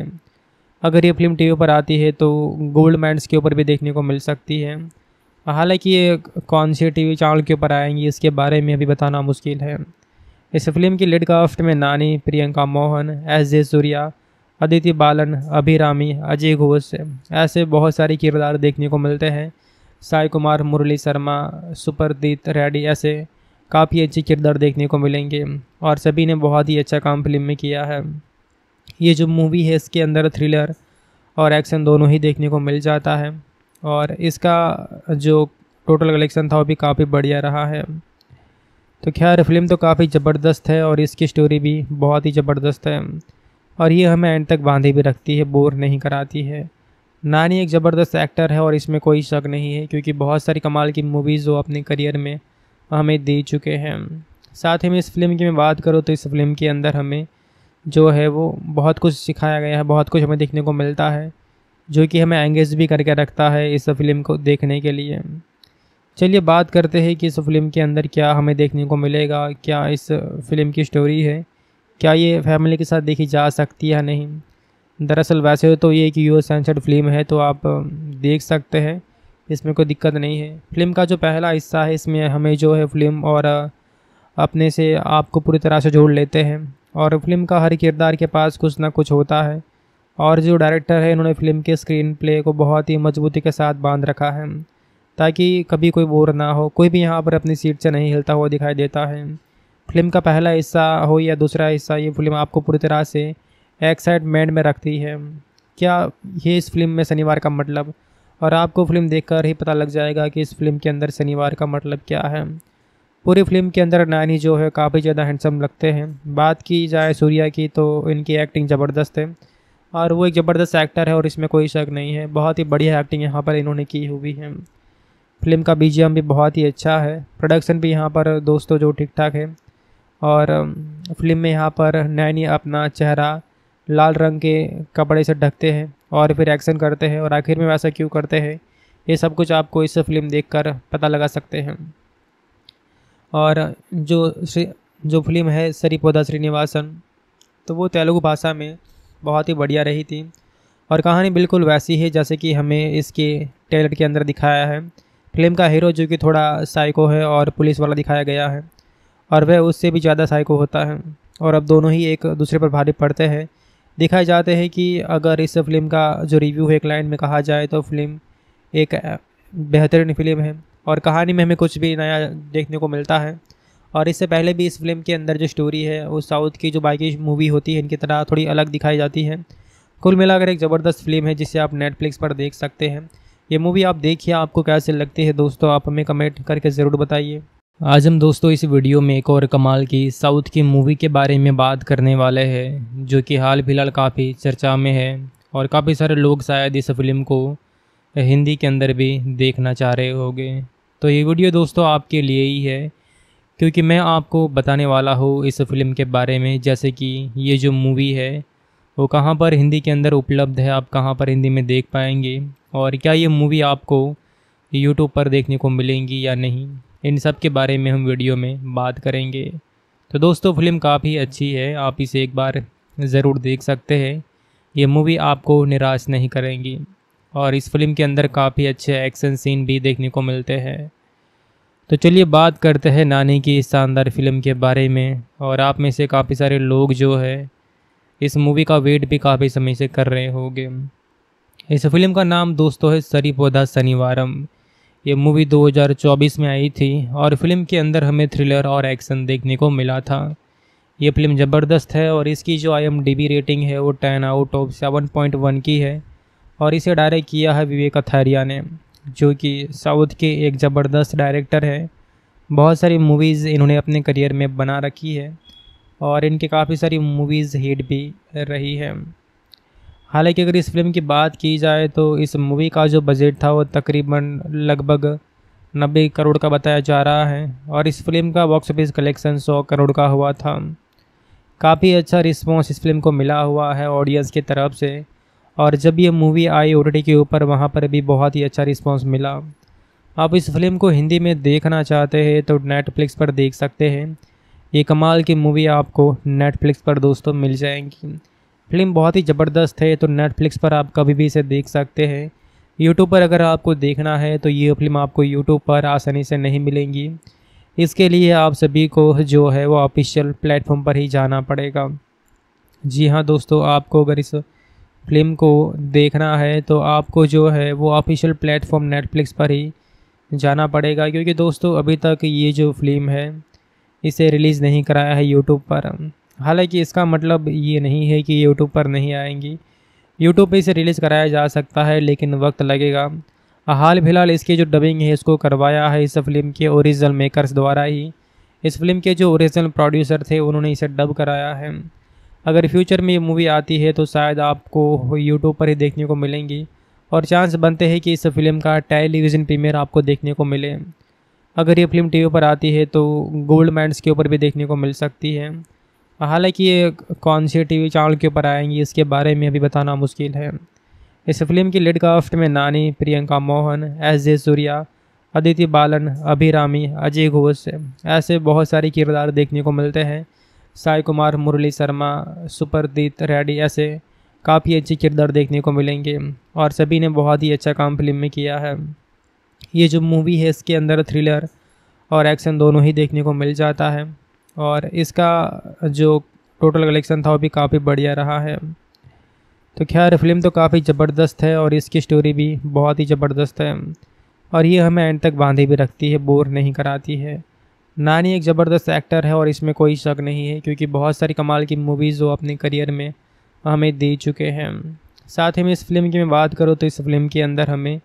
अगर ये फिल्म टीवी पर आती है तो गोल्ड मैंस के ऊपर भी देखने को मिल सकती है हालांकि ये कौन से टीवी चैनल के ऊपर आएंगी इसके बारे में अभी बताना मुश्किल है इस फिल्म की लिडकाफ्ट में नानी प्रियंका मोहन एस जे सूर्या अदिति बालन अभिरामी अजय घोष ऐसे बहुत सारे किरदार देखने को मिलते हैं साई कुमार मुरली शर्मा सुपरदीत रेड्डी ऐसे काफ़ी अच्छे किरदार देखने को मिलेंगे और सभी ने बहुत ही अच्छा काम फिल्म में किया है ये जो मूवी है इसके अंदर थ्रिलर और एक्शन दोनों ही देखने को मिल जाता है और इसका जो टोटल कलेक्शन था वो भी काफ़ी बढ़िया रहा है तो खैर फिल्म तो काफ़ी ज़बरदस्त है और इसकी स्टोरी भी बहुत ही ज़बरदस्त है और ये हमें एंड तक बांधे भी रखती है बोर नहीं कराती है नानी एक ज़बरदस्त एक्टर है और इसमें कोई शक नहीं है क्योंकि बहुत सारी कमाल की मूवीज़ वो अपने करियर में हमें दे चुके हैं साथ ही में इस फिल्म की मैं बात करूँ तो इस फिल्म के अंदर हमें जो है वो बहुत कुछ सिखाया गया है बहुत कुछ हमें देखने को मिलता है जो कि हमें एंगेज भी करके रखता है इस फिल्म को देखने के लिए चलिए बात करते हैं कि इस फिल्म के अंदर क्या हमें देखने को मिलेगा क्या इस फिल्म की स्टोरी है क्या ये फैमिली के साथ देखी जा सकती है या नहीं दरअसल वैसे तो ये एक यू एस सेंसर्ड फिल्म है तो आप देख सकते हैं इसमें कोई दिक्कत नहीं है फिल्म का जो पहला हिस्सा है इसमें हमें जो है फिल्म और अपने से आपको पूरी तरह से जोड़ लेते हैं और फिल्म का हर किरदार के पास कुछ ना कुछ होता है और जो डायरेक्टर है इन्होंने फिल्म के स्क्रीन प्ले को बहुत ही मजबूती के साथ बांध रखा है ताकि कभी कोई बोर ना हो कोई भी यहाँ पर अपनी सीट से नहीं हिलता हुआ दिखाई देता है फिल्म का पहला हिस्सा हो या दूसरा हिस्सा ये फिल्म आपको पूरी तरह से एक्साइटमेंट में रखती है क्या ये इस फिल्म में शनिवार का मतलब और आपको फिल्म देखकर ही पता लग जाएगा कि इस फिल्म के अंदर शनिवार का मतलब क्या है पूरी फिल्म के अंदर नानी जो है काफ़ी ज़्यादा हैंडसम लगते हैं बात की जाए सूर्या की तो इनकी एक्टिंग ज़बरदस्त है और वो एक ज़बरदस्त एक्टर है और इसमें कोई शक नहीं है बहुत ही बढ़िया एक्टिंग यहाँ पर इन्होंने की हुई है फिल्म का बी भी बहुत ही अच्छा है प्रोडक्शन भी यहाँ पर दोस्तों जो ठीक ठाक है और फिल्म में यहाँ पर नैनी अपना चेहरा लाल रंग के कपड़े से ढकते हैं और फिर एक्शन करते हैं और आखिर में वैसा क्यों करते हैं ये सब कुछ आपको इस फिल्म कर पता लगा सकते हैं और जो जो फिल्म है सरीपोदा श्रीनिवासन तो वो तेलुगु भाषा में बहुत ही बढ़िया रही थी और कहानी बिल्कुल वैसी है जैसे कि हमें इसके टेलर के अंदर दिखाया है फिल्म का हीरो जो कि थोड़ा साइको है और पुलिस वाला दिखाया गया है और वह उससे भी ज़्यादा साइको होता है और अब दोनों ही एक दूसरे पर भारी पड़ते हैं दिखाए जाते हैं कि अगर इस फिल्म का जो रिव्यू है क्लाइंट में कहा जाए तो फिल्म एक बेहतरीन फिल्म है और कहानी में हमें कुछ भी नया देखने को मिलता है और इससे पहले भी इस फिल्म के अंदर जो स्टोरी है वो साउथ की जो बाकी मूवी होती है इनकी तरह थोड़ी अलग दिखाई जाती है कुल मिलाकर एक ज़बरदस्त फिल्म है जिसे आप नेटफ्लिक्स पर देख सकते हैं ये मूवी आप देखिए आपको कैसे लगती है दोस्तों आप हमें कमेंट करके ज़रूर बताइए आज हम दोस्तों इस वीडियो में एक और कमाल की साउथ की मूवी के बारे में बात करने वाले हैं जो कि हाल फिलहाल काफ़ी चर्चा में है और काफ़ी सारे लोग शायद इस फिल्म को हिंदी के अंदर भी देखना चाह रहे होंगे तो ये वीडियो दोस्तों आपके लिए ही है क्योंकि मैं आपको बताने वाला हूँ इस फिल्म के बारे में जैसे कि ये जो मूवी है वो कहाँ पर हिंदी के अंदर उपलब्ध है आप कहाँ पर हिंदी में देख पाएंगे और क्या ये मूवी आपको यूट्यूब पर देखने को मिलेंगी या नहीं इन सब के बारे में हम वीडियो में बात करेंगे तो दोस्तों फिल्म काफ़ी अच्छी है आप इसे एक बार ज़रूर देख सकते हैं ये मूवी आपको निराश नहीं करेंगी और इस फिल्म के अंदर काफ़ी अच्छे एक्शन सीन भी देखने को मिलते हैं तो चलिए बात करते हैं नानी की इस शानदार फिल्म के बारे में और आप में से काफ़ी सारे लोग जो है इस मूवी का वेट भी काफ़ी समय से कर रहे होंगे इस फिल्म का नाम दोस्तों है सरी पौधा शनिवारम ये मूवी 2024 में आई थी और फिल्म के अंदर हमें थ्रिलर और एक्शन देखने को मिला था ये फिल्म ज़बरदस्त है और इसकी जो आई रेटिंग है वो ten out of seven point one की है और इसे डायरेक्ट किया है विवेक अथारिया ने जो कि साउथ के एक ज़बरदस्त डायरेक्टर हैं बहुत सारी मूवीज़ इन्होंने अपने करियर में बना रखी है और इनके काफ़ी सारी मूवीज़ हिट भी रही हैं हालांकि अगर इस फिल्म की बात की जाए तो इस मूवी का जो बजट था वो तकरीबन लगभग नब्बे करोड़ का बताया जा रहा है और इस फिल्म का बॉक्स ऑफिस कलेक्शन सौ करोड़ का हुआ था काफ़ी अच्छा रिस्पॉन्स इस फिल्म को मिला हुआ है ऑडियंस की तरफ से और जब ये मूवी आई ओ के ऊपर वहाँ पर भी बहुत ही अच्छा रिस्पॉन्स मिला आप इस फिल्म को हिंदी में देखना चाहते हैं तो नेटफ्लिक्स पर देख सकते हैं ये कमाल की मूवी आपको नेटफ्लिक्स पर दोस्तों मिल जाएंगी फिल्म बहुत ही ज़बरदस्त है तो नेटफ्लिक्स पर आप कभी भी इसे देख सकते हैं यूट्यूब पर अगर आपको देखना है तो ये फिल्म आपको यूट्यूब पर आसानी से नहीं मिलेंगी इसके लिए आप सभी को जो है वो ऑफिशियल प्लेटफॉर्म पर ही जाना पड़ेगा जी हाँ दोस्तों आपको अगर इस फिल्म को देखना है तो आपको जो है वो ऑफिशियल प्लेटफॉर्म नेटफ्लिक्स पर ही जाना पड़ेगा क्योंकि दोस्तों अभी तक ये जो फिल्म है इसे रिलीज़ नहीं कराया है यूट्यूब पर हालांकि इसका मतलब ये नहीं है कि यूट्यूब पर नहीं आएंगी यूट्यूब पे इसे रिलीज़ कराया जा सकता है लेकिन वक्त लगेगा हाल फिलहाल इसके जो डबिंग है इसको करवाया है इस फिल्म के ओरिजिनल मेकर्स द्वारा ही इस फिल्म के जो ओरिजिनल प्रोड्यूसर थे उन्होंने इसे डब कराया है अगर फ्यूचर में ये मूवी आती है तो शायद आपको यूट्यूब पर ही देखने को मिलेंगी और चांस बनते हैं कि इस फिल्म का टेलीविज़न प्रीमियर आपको देखने को मिले अगर ये फिल्म टीवी पर आती है तो गोल्ड माइंड्स के ऊपर भी देखने को मिल सकती है हालांकि ये कौन सी टीवी चैनल के ऊपर आएंगी इसके बारे में अभी बताना मुश्किल है इस फिल्म की लेड में नानी प्रियंका मोहन एस जे सूर्या अदिति बालन अभिरामी अजय घोष ऐसे बहुत सारे किरदार देखने को मिलते हैं साई कुमार मुरली शर्मा सुपरदीत रेड्डी ऐसे काफ़ी अच्छे किरदार देखने को मिलेंगे और सभी ने बहुत ही अच्छा काम फिल्म में किया है ये जो मूवी है इसके अंदर थ्रिलर और एक्शन दोनों ही देखने को मिल जाता है और इसका जो टोटल कलेक्शन था वो भी काफ़ी बढ़िया रहा है तो खैर फिल्म तो काफ़ी ज़बरदस्त है और इसकी स्टोरी भी बहुत ही ज़बरदस्त है और ये हमें एंड तक बांधे भी रखती है बोर नहीं कराती है नानी एक ज़बरदस्त एक्टर है और इसमें कोई शक नहीं है क्योंकि बहुत सारी कमाल की मूवीज़ वो अपने करियर में हमें दे चुके हैं साथ ही में इस फिल्म की मैं बात करूँ तो इस फिल्म के अंदर हमें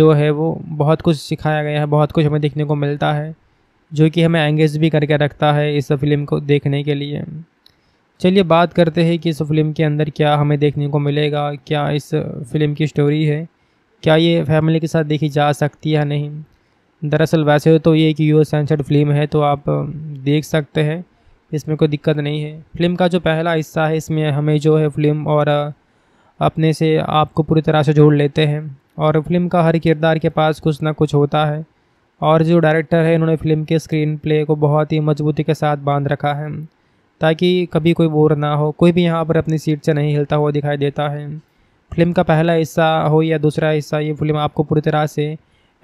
जो है वो बहुत कुछ सिखाया गया है बहुत कुछ हमें देखने को मिलता है जो कि हमें एंगेज भी करके रखता है इस फिल्म को देखने के लिए चलिए बात करते हैं कि इस फिल्म के अंदर क्या हमें देखने को मिलेगा क्या इस फिल्म की स्टोरी है क्या ये फैमिली के साथ देखी जा सकती है या नहीं दरअसल वैसे तो ये एक यू एस सेंसर्ड फिल्म है तो आप देख सकते हैं इसमें कोई दिक्कत नहीं है फिल्म का जो पहला हिस्सा है इसमें हमें जो है फिल्म और अपने से आपको पूरी तरह से जोड़ लेते हैं और फिल्म का हर किरदार के पास कुछ ना कुछ होता है और जो डायरेक्टर है इन्होंने फिल्म के स्क्रीन प्ले को बहुत ही मजबूती के साथ बांध रखा है ताकि कभी कोई बोर ना हो कोई भी यहाँ पर अपनी सीट से नहीं हिलता हुआ दिखाई देता है फिल्म का पहला हिस्सा हो या दूसरा हिस्सा ये फिल्म आपको पूरी तरह से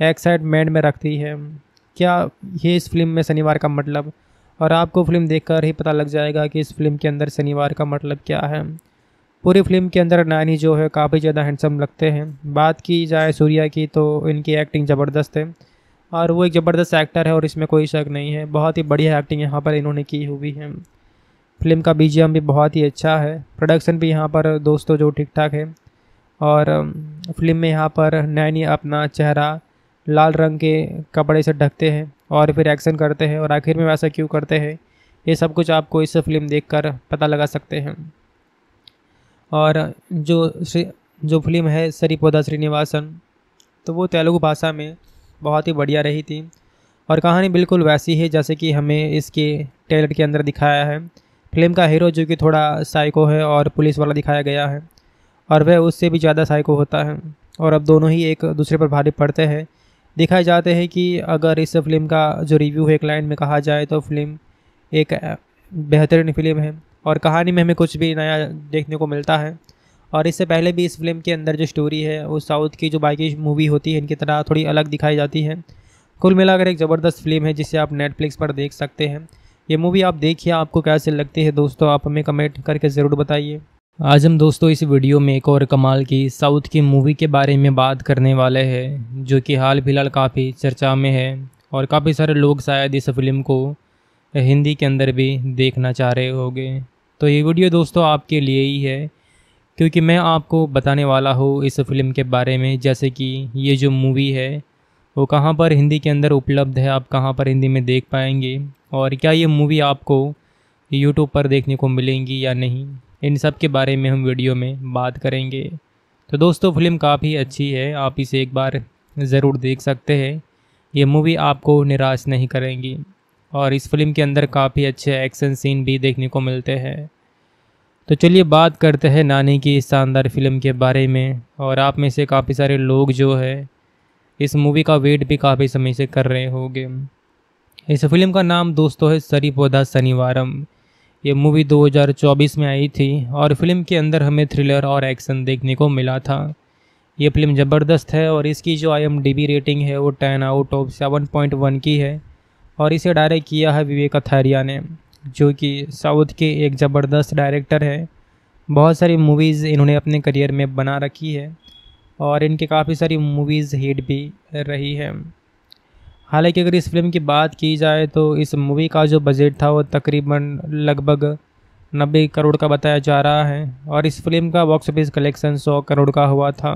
एक्साइटमेंट में रखती है क्या ये इस फिल्म में शनिवार का मतलब और आपको फिल्म देखकर ही पता लग जाएगा कि इस फिल्म के अंदर शनिवार का मतलब क्या है पूरी फिल्म के अंदर नानी जो है काफ़ी ज़्यादा हैंडसम लगते हैं बात की जाए सूर्या की तो इनकी एक्टिंग ज़बरदस्त है और वो एक ज़बरदस्त एक्टर है और इसमें कोई शक नहीं है बहुत ही बढ़िया एक्टिंग यहाँ पर इन्होंने की हुई है फिल्म का बी भी बहुत ही अच्छा है प्रोडक्शन भी यहाँ पर दोस्तों जो ठीक ठाक है और फिल्म में यहाँ पर नैनी अपना चेहरा लाल रंग के कपड़े से ढकते हैं और फिर एक्शन करते हैं और आखिर में वैसा क्यों करते हैं ये सब कुछ आपको इस फिल्म कर पता लगा सकते हैं और जो जो फिल्म है सरीपोदा श्रीनिवासन तो वो तेलुगु भाषा में बहुत ही बढ़िया रही थी और कहानी बिल्कुल वैसी है जैसे कि हमें इसके टेलर के अंदर दिखाया है फिल्म का हीरो जो कि थोड़ा साइको है और पुलिस वाला दिखाया गया है और वह उससे भी ज़्यादा साइको होता है और अब दोनों ही एक दूसरे पर भारी पड़ते हैं दिखाए जाते हैं कि अगर इस फिल्म का जो रिव्यू है एक लाइन में कहा जाए तो फिल्म एक बेहतरीन फिल्म है और कहानी में हमें कुछ भी नया देखने को मिलता है और इससे पहले भी इस फिल्म के अंदर जो स्टोरी है वो साउथ की जो बाकी मूवी होती है इनकी तरह थोड़ी अलग दिखाई जाती है कुल मिलाकर एक ज़बरदस्त फिल्म है जिसे आप नेटफ्लिक्स पर देख सकते हैं ये मूवी आप देखिए आपको कैसे लगती है दोस्तों आप हमें कमेंट करके ज़रूर बताइए आज हम दोस्तों इस वीडियो में एक और कमाल की साउथ की मूवी के बारे में बात करने वाले हैं जो कि हाल फिलहाल काफ़ी चर्चा में है और काफ़ी सारे लोग शायद इस फिल्म को हिंदी के अंदर भी देखना चाह रहे होंगे तो ये वीडियो दोस्तों आपके लिए ही है क्योंकि मैं आपको बताने वाला हूँ इस फिल्म के बारे में जैसे कि ये जो मूवी है वो कहाँ पर हिंदी के अंदर उपलब्ध है आप कहाँ पर हिंदी में देख पाएंगे और क्या ये मूवी आपको यूट्यूब पर देखने को मिलेंगी या नहीं इन सब के बारे में हम वीडियो में बात करेंगे तो दोस्तों फिल्म काफ़ी अच्छी है आप इसे एक बार ज़रूर देख सकते हैं ये मूवी आपको निराश नहीं करेंगी और इस फिल्म के अंदर काफ़ी अच्छे एक्शन सीन भी देखने को मिलते हैं तो चलिए बात करते हैं नानी की इस शानदार फिल्म के बारे में और आप में से काफ़ी सारे लोग जो है इस मूवी का वेट भी काफ़ी समय से कर रहे होंगे इस फिल्म का नाम दोस्तों है सरी पौधा शनिवारम ये मूवी 2024 में आई थी और फिल्म के अंदर हमें थ्रिलर और एक्शन देखने को मिला था ये फिल्म ज़बरदस्त है और इसकी जो आई रेटिंग है वो ten out of seven point one की है और इसे डायरेक्ट किया है विवेक अथैरिया ने जो कि साउथ के एक ज़बरदस्त डायरेक्टर है बहुत सारी मूवीज़ इन्होंने अपने करियर में बना रखी है और इनके काफ़ी सारी मूवीज़ हिट भी रही है हालांकि अगर इस फिल्म की बात की जाए तो इस मूवी का जो बजट था वो तकरीबन लगभग नब्बे करोड़ का बताया जा रहा है और इस फिल्म का बॉक्स ऑफिस कलेक्शन सौ करोड़ का हुआ था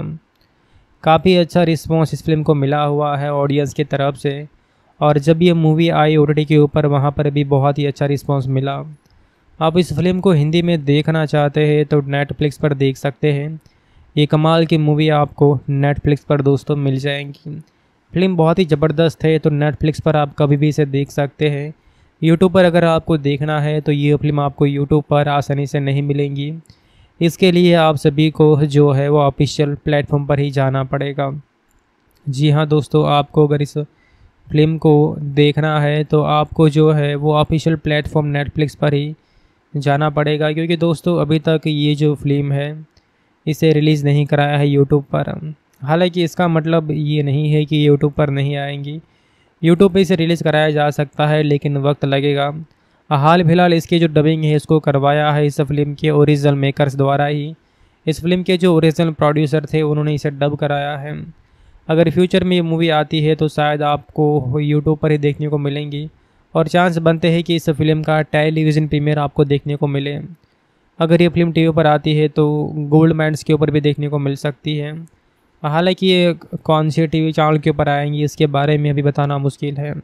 काफ़ी अच्छा रिस्पॉन्स इस फिल्म को मिला हुआ है ऑडियंस की तरफ से और जब ये मूवी आई ओ के ऊपर वहाँ पर भी बहुत ही अच्छा रिस्पॉन्स मिला आप इस फिल्म को हिंदी में देखना चाहते हैं तो नेटफ्लिक्स पर देख सकते हैं ये कमाल की मूवी आपको नेटफ्लिक्स पर दोस्तों मिल जाएंगी फिल्म बहुत ही ज़बरदस्त है तो नेटफ्लिक्स पर आप कभी भी इसे देख सकते हैं यूट्यूब पर अगर आपको देखना है तो ये फिल्म आपको यूट्यूब पर आसानी से नहीं मिलेंगी इसके लिए आप सभी को जो है वो ऑफिशियल प्लेटफॉर्म पर ही जाना पड़ेगा जी हाँ दोस्तों आपको अगर इस फिल्म को देखना है तो आपको जो है वो ऑफिशियल प्लेटफॉर्म नेटफ्लिक्स पर ही जाना पड़ेगा क्योंकि दोस्तों अभी तक ये जो फिल्म है इसे रिलीज़ नहीं कराया है यूट्यूब पर हालांकि इसका मतलब ये नहीं है कि यूट्यूब पर नहीं आएंगी यूट्यूब पर इसे रिलीज़ कराया जा सकता है लेकिन वक्त लगेगा हाल फिलहाल इसकी जो डबिंग है इसको करवाया है इस फिल्म के ओरिजिनल मेकर्स द्वारा ही इस फिल्म के जो ओरिजिनल प्रोड्यूसर थे उन्होंने इसे डब कराया है अगर फ्यूचर में ये मूवी आती है तो शायद आपको यूट्यूब पर ही देखने को मिलेंगी और चांस बनते हैं कि इस फिल्म का टेलीविज़न प्रीमियर आपको देखने को मिले अगर ये फिल्म टीवी पर आती है तो गोल्ड माइंड्स के ऊपर भी देखने को मिल सकती है हालांकि ये कौन से टीवी चैनल के ऊपर आएंगी इसके बारे में अभी बताना मुश्किल है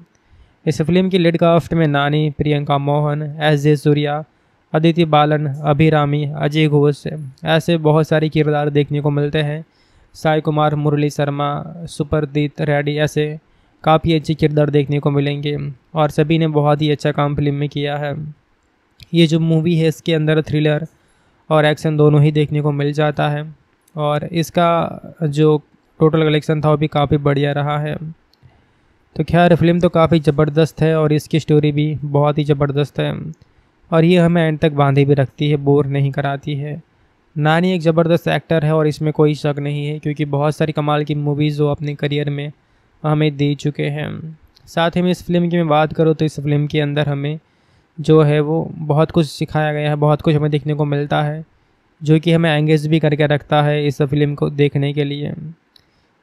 इस फिल्म की लीड काफ्ट में नानी प्रियंका मोहन एस जे सूर्या अदिति बालन अभिरामी अजय घोष ऐसे बहुत सारे किरदार देखने को मिलते हैं साई कुमार मुरली शर्मा सुपरदीत रेड्डी ऐसे काफ़ी अच्छे किरदार देखने को मिलेंगे और सभी ने बहुत ही अच्छा काम फिल्म में किया है ये जो मूवी है इसके अंदर थ्रिलर और एक्शन दोनों ही देखने को मिल जाता है और इसका जो टोटल कलेक्शन था वो भी काफ़ी बढ़िया रहा है तो खैर फिल्म तो काफ़ी ज़बरदस्त है और इसकी स्टोरी भी बहुत ही ज़बरदस्त है और ये हमें एंड तक बांधे भी रखती है बोर नहीं कराती है नानी एक ज़बरदस्त एक्टर है और इसमें कोई शक नहीं है क्योंकि बहुत सारी कमाल की मूवीज़ वो अपने करियर में हमें दे चुके हैं साथ ही में इस फिल्म की मैं बात करूँ तो इस फिल्म के अंदर हमें जो है वो बहुत कुछ सिखाया गया है बहुत कुछ हमें देखने को मिलता है जो कि हमें एंगेज भी करके रखता है इस फिल्म को देखने के लिए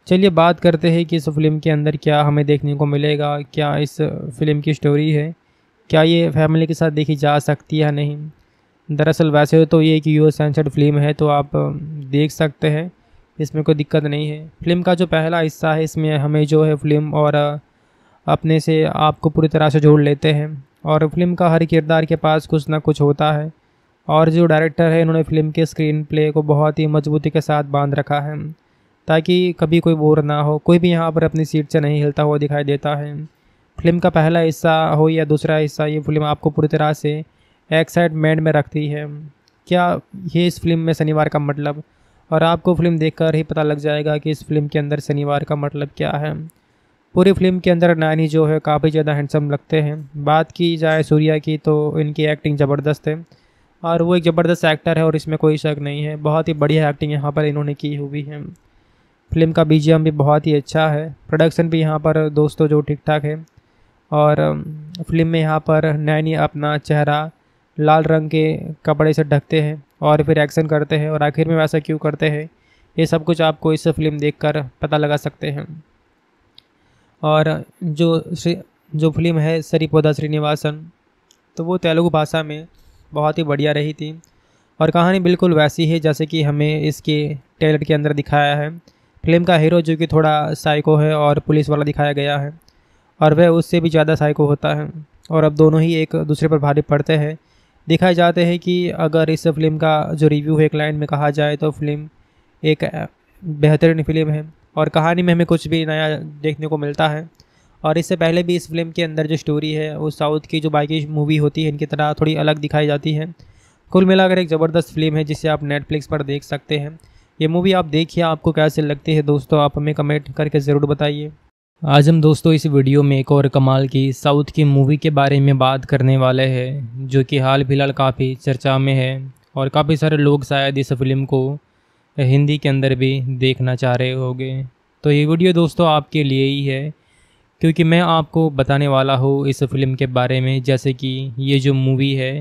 चलिए बात करते हैं कि इस फिल्म के अंदर क्या हमें देखने को मिलेगा क्या इस फिल्म की स्टोरी है क्या ये फैमिली के साथ देखी जा सकती है या नहीं दरअसल वैसे तो ये एक यू एस फिल्म है तो आप देख सकते हैं इसमें कोई दिक्कत नहीं है फिल्म का जो पहला हिस्सा है इसमें हमें जो है फिल्म और अपने से आपको पूरी तरह से जोड़ लेते हैं और फिल्म का हर किरदार के पास कुछ ना कुछ होता है और जो डायरेक्टर है इन्होंने फिल्म के स्क्रीन प्ले को बहुत ही मजबूती के साथ बांध रखा है ताकि कभी कोई बोर ना हो कोई भी यहाँ पर अपनी सीट से नहीं हिलता हुआ दिखाई देता है फिल्म का पहला हिस्सा हो या दूसरा हिस्सा ये फिल्म आपको पूरी तरह से एक साइड में रखती है क्या ये इस फिल्म में शनिवार का मतलब और आपको फिल्म देखकर ही पता लग जाएगा कि इस फिल्म के अंदर शनिवार का मतलब क्या है पूरी फिल्म के अंदर नानी जो है काफ़ी ज़्यादा हैंडसम लगते हैं बात की जाए सूर्या की तो इनकी एक्टिंग ज़बरदस्त है और वो एक ज़बरदस्त एक्टर है और इसमें कोई शक नहीं है बहुत ही बढ़िया एक्टिंग यहाँ पर इन्होंने की हुई है फिल्म का बी भी बहुत ही अच्छा है प्रोडक्शन भी यहाँ पर दोस्तों जो ठीक ठाक है और फिल्म में यहाँ पर नैनी अपना चेहरा लाल रंग के कपड़े से ढकते हैं और फिर एक्शन करते हैं और आखिर में वैसा क्यों करते हैं ये सब कुछ आपको इस फिल्म देख पता लगा सकते हैं और जो जो फिल्म है सरीपोदा श्रीनिवासन तो वो तेलुगु भाषा में बहुत ही बढ़िया रही थी और कहानी बिल्कुल वैसी है जैसे कि हमें इसके टेलर के अंदर दिखाया है फिल्म का हीरो जो कि थोड़ा साइको है और पुलिस वाला दिखाया गया है और वह उससे भी ज़्यादा साइको होता है और अब दोनों ही एक दूसरे पर भारी पड़ते हैं देखा जाते हैं कि अगर इस फिल्म का जो रिव्यू है क्लाइंट में कहा जाए तो फिल्म एक बेहतरीन फिल्म है और कहानी में हमें कुछ भी नया देखने को मिलता है और इससे पहले भी इस फिल्म के अंदर जो स्टोरी है वो साउथ की जो बाकी मूवी होती है इनकी तरह थोड़ी अलग दिखाई जाती है कुल मिलाकर एक ज़बरदस्त फिल्म है जिसे आप नेटफ्लिक्स पर देख सकते हैं ये मूवी आप देखिए आपको कैसे लगती है दोस्तों आप हमें कमेंट करके ज़रूर बताइए आज हम दोस्तों इस वीडियो में एक और कमाल की साउथ की मूवी के बारे में बात करने वाले हैं जो कि हाल फिलहाल काफ़ी चर्चा में है और काफ़ी सारे लोग शायद इस फिल्म को हिंदी के अंदर भी देखना चाह रहे होंगे तो ये वीडियो दोस्तों आपके लिए ही है क्योंकि मैं आपको बताने वाला हूँ इस फिल्म के बारे में जैसे कि ये जो मूवी है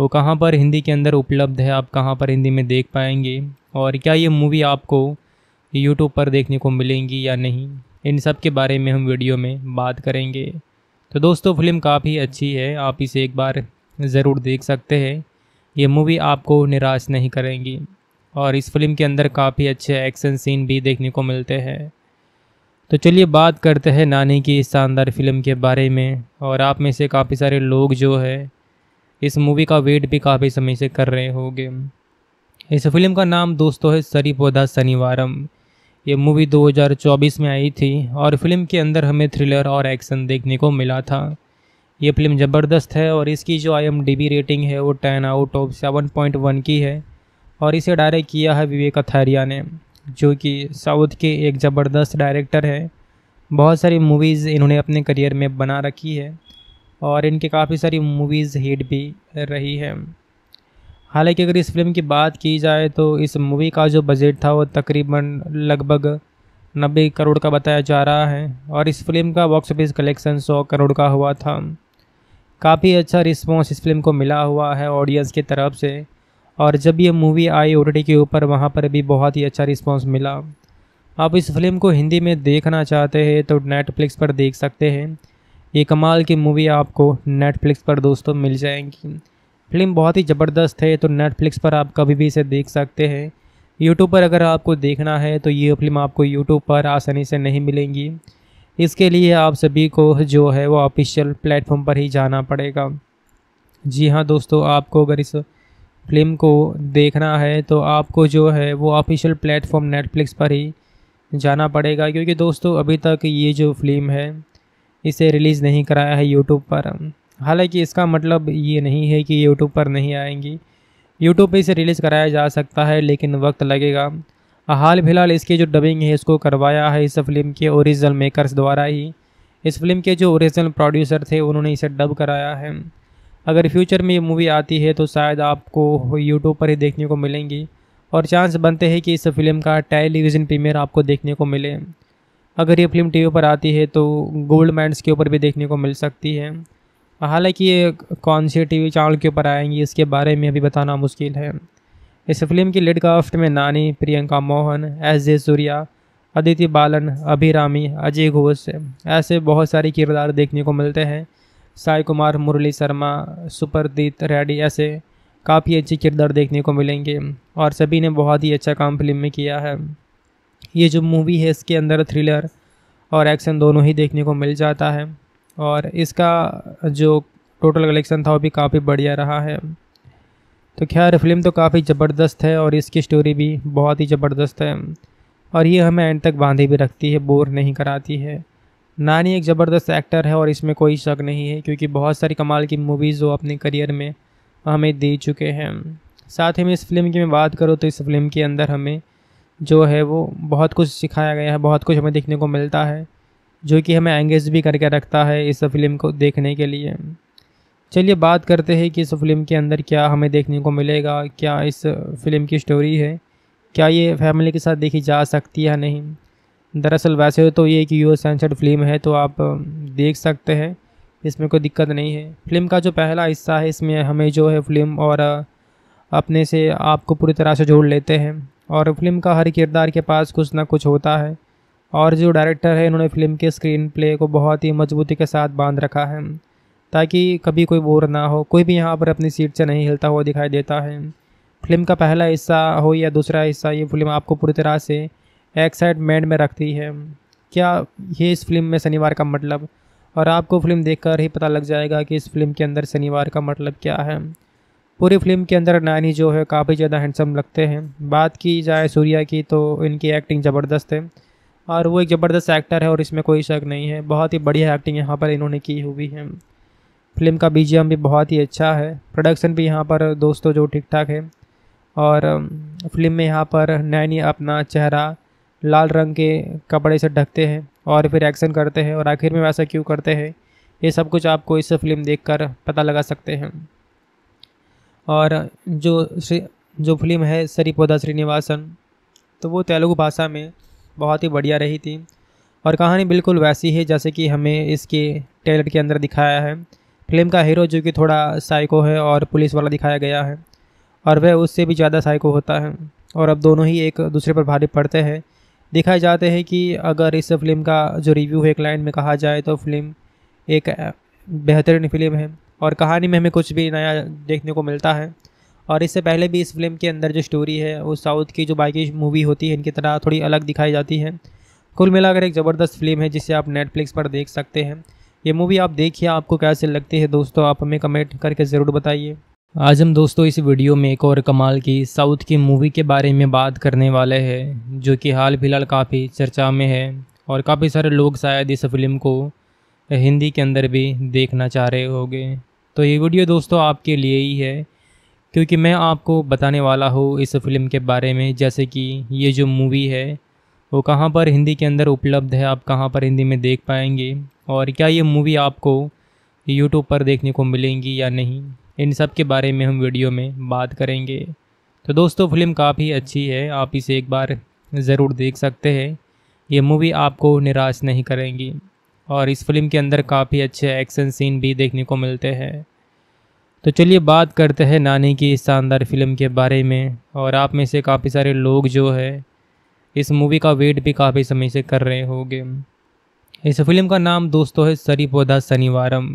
वो कहाँ पर हिंदी के अंदर उपलब्ध है आप कहाँ पर हिंदी में देख पाएंगे और क्या ये मूवी आपको यूट्यूब पर देखने को मिलेंगी या नहीं इन सब के बारे में हम वीडियो में बात करेंगे तो दोस्तों फिल्म काफ़ी अच्छी है आप इसे एक बार ज़रूर देख सकते हैं ये मूवी आपको निराश नहीं करेंगी और इस फिल्म के अंदर काफ़ी अच्छे एक्शन सीन भी देखने को मिलते हैं तो चलिए बात करते हैं नानी की इस शानदार फिल्म के बारे में और आप में से काफ़ी सारे लोग जो है इस मूवी का वेट भी काफ़ी समय से कर रहे होंगे इस फिल्म का नाम दोस्तों है सरी पौधा शनिवारम ये मूवी 2024 में आई थी और फिल्म के अंदर हमें थ्रिलर और एक्शन देखने को मिला था ये फिल्म ज़बरदस्त है और इसकी जो आई रेटिंग है वो ten out of seven point one की है और इसे डायरेक्ट किया है विवेक अथैरिया ने जो कि साउथ के एक ज़बरदस्त डायरेक्टर हैं बहुत सारी मूवीज़ इन्होंने अपने करियर में बना रखी है और इनके काफ़ी सारी मूवीज़ हिट भी रही हैं हालांकि अगर इस फिल्म की बात की जाए तो इस मूवी का जो बजट था वो तकरीबन लगभग नब्बे करोड़ का बताया जा रहा है और इस फिल्म का बॉक्स ऑफिस कलेक्शन सौ करोड़ का हुआ था काफ़ी अच्छा रिस्पॉन्स इस फिल्म को मिला हुआ है ऑडियंस की तरफ से और जब ये मूवी आई ओ के ऊपर वहाँ पर भी बहुत ही अच्छा रिस्पॉन्स मिला आप इस फिल्म को हिंदी में देखना चाहते हैं तो नेटफ्लिक्स पर देख सकते हैं ये कमाल की मूवी आपको नेटफ्लिक्स पर दोस्तों मिल जाएंगी फिल्म बहुत ही ज़बरदस्त है तो नेटफ्लिक्स पर आप कभी भी इसे देख सकते हैं यूट्यूब पर अगर आपको देखना है तो ये फिल्म आपको यूट्यूब पर आसानी से नहीं मिलेंगी इसके लिए आप सभी को जो है वो ऑफिशियल प्लेटफॉर्म पर ही जाना पड़ेगा जी हाँ दोस्तों आपको अगर इस फिल्म को देखना है तो आपको जो है वो ऑफिशियल प्लेटफॉर्म नेटफ्लिक्स पर ही जाना पड़ेगा क्योंकि दोस्तों अभी तक ये जो फिल्म है इसे रिलीज़ नहीं कराया है यूट्यूब पर हालांकि इसका मतलब ये नहीं है कि यूट्यूब पर नहीं आएंगी यूट्यूब पे इसे रिलीज़ कराया जा सकता है लेकिन वक्त लगेगा हाल फिलहाल इसके जो डबिंग है इसको करवाया है इस फिल्म के ओरिजिनल मेकर्स द्वारा ही इस फिल्म के जो ओरिजिनल प्रोड्यूसर थे उन्होंने इसे डब कराया है अगर फ्यूचर में ये मूवी आती है तो शायद आपको यूट्यूब पर ही देखने को मिलेंगी और चांस बनते हैं कि इस फिल्म का टेलीविज़न प्रीमियर आपको देखने को मिले अगर ये फिल्म टीवी पर आती है तो गोल्ड माइंड्स के ऊपर भी देखने को मिल सकती है हालांकि ये कौन सी टीवी चैनल के ऊपर आएंगी इसके बारे में अभी बताना मुश्किल है इस फिल्म की लीड में नानी प्रियंका मोहन एस जे सूर्या अदिति बालन अभिरामी अजय घोष ऐसे बहुत सारे किरदार देखने को मिलते हैं साई कुमार मुरली शर्मा सुपरदीत रेड्डी ऐसे काफ़ी अच्छे किरदार देखने को मिलेंगे और सभी ने बहुत ही अच्छा काम फिल्म में किया है ये जो मूवी है इसके अंदर थ्रिलर और एक्शन दोनों ही देखने को मिल जाता है और इसका जो टोटल कलेक्शन था वो भी काफ़ी बढ़िया रहा है तो खैर फिल्म तो काफ़ी ज़बरदस्त है और इसकी स्टोरी भी बहुत ही ज़बरदस्त है और ये हमें एंड तक बांधे भी रखती है बोर नहीं कराती है नानी एक ज़बरदस्त एक्टर है और इसमें कोई शक नहीं है क्योंकि बहुत सारी कमाल की मूवीज़ वो अपने करियर में हमें दे चुके हैं साथ ही में इस फिल्म की मैं बात करूँ तो इस फिल्म के अंदर हमें जो है वो बहुत कुछ सिखाया गया है बहुत कुछ हमें देखने को मिलता है जो कि हमें एंगेज भी करके रखता है इस फिल्म को देखने के लिए चलिए बात करते हैं कि इस फिल्म के अंदर क्या हमें देखने को मिलेगा क्या इस फिल्म की स्टोरी है क्या ये फैमिली के साथ देखी जा सकती है या नहीं दरअसल वैसे तो ये एक यू एस सेंसर्ड फिल्म है तो आप देख सकते हैं इसमें कोई दिक्कत नहीं है फिल्म का जो पहला हिस्सा है इसमें हमें जो है फिल्म और अपने से आपको पूरी तरह से जोड़ लेते हैं और फिल्म का हर किरदार के पास कुछ ना कुछ होता है और जो डायरेक्टर है इन्होंने फिल्म के स्क्रीन प्ले को बहुत ही मजबूती के साथ बांध रखा है ताकि कभी कोई बोर ना हो कोई भी यहाँ पर अपनी सीट से नहीं हिलता हुआ दिखाई देता है फिल्म का पहला हिस्सा हो या दूसरा हिस्सा ये फिल्म आपको पूरी तरह से एक्साइटमेंट में रखती है क्या ये इस फिल्म में शनिवार का मतलब और आपको फिल्म देखकर ही पता लग जाएगा कि इस फिल्म के अंदर शनिवार का मतलब क्या है पूरी फिल्म के अंदर नानी जो है काफ़ी ज़्यादा हैंडसम लगते हैं बात की जाए सूर्या की तो इनकी एक्टिंग ज़बरदस्त है और वो एक ज़बरदस्त एक्टर है और इसमें कोई शक नहीं है बहुत ही बढ़िया एक्टिंग यहाँ पर इन्होंने की हुई है फिल्म का बी भी बहुत ही अच्छा है प्रोडक्शन भी यहाँ पर दोस्तों जो ठीक ठाक है और फिल्म में यहाँ पर नैनी अपना चेहरा लाल रंग के कपड़े से ढकते हैं और फिर एक्शन करते हैं और आखिर में वैसा क्यों करते हैं ये सब कुछ आपको इस फिल्म देख पता लगा सकते हैं और जो जो फिल्म है सरीपोदा श्रीनिवासन तो वो तेलुगु भाषा में बहुत ही बढ़िया रही थी और कहानी बिल्कुल वैसी है जैसे कि हमें इसके टेलर के अंदर दिखाया है फिल्म का हीरो जो कि थोड़ा साइको है और पुलिस वाला दिखाया गया है और वह उससे भी ज़्यादा साइको होता है और अब दोनों ही एक दूसरे पर भारी पड़ते हैं दिखाए जाते हैं कि अगर इस फिल्म का जो रिव्यू है एक लाइन में कहा जाए तो फिल्म एक बेहतरीन फिल्म है और कहानी में हमें कुछ भी नया देखने को मिलता है और इससे पहले भी इस फिल्म के अंदर जो स्टोरी है वो साउथ की जो बाकी मूवी होती है इनकी तरह थोड़ी अलग दिखाई जाती है कुल मिलाकर एक ज़बरदस्त फिल्म है जिसे आप नेटफ्लिक्स पर देख सकते हैं ये मूवी आप देखिए आपको कैसे लगती है दोस्तों आप हमें कमेंट करके ज़रूर बताइए आज हम दोस्तों इस वीडियो में एक और कमाल की साउथ की मूवी के बारे में बात करने वाले हैं जो कि हाल फिलहाल काफ़ी चर्चा में है और काफ़ी सारे लोग शायद इस फिल्म को हिंदी के अंदर भी देखना चाह रहे होंगे तो ये वीडियो दोस्तों आपके लिए ही है क्योंकि मैं आपको बताने वाला हूँ इस फिल्म के बारे में जैसे कि ये जो मूवी है वो कहाँ पर हिंदी के अंदर उपलब्ध है आप कहाँ पर हिंदी में देख पाएंगे और क्या ये मूवी आपको यूट्यूब पर देखने को मिलेंगी या नहीं इन सब के बारे में हम वीडियो में बात करेंगे तो दोस्तों फिल्म काफ़ी अच्छी है आप इसे एक बार ज़रूर देख सकते हैं ये मूवी आपको निराश नहीं करेंगी और इस फिल्म के अंदर काफ़ी अच्छे एक्शन सीन भी देखने को मिलते हैं तो चलिए बात करते हैं नानी की इस शानदार फिल्म के बारे में और आप में से काफ़ी सारे लोग जो है इस मूवी का वेट भी काफ़ी समय से कर रहे होंगे इस फिल्म का नाम दोस्तों है सरी पौधा शनिवारम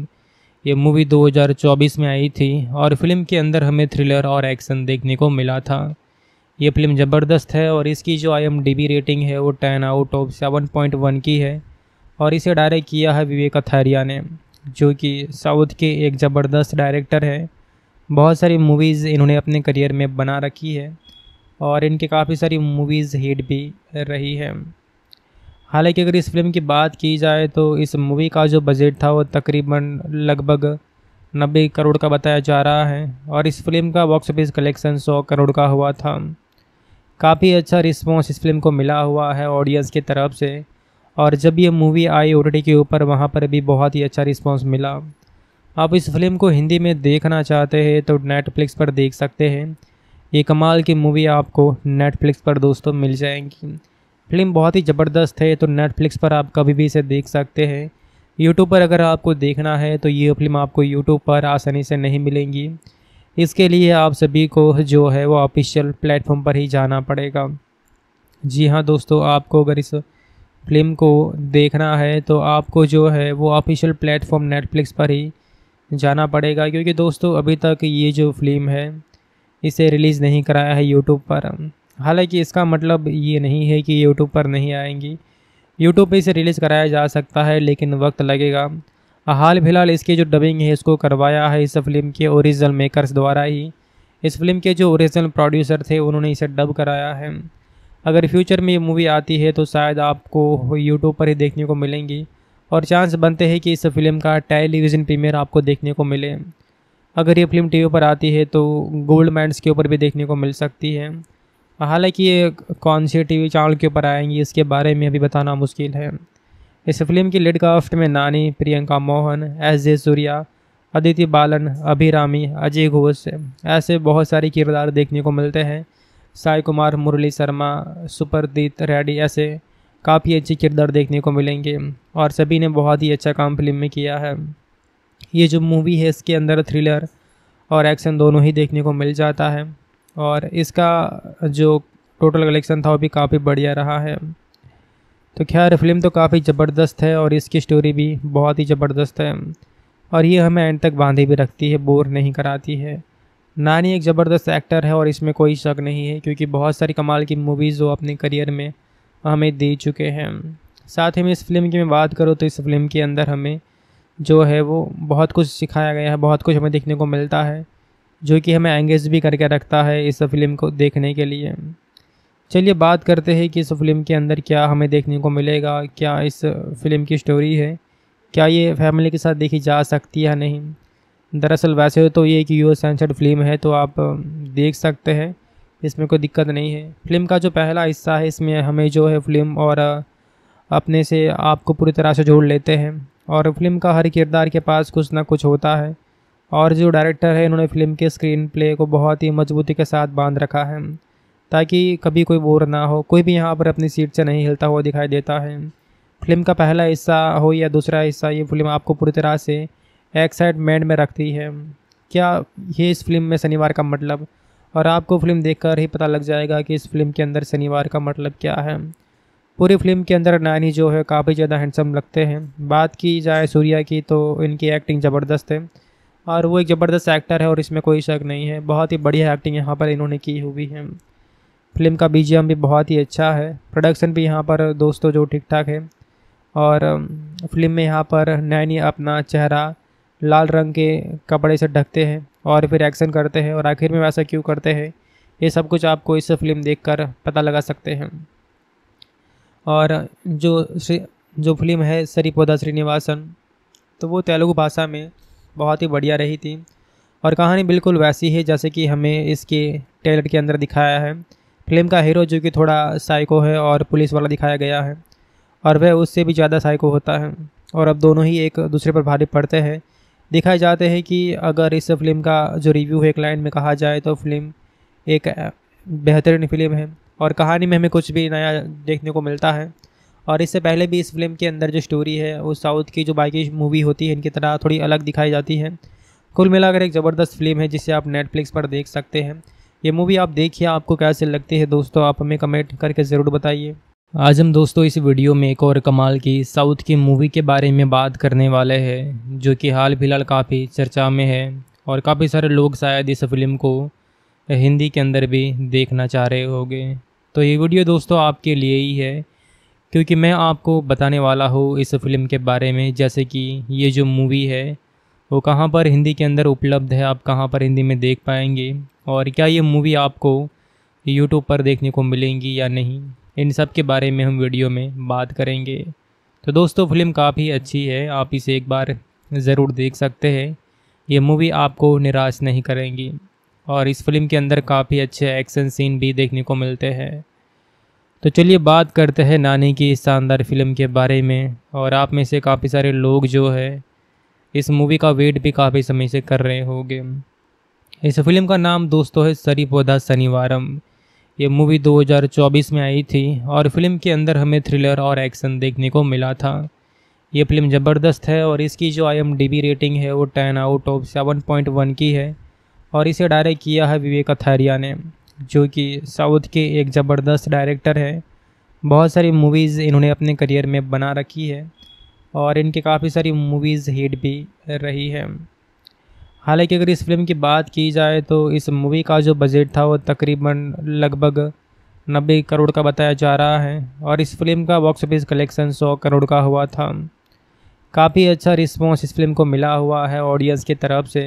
ये मूवी 2024 में आई थी और फिल्म के अंदर हमें थ्रिलर और एक्शन देखने को मिला था ये फिल्म ज़बरदस्त है और इसकी जो आई रेटिंग है वो ten out of seven point one की है और इसे डायरेक्ट किया है विवेक अथारिया ने जो कि साउथ के एक ज़बरदस्त डायरेक्टर है बहुत सारी मूवीज़ इन्होंने अपने करियर में बना रखी है और इनके काफ़ी सारी मूवीज़ हिट भी रही है हालांकि अगर इस फिल्म की बात की जाए तो इस मूवी का जो बजट था वो तकरीबन लगभग नब्बे करोड़ का बताया जा रहा है और इस फिल्म का बॉक्स ऑफिस कलेक्शन सौ करोड़ का हुआ था काफ़ी अच्छा रिस्पॉन्स इस फिल्म को मिला हुआ है ऑडियंस की तरफ से और जब ये मूवी आई ओ के ऊपर वहाँ पर भी बहुत ही अच्छा रिस्पॉन्स मिला आप इस फिल्म को हिंदी में देखना चाहते हैं तो नेटफ्लिक्स पर देख सकते हैं ये कमाल की मूवी आपको नेटफ्लिक्स पर दोस्तों मिल जाएंगी फिल्म बहुत ही ज़बरदस्त है तो नेटफ्लिक्स पर आप कभी भी इसे देख सकते हैं यूट्यूब पर अगर आपको देखना है तो ये फिल्म आपको यूट्यूब पर आसानी से नहीं मिलेंगी इसके लिए आप सभी को जो है वो ऑफिशियल प्लेटफॉर्म पर ही जाना पड़ेगा जी हाँ दोस्तों आपको अगर इस फिल्म को देखना है तो आपको जो है वो ऑफिशियल प्लेटफॉर्म नेटफ्लिक्स पर ही जाना पड़ेगा क्योंकि दोस्तों अभी तक ये जो फिल्म है इसे रिलीज़ नहीं कराया है यूट्यूब पर हालांकि इसका मतलब ये नहीं है कि यूट्यूब पर नहीं आएंगी यूट्यूब पर इसे रिलीज़ कराया जा सकता है लेकिन वक्त लगेगा हाल फिलहाल इसकी जो डबिंग है इसको करवाया है इस फिल्म के ओरिजिनल मेकर्स द्वारा ही इस फिल्म के जो ओरिजिनल प्रोड्यूसर थे उन्होंने इसे डब कराया है अगर फ्यूचर में ये मूवी आती है तो शायद आपको यूट्यूब पर ही देखने को मिलेंगी और चांस बनते हैं कि इस फिल्म का टेलीविज़न प्रीमियर आपको देखने को मिले अगर ये फिल्म टीवी पर आती है तो गोल्ड माइंड्स के ऊपर भी देखने को मिल सकती है हालांकि ये कौन से टीवी चैनल के ऊपर आएंगी इसके बारे में अभी बताना मुश्किल है इस फिल्म की लीड काफ्ट में नानी प्रियंका मोहन एस जे सूर्या अदिति बालन अभिरामी अजय घोष ऐसे बहुत सारे किरदार देखने को मिलते हैं साई कुमार मुरली शर्मा सुपरदीत रेड्डी ऐसे काफ़ी अच्छे किरदार देखने को मिलेंगे और सभी ने बहुत ही अच्छा काम फिल्म में किया है ये जो मूवी है इसके अंदर थ्रिलर और एक्शन दोनों ही देखने को मिल जाता है और इसका जो टोटल कलेक्शन था वो भी काफ़ी बढ़िया रहा है तो खैर फिल्म तो काफ़ी ज़बरदस्त है और इसकी स्टोरी भी बहुत ही ज़बरदस्त है और ये हमें एंड तक बांधे भी रखती है बोर नहीं कराती है नानी एक ज़बरदस्त एक्टर है और इसमें कोई शक नहीं है क्योंकि बहुत सारी कमाल की मूवीज़ वो अपने करियर में हमें दे चुके हैं साथ ही में इस फिल्म की मैं बात करूँ तो इस फिल्म के अंदर हमें जो है वो बहुत कुछ सिखाया गया है बहुत कुछ हमें देखने को मिलता है जो कि हमें एंगेज भी करके रखता है इस फिल्म को देखने के लिए चलिए बात करते हैं कि इस फिल्म के अंदर क्या हमें देखने को मिलेगा क्या इस फिल्म की स्टोरी है क्या ये फैमिली के साथ देखी जा सकती है या नहीं दरअसल वैसे तो ये एक यू एस फिल्म है तो आप देख सकते हैं इसमें कोई दिक्कत नहीं है फिल्म का जो पहला हिस्सा है इसमें हमें जो है फिल्म और अपने से आपको पूरी तरह से जोड़ लेते हैं और फिल्म का हर किरदार के पास कुछ ना कुछ होता है और जो डायरेक्टर है इन्होंने फिल्म के स्क्रीन प्ले को बहुत ही मजबूती के साथ बांध रखा है ताकि कभी कोई बोर ना हो कोई भी यहाँ पर अपनी सीट से नहीं हिलता हुआ दिखाई देता है फिल्म का पहला हिस्सा हो या दूसरा हिस्सा ये फिल्म आपको पूरी तरह से एक साइड में रखती है क्या ये इस फिल्म में शनिवार का मतलब और आपको फिल्म देखकर ही पता लग जाएगा कि इस फिल्म के अंदर शनिवार का मतलब क्या है पूरी फिल्म के अंदर नानी जो है काफ़ी ज़्यादा हैंडसम लगते हैं बात की जाए सूर्या की तो इनकी एक्टिंग ज़बरदस्त है और वो एक ज़बरदस्त एक्टर है और इसमें कोई शक नहीं है बहुत ही बढ़िया एक्टिंग यहाँ पर इन्होंने की हुई है फिल्म का बी भी बहुत ही अच्छा है प्रोडक्शन भी यहाँ पर दोस्तों जो ठीक ठाक है और फिल्म में यहाँ पर नैनी अपना चेहरा लाल रंग के कपड़े से ढकते हैं और फिर एक्शन करते हैं और आखिर में वैसा क्यों करते हैं ये सब कुछ आपको इस फिल्म कर पता लगा सकते हैं और जो जो फिल्म है सरीपोदा श्रीनिवासन तो वो तेलुगु भाषा में बहुत ही बढ़िया रही थी और कहानी बिल्कुल वैसी है जैसे कि हमें इसके टेलर के अंदर दिखाया है फिल्म का हीरो जो कि थोड़ा साइको है और पुलिस वाला दिखाया गया है और वह उससे भी ज़्यादा साइको होता है और अब दोनों ही एक दूसरे पर भारी पड़ते हैं देखा जाते हैं कि अगर इस फिल्म का जो रिव्यू है क्लाइंट में कहा जाए तो फिल्म एक बेहतरीन फिल्म है और कहानी में हमें कुछ भी नया देखने को मिलता है और इससे पहले भी इस फिल्म के अंदर जो स्टोरी है वो साउथ की जो बाकी मूवी होती है इनकी तरह थोड़ी अलग दिखाई जाती है कुल मिलाकर एक ज़बरदस्त फिल्म है जिसे आप नेटफ्लिक्स पर देख सकते हैं ये मूवी आप देखिए आपको कैसे लगती है दोस्तों आप हमें कमेंट करके ज़रूर बताइए आज हम दोस्तों इस वीडियो में एक और कमाल की साउथ की मूवी के बारे में बात करने वाले हैं जो कि हाल फिलहाल काफ़ी चर्चा में है और काफ़ी सारे लोग शायद इस फिल्म को हिंदी के अंदर भी देखना चाह रहे होंगे तो ये वीडियो दोस्तों आपके लिए ही है क्योंकि मैं आपको बताने वाला हूँ इस फिल्म के बारे में जैसे कि ये जो मूवी है वो कहाँ पर हिंदी के अंदर उपलब्ध है आप कहाँ पर हिंदी में देख पाएंगे और क्या ये मूवी आपको यूट्यूब पर देखने को मिलेंगी या नहीं इन सब के बारे में हम वीडियो में बात करेंगे तो दोस्तों फिल्म काफ़ी अच्छी है आप इसे एक बार ज़रूर देख सकते हैं ये मूवी आपको निराश नहीं करेंगी और इस फिल्म के अंदर काफ़ी अच्छे एक्शन सीन भी देखने को मिलते हैं तो चलिए बात करते हैं नानी की इस शानदार फिल्म के बारे में और आप में से काफ़ी सारे लोग जो है इस मूवी का वेट भी काफ़ी समय से कर रहे होंगे इस फिल्म का नाम दोस्तों है सरी पौधा शनिवारम ये मूवी 2024 में आई थी और फिल्म के अंदर हमें थ्रिलर और एक्शन देखने को मिला था ये फिल्म ज़बरदस्त है और इसकी जो आई रेटिंग है वो ten out of seven point one की है और इसे डायरेक्ट किया है विवेक अथारिया ने जो कि साउथ के एक ज़बरदस्त डायरेक्टर हैं बहुत सारी मूवीज़ इन्होंने अपने करियर में बना रखी है और इनकी काफ़ी सारी मूवीज़ हिट भी रही हैं हालांकि अगर इस फिल्म की बात की जाए तो इस मूवी का जो बजट था वो तकरीबन लगभग नब्बे करोड़ का बताया जा रहा है और इस फिल्म का बॉक्स ऑफिस कलेक्शन सौ करोड़ का हुआ था काफ़ी अच्छा रिस्पॉन्स इस फिल्म को मिला हुआ है ऑडियंस की तरफ से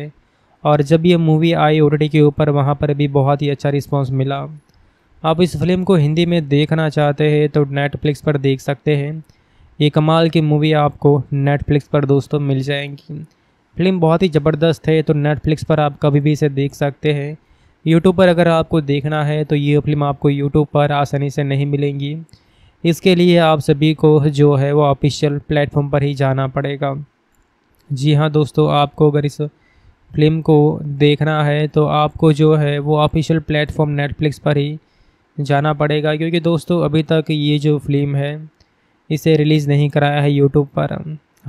और जब ये मूवी आई ओ के ऊपर वहाँ पर भी बहुत ही अच्छा रिस्पॉन्स मिला आप इस फिल्म को हिंदी में देखना चाहते हैं तो नेटफ्लिक्स पर देख सकते हैं ये कमाल की मूवी आपको नेटफ्लिक्स पर दोस्तों मिल जाएंगी फिल्म बहुत ही ज़बरदस्त है तो नेटफ्लिक्स पर आप कभी भी इसे देख सकते हैं यूट्यूब पर अगर आपको देखना है तो ये फिल्म आपको यूट्यूब पर आसानी से नहीं मिलेंगी इसके लिए आप सभी को जो है वो ऑफिशियल प्लेटफॉर्म पर ही जाना पड़ेगा जी हाँ दोस्तों आपको अगर इस फिल्म को देखना है तो आपको जो है वो ऑफिशियल प्लेटफॉर्म नेटफ्लिक्स पर ही जाना पड़ेगा क्योंकि दोस्तों अभी तक ये जो फिल्म है इसे रिलीज़ नहीं कराया है यूट्यूब पर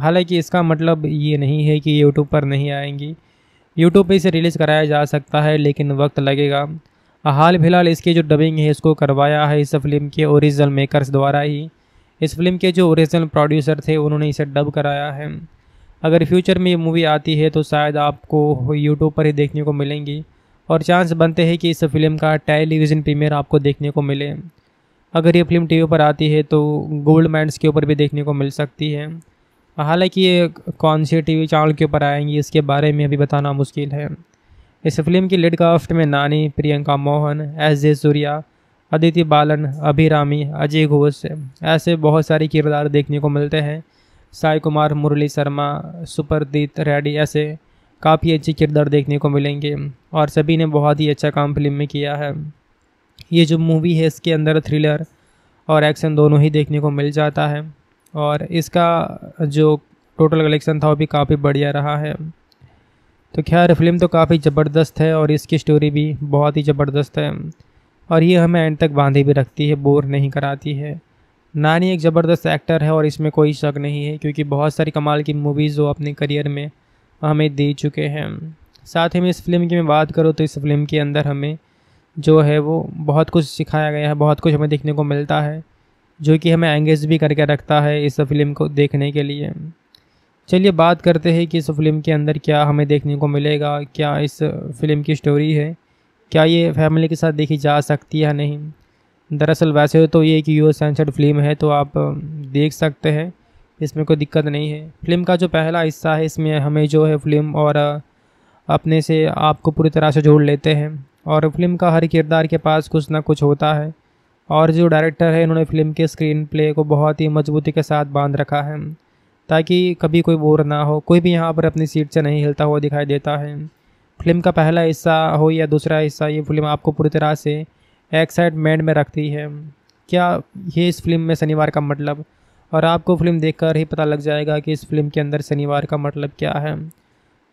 हालांकि इसका मतलब ये नहीं है कि यूट्यूब पर नहीं आएंगी YouTube पे इसे रिलीज़ कराया जा सकता है लेकिन वक्त लगेगा हाल फिलहाल इसकी जो डबिंग है इसको करवाया है इस फिल्म के ओरिजिनल मेकर्स द्वारा ही इस फिल्म के जो ओरिजिनल प्रोड्यूसर थे उन्होंने इसे डब कराया है अगर फ्यूचर में ये मूवी आती है तो शायद आपको यूट्यूब पर ही देखने को मिलेंगी और चांस बनते हैं कि इस फिल्म का टेलीविज़न प्रीमियर आपको देखने को मिले अगर ये फिल्म टीवी पर आती है तो गोल्ड माइंड्स के ऊपर भी देखने को मिल सकती है हालांकि ये कौन सी टी वी चैनल के ऊपर आएंगी इसके बारे में अभी बताना मुश्किल है इस फिल्म की लीड कास्ट में नानी प्रियंका मोहन एस जे सूर्या अदिति बालन अभिरामी अजय घोष ऐसे बहुत सारे किरदार देखने को मिलते हैं साई कुमार मुरली शर्मा सुपरदीत रेड्डी ऐसे काफ़ी अच्छे किरदार देखने को मिलेंगे और सभी ने बहुत ही अच्छा काम फिल्म में किया है ये जो मूवी है इसके अंदर थ्रिलर और एक्शन दोनों ही देखने को मिल जाता है और इसका जो टोटल कलेक्शन था वो भी काफ़ी बढ़िया रहा है तो खैर फिल्म तो काफ़ी ज़बरदस्त है और इसकी स्टोरी भी बहुत ही ज़बरदस्त है और ये हमें एंड तक बांधे भी रखती है बोर नहीं कराती है नानी एक ज़बरदस्त एक्टर है और इसमें कोई शक नहीं है क्योंकि बहुत सारी कमाल की मूवीज़ वो अपने करियर में हमें दे चुके हैं साथ ही में इस फिल्म की मैं बात करूँ तो इस फिल्म के अंदर हमें जो है वो बहुत कुछ सिखाया गया है बहुत कुछ हमें देखने को मिलता है जो कि हमें एंगेज भी करके रखता है इस फिल्म को देखने के लिए चलिए बात करते हैं कि इस फिल्म के अंदर क्या हमें देखने को मिलेगा क्या इस फिल्म की स्टोरी है क्या ये फैमिली के साथ देखी जा सकती है या नहीं दरअसल वैसे तो ये एक यू सेंसर्ड फिल्म है तो आप देख सकते हैं इसमें कोई दिक्कत नहीं है फिल्म का जो पहला हिस्सा है इसमें हमें जो है फिल्म और अपने से आपको पूरी तरह से जोड़ लेते हैं और फिल्म का हर किरदार के पास कुछ ना कुछ होता है और जो डायरेक्टर है इन्होंने फिल्म के स्क्रीन प्ले को बहुत ही मजबूती के साथ बांध रखा है ताकि कभी कोई बोर ना हो कोई भी यहाँ पर अपनी सीट से नहीं हिलता हुआ दिखाई देता है फिल्म का पहला हिस्सा हो या दूसरा हिस्सा ये फिल्म आपको पूरी तरह से एक्साइटमेंट में रखती है क्या ये इस फिल्म में शनिवार का मतलब और आपको फिल्म देख ही पता लग जाएगा कि इस फिल्म के अंदर शनिवार का मतलब क्या है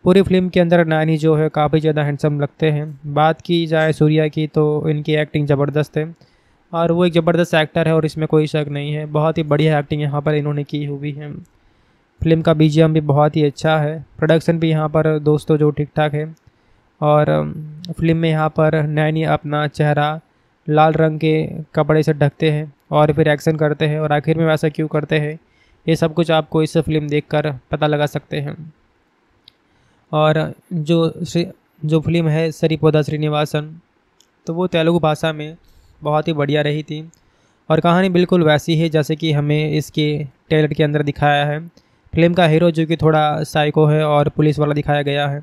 पूरी फिल्म के अंदर नानी जो है काफ़ी ज़्यादा हैंडसम लगते हैं बात की जाए सूर्या की तो इनकी एक्टिंग ज़बरदस्त है और वो एक ज़बरदस्त एक्टर है और इसमें कोई शक नहीं है बहुत ही बढ़िया एक्टिंग यहाँ पर इन्होंने की हुई है फिल्म का बी भी बहुत ही अच्छा है प्रोडक्शन भी यहाँ पर दोस्तों जो ठीक ठाक है और फिल्म में यहाँ पर नैनी अपना चेहरा लाल रंग के कपड़े से ढकते हैं और फिर एक्शन करते हैं और आखिर में वैसा क्यों करते हैं ये सब कुछ आपको इस फिल्म कर पता लगा सकते हैं और जो जो फिल्म है सरीपोदा श्रीनिवासन तो वो तेलुगु भाषा में बहुत ही बढ़िया रही थी और कहानी बिल्कुल वैसी है जैसे कि हमें इसके ट्रेलर के अंदर दिखाया है फिल्म का हीरो जो कि थोड़ा साइको है और पुलिस वाला दिखाया गया है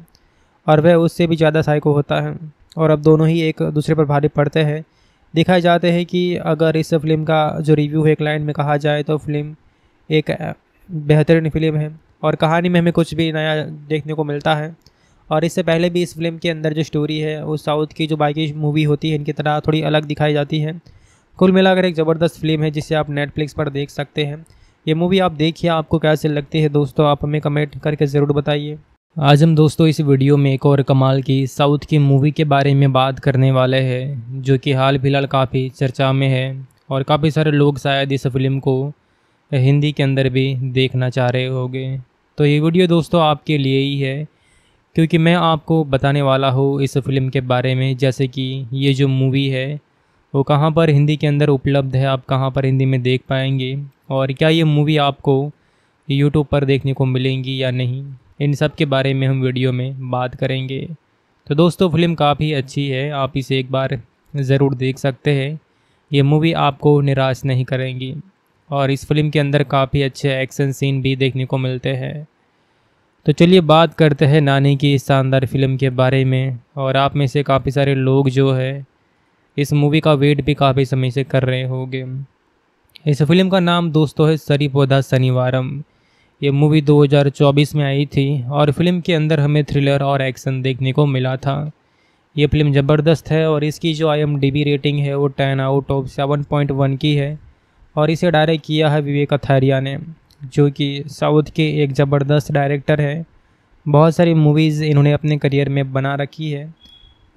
और वह उससे भी ज़्यादा साइको होता है और अब दोनों ही एक दूसरे पर भारी पड़ते हैं दिखाए जाते हैं कि अगर इस फिल्म का जो रिव्यू है एक लाइन में कहा जाए तो फिल्म एक बेहतरीन फिल्म है और कहानी में हमें कुछ भी नया देखने को मिलता है और इससे पहले भी इस फिल्म के अंदर जो स्टोरी है वो साउथ की जो बाकी मूवी होती है इनकी तरह थोड़ी अलग दिखाई जाती है कुल मिलाकर एक ज़बरदस्त फिल्म है जिसे आप नेटफ्लिक्स पर देख सकते हैं ये मूवी आप देखिए आपको कैसे लगती है दोस्तों आप हमें कमेंट करके ज़रूर बताइए आज हम दोस्तों इस वीडियो में एक और कमाल की साउथ की मूवी के बारे में बात करने वाले हैं जो कि हाल फिलहाल काफ़ी चर्चा में है और काफ़ी सारे लोग शायद इस फिल्म को हिंदी के अंदर भी देखना चाह रहे होंगे तो ये वीडियो दोस्तों आपके लिए ही है क्योंकि मैं आपको बताने वाला हूँ इस फिल्म के बारे में जैसे कि ये जो मूवी है वो कहाँ पर हिंदी के अंदर उपलब्ध है आप कहाँ पर हिंदी में देख पाएंगे और क्या ये मूवी आपको यूट्यूब पर देखने को मिलेंगी या नहीं इन सब के बारे में हम वीडियो में बात करेंगे तो दोस्तों फिल्म काफ़ी अच्छी है आप इसे एक बार ज़रूर देख सकते हैं ये मूवी आपको निराश नहीं करेंगी और इस फिल्म के अंदर काफ़ी अच्छे एक्शन सीन भी देखने को मिलते हैं तो चलिए बात करते हैं नानी की इस शानदार फिल्म के बारे में और आप में से काफ़ी सारे लोग जो है इस मूवी का वेट भी काफ़ी समय से कर रहे होंगे इस फिल्म का नाम दोस्तों है सरी पौधा शनिवारम ये मूवी 2024 में आई थी और फिल्म के अंदर हमें थ्रिलर और एक्शन देखने को मिला था ये फिल्म ज़बरदस्त है और इसकी जो आई रेटिंग है वो ten out of seven point one की है और इसे डायरेक्ट किया है विवेक अथैरिया ने जो कि साउथ के एक ज़बरदस्त डायरेक्टर हैं बहुत सारी मूवीज़ इन्होंने अपने करियर में बना रखी है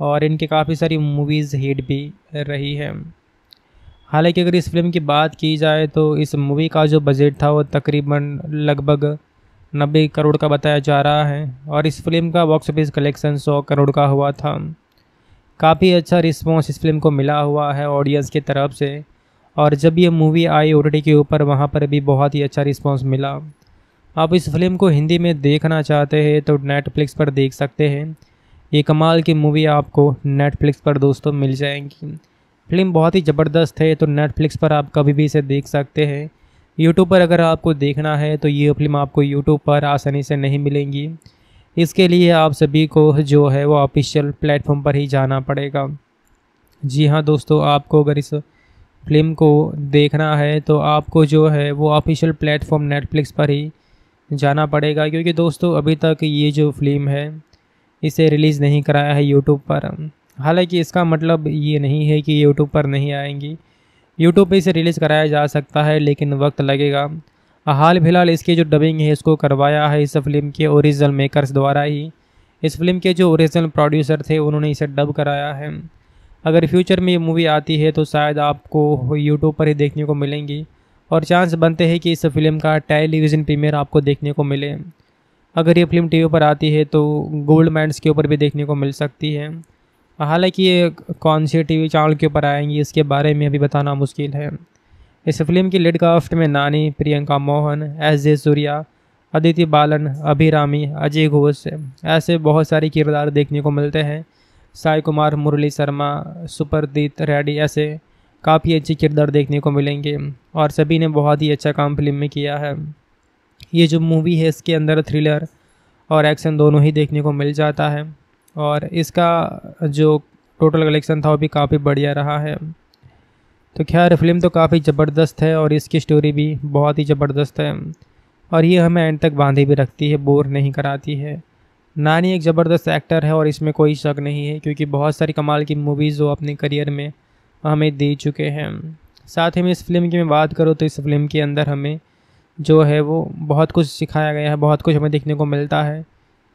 और इनके काफ़ी सारी मूवीज़ हिट भी रही हैं हालांकि अगर इस फिल्म की बात की जाए तो इस मूवी का जो बजट था वो तकरीबन लगभग नब्बे करोड़ का बताया जा रहा है और इस फिल्म का बॉक्स ऑफिस कलेक्शन सौ करोड़ का हुआ था काफ़ी अच्छा रिस्पॉन्स इस फिल्म को मिला हुआ है ऑडियंस की तरफ से और जब ये मूवी आई ओ के ऊपर वहाँ पर भी बहुत ही अच्छा रिस्पॉन्स मिला आप इस फिल्म को हिंदी में देखना चाहते हैं तो नेटफ्लिक्स पर देख सकते हैं ये कमाल की मूवी आपको नेटफ्लिक्स पर दोस्तों मिल जाएंगी फिल्म बहुत ही ज़बरदस्त है तो नेटफ्लिक्स पर आप कभी भी इसे देख सकते हैं यूट्यूब पर अगर आपको देखना है तो ये फिल्म आपको यूट्यूब पर आसानी से नहीं मिलेंगी इसके लिए आप सभी को जो है वो ऑफिशियल प्लेटफॉर्म पर ही जाना पड़ेगा जी हाँ दोस्तों आपको अगर इस फिल्म को देखना है तो आपको जो है वो ऑफिशियल प्लेटफॉर्म नेटफ्लिक्स पर ही जाना पड़ेगा क्योंकि दोस्तों अभी तक ये जो फिल्म है इसे रिलीज़ नहीं कराया है यूट्यूब पर हालांकि इसका मतलब ये नहीं है कि यूट्यूब पर नहीं आएंगी यूट्यूब पर इसे रिलीज़ कराया जा सकता है लेकिन वक्त लगेगा हाल फिलहाल इसके जो डबिंग है इसको करवाया है इस फिल्म के ओरिजिनल मेकर्स द्वारा ही इस फिल्म के जो ओरिजिनल प्रोड्यूसर थे उन्होंने इसे डब कराया है अगर फ्यूचर में ये मूवी आती है तो शायद आपको यूट्यूब पर ही देखने को मिलेंगी और चांस बनते हैं कि इस फिल्म का टेलीविज़न प्रीमियर आपको देखने को मिले अगर ये फिल्म टीवी पर आती है तो गोल्ड माइंस के ऊपर भी देखने को मिल सकती है हालांकि ये कौन से टीवी चैनल के ऊपर आएंगी इसके बारे में अभी बताना मुश्किल है इस फिल्म की लेड में नानी प्रियंका मोहन एस जे सूर्या अदिति बालन अभिरामी अजय घोष ऐसे बहुत सारे किरदार देखने को मिलते हैं साई कुमार मुरली शर्मा सुपरदीत रेड्डी ऐसे काफ़ी अच्छे किरदार देखने को मिलेंगे और सभी ने बहुत ही अच्छा काम फिल्म में किया है ये जो मूवी है इसके अंदर थ्रिलर और एक्शन दोनों ही देखने को मिल जाता है और इसका जो टोटल कलेक्शन था वो भी काफ़ी बढ़िया रहा है तो खैर फिल्म तो काफ़ी ज़बरदस्त है और इसकी स्टोरी भी बहुत ही ज़बरदस्त है और ये हमें एंड तक बांधे भी रखती है बोर नहीं कराती है नानी एक ज़बरदस्त एक्टर है और इसमें कोई शक नहीं है क्योंकि बहुत सारी कमाल की मूवीज़ वो अपने करियर में हमें दे चुके हैं साथ ही में इस फिल्म की मैं बात करूँ तो इस फिल्म के अंदर हमें जो है वो बहुत कुछ सिखाया गया है बहुत कुछ हमें देखने को मिलता है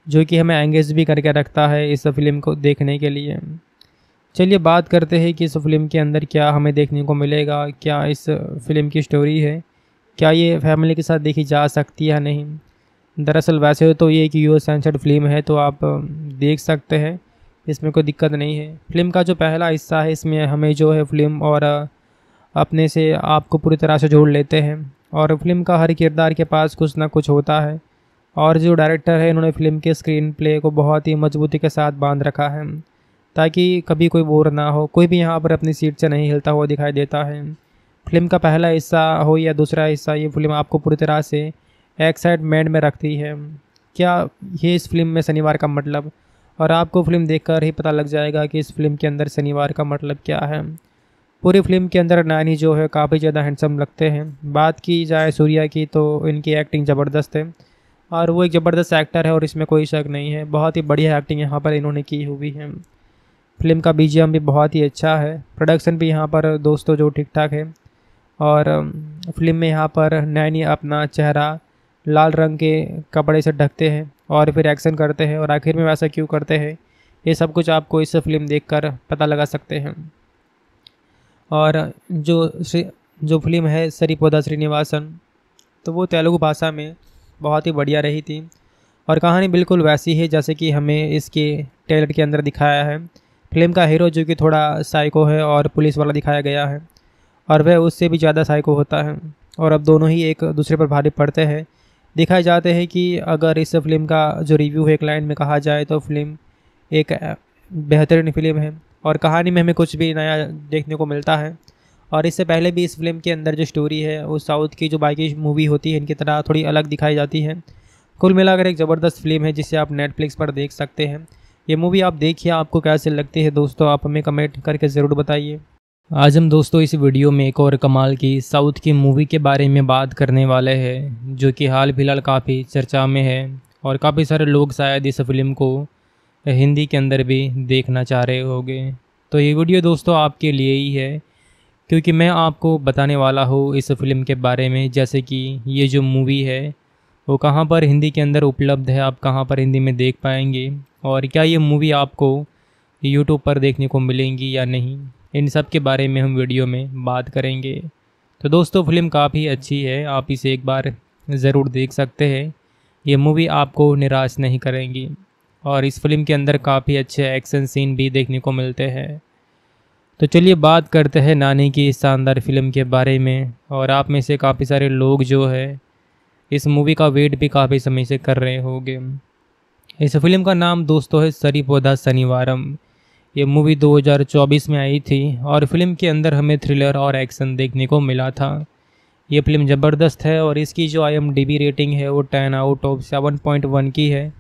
जो कि हमें एंगेज भी करके रखता है इस फिल्म को देखने के लिए चलिए बात करते हैं कि इस फिल्म के अंदर क्या हमें देखने को मिलेगा क्या इस फिल्म की स्टोरी है क्या ये फैमिली के साथ देखी जा सकती है या नहीं दरअसल वैसे तो ये एक यू एस सेंसर्ड फिल्म है तो आप देख सकते हैं इसमें कोई दिक्कत नहीं है फिल्म का जो पहला हिस्सा है इसमें हमें जो है फिल्म और अपने से आपको पूरी तरह से जोड़ लेते हैं और फिल्म का हर किरदार के पास कुछ ना कुछ होता है और जो डायरेक्टर है इन्होंने फिल्म के स्क्रीन प्ले को बहुत ही मजबूती के साथ बांध रखा है ताकि कभी कोई बोर ना हो कोई भी यहाँ पर अपनी सीट से नहीं हिलता हुआ दिखाई देता है फिल्म का पहला हिस्सा हो या दूसरा हिस्सा ये फिल्म आपको पूरी तरह से एक साइड में रखती है क्या ये इस फिल्म में शनिवार का मतलब और आपको फिल्म देखकर ही पता लग जाएगा कि इस फिल्म के अंदर शनिवार का मतलब क्या है पूरी फिल्म के अंदर नानी जो है काफ़ी ज़्यादा हैंडसम लगते हैं बात की जाए सूर्या की तो इनकी एक्टिंग ज़बरदस्त है और वो एक ज़बरदस्त एक्टर है और इसमें कोई शक नहीं है बहुत ही बढ़िया एक्टिंग यहाँ पर इन्होंने की हुई है फिल्म का बी भी बहुत ही अच्छा है प्रोडक्शन भी यहाँ पर दोस्तों जो ठीक ठाक है और फिल्म में यहाँ पर नैनी अपना चेहरा लाल रंग के कपड़े से ढकते हैं और फिर एक्शन करते हैं और आखिर में वैसा क्यों करते हैं ये सब कुछ आपको इस फिल्म कर पता लगा सकते हैं और जो जो फिल्म है सरीपोदा श्रीनिवासन तो वो तेलुगु भाषा में बहुत ही बढ़िया रही थी और कहानी बिल्कुल वैसी है जैसे कि हमें इसके टेलर के अंदर दिखाया है फिल्म का हीरो जो कि थोड़ा साइको है और पुलिस वाला दिखाया गया है और वह उससे भी ज़्यादा साइको होता है और अब दोनों ही एक दूसरे पर भारी पड़ते हैं दिखाए जाते हैं कि अगर इस फिल्म का जो रिव्यू है क्लाइंट में कहा जाए तो फिल्म एक बेहतरीन फिल्म है और कहानी में हमें कुछ भी नया देखने को मिलता है और इससे पहले भी इस फिल्म के अंदर जो स्टोरी है वो साउथ की जो बाकी मूवी होती है इनकी तरह थोड़ी अलग दिखाई जाती है कुल मिलाकर एक ज़बरदस्त फिल्म है जिसे आप नेटफ्लिक्स पर देख सकते हैं ये मूवी आप देखिए आपको कैसे लगती है दोस्तों आप हमें कमेंट करके ज़रूर बताइए आज हम दोस्तों इस वीडियो में एक और कमाल की साउथ की मूवी के बारे में बात करने वाले हैं जो कि हाल फिलहाल काफ़ी चर्चा में है और काफ़ी सारे लोग शायद इस फिल्म को हिंदी के अंदर भी देखना चाह रहे होंगे तो ये वीडियो दोस्तों आपके लिए ही है क्योंकि मैं आपको बताने वाला हूँ इस फिल्म के बारे में जैसे कि ये जो मूवी है वो कहाँ पर हिंदी के अंदर उपलब्ध है आप कहाँ पर हिंदी में देख पाएंगे और क्या ये मूवी आपको यूट्यूब पर देखने को मिलेंगी या नहीं इन सब के बारे में हम वीडियो में बात करेंगे तो दोस्तों फिल्म काफ़ी अच्छी है आप इसे एक बार ज़रूर देख सकते हैं ये मूवी आपको निराश नहीं करेंगी और इस फिल्म के अंदर काफ़ी अच्छे एक्शन सीन भी देखने को मिलते हैं तो चलिए बात करते हैं नानी की इस शानदार फिल्म के बारे में और आप में से काफ़ी सारे लोग जो है इस मूवी का वेट भी काफ़ी समय से कर रहे होंगे इस फिल्म का नाम दोस्तों है सरी पौधा शनिवारम ये मूवी 2024 में आई थी और फिल्म के अंदर हमें थ्रिलर और एक्शन देखने को मिला था ये फिल्म ज़बरदस्त है और इसकी जो आई रेटिंग है वो ten out of seven point one की है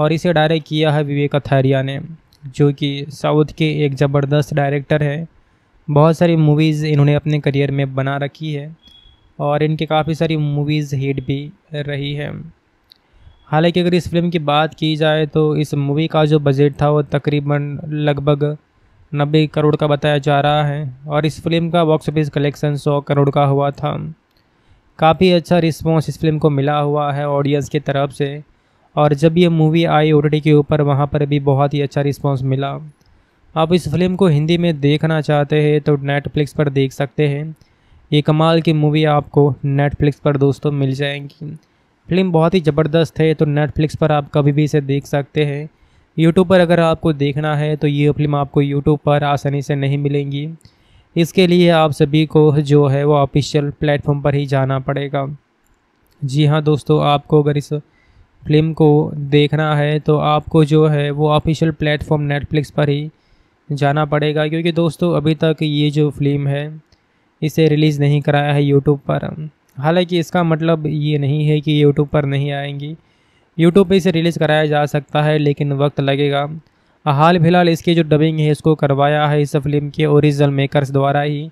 और इसे डायरेक्ट किया है विवेक अथारिया ने जो कि साउथ के एक ज़बरदस्त डायरेक्टर हैं बहुत सारी मूवीज़ इन्होंने अपने करियर में बना रखी है और इनकी काफ़ी सारी मूवीज़ हिट भी रही हैं हालांकि अगर इस फिल्म की बात की जाए तो इस मूवी का जो बजट था वो तकरीबन लगभग नब्बे करोड़ का बताया जा रहा है और इस फिल्म का बॉक्स ऑफिस कलेक्शन सौ करोड़ का हुआ था काफ़ी अच्छा रिस्पॉन्स इस फिल्म को मिला हुआ है ऑडियंस की तरफ से और जब ये मूवी आई ओ के ऊपर वहाँ पर भी बहुत ही अच्छा रिस्पॉन्स मिला आप इस फिल्म को हिंदी में देखना चाहते हैं तो नेटफ्लिक्स पर देख सकते हैं ये कमाल की मूवी आपको नेटफ्लिक्स पर दोस्तों मिल जाएंगी फिल्म बहुत ही ज़बरदस्त है तो नेटफ्लिक्स पर आप कभी भी इसे देख सकते हैं यूट्यूब पर अगर आपको देखना है तो ये फिल्म आपको यूट्यूब पर आसानी से नहीं मिलेंगी इसके लिए आप सभी को जो है वो ऑफिशियल प्लेटफॉर्म पर ही जाना पड़ेगा जी हाँ दोस्तों आपको अगर इस फिल्म को देखना है तो आपको जो है वो ऑफिशियल प्लेटफॉर्म नेटफ्लिक्स पर ही जाना पड़ेगा क्योंकि दोस्तों अभी तक ये जो फिल्म है इसे रिलीज़ नहीं कराया है यूट्यूब पर हालांकि इसका मतलब ये नहीं है कि यूट्यूब पर नहीं आएंगी यूट्यूब पे इसे रिलीज़ कराया जा सकता है लेकिन वक्त लगेगा हाल फिलहाल इसकी जो डबिंग है इसको करवाया है इस फिल्म के ओरिजिनल मेकर्स द्वारा ही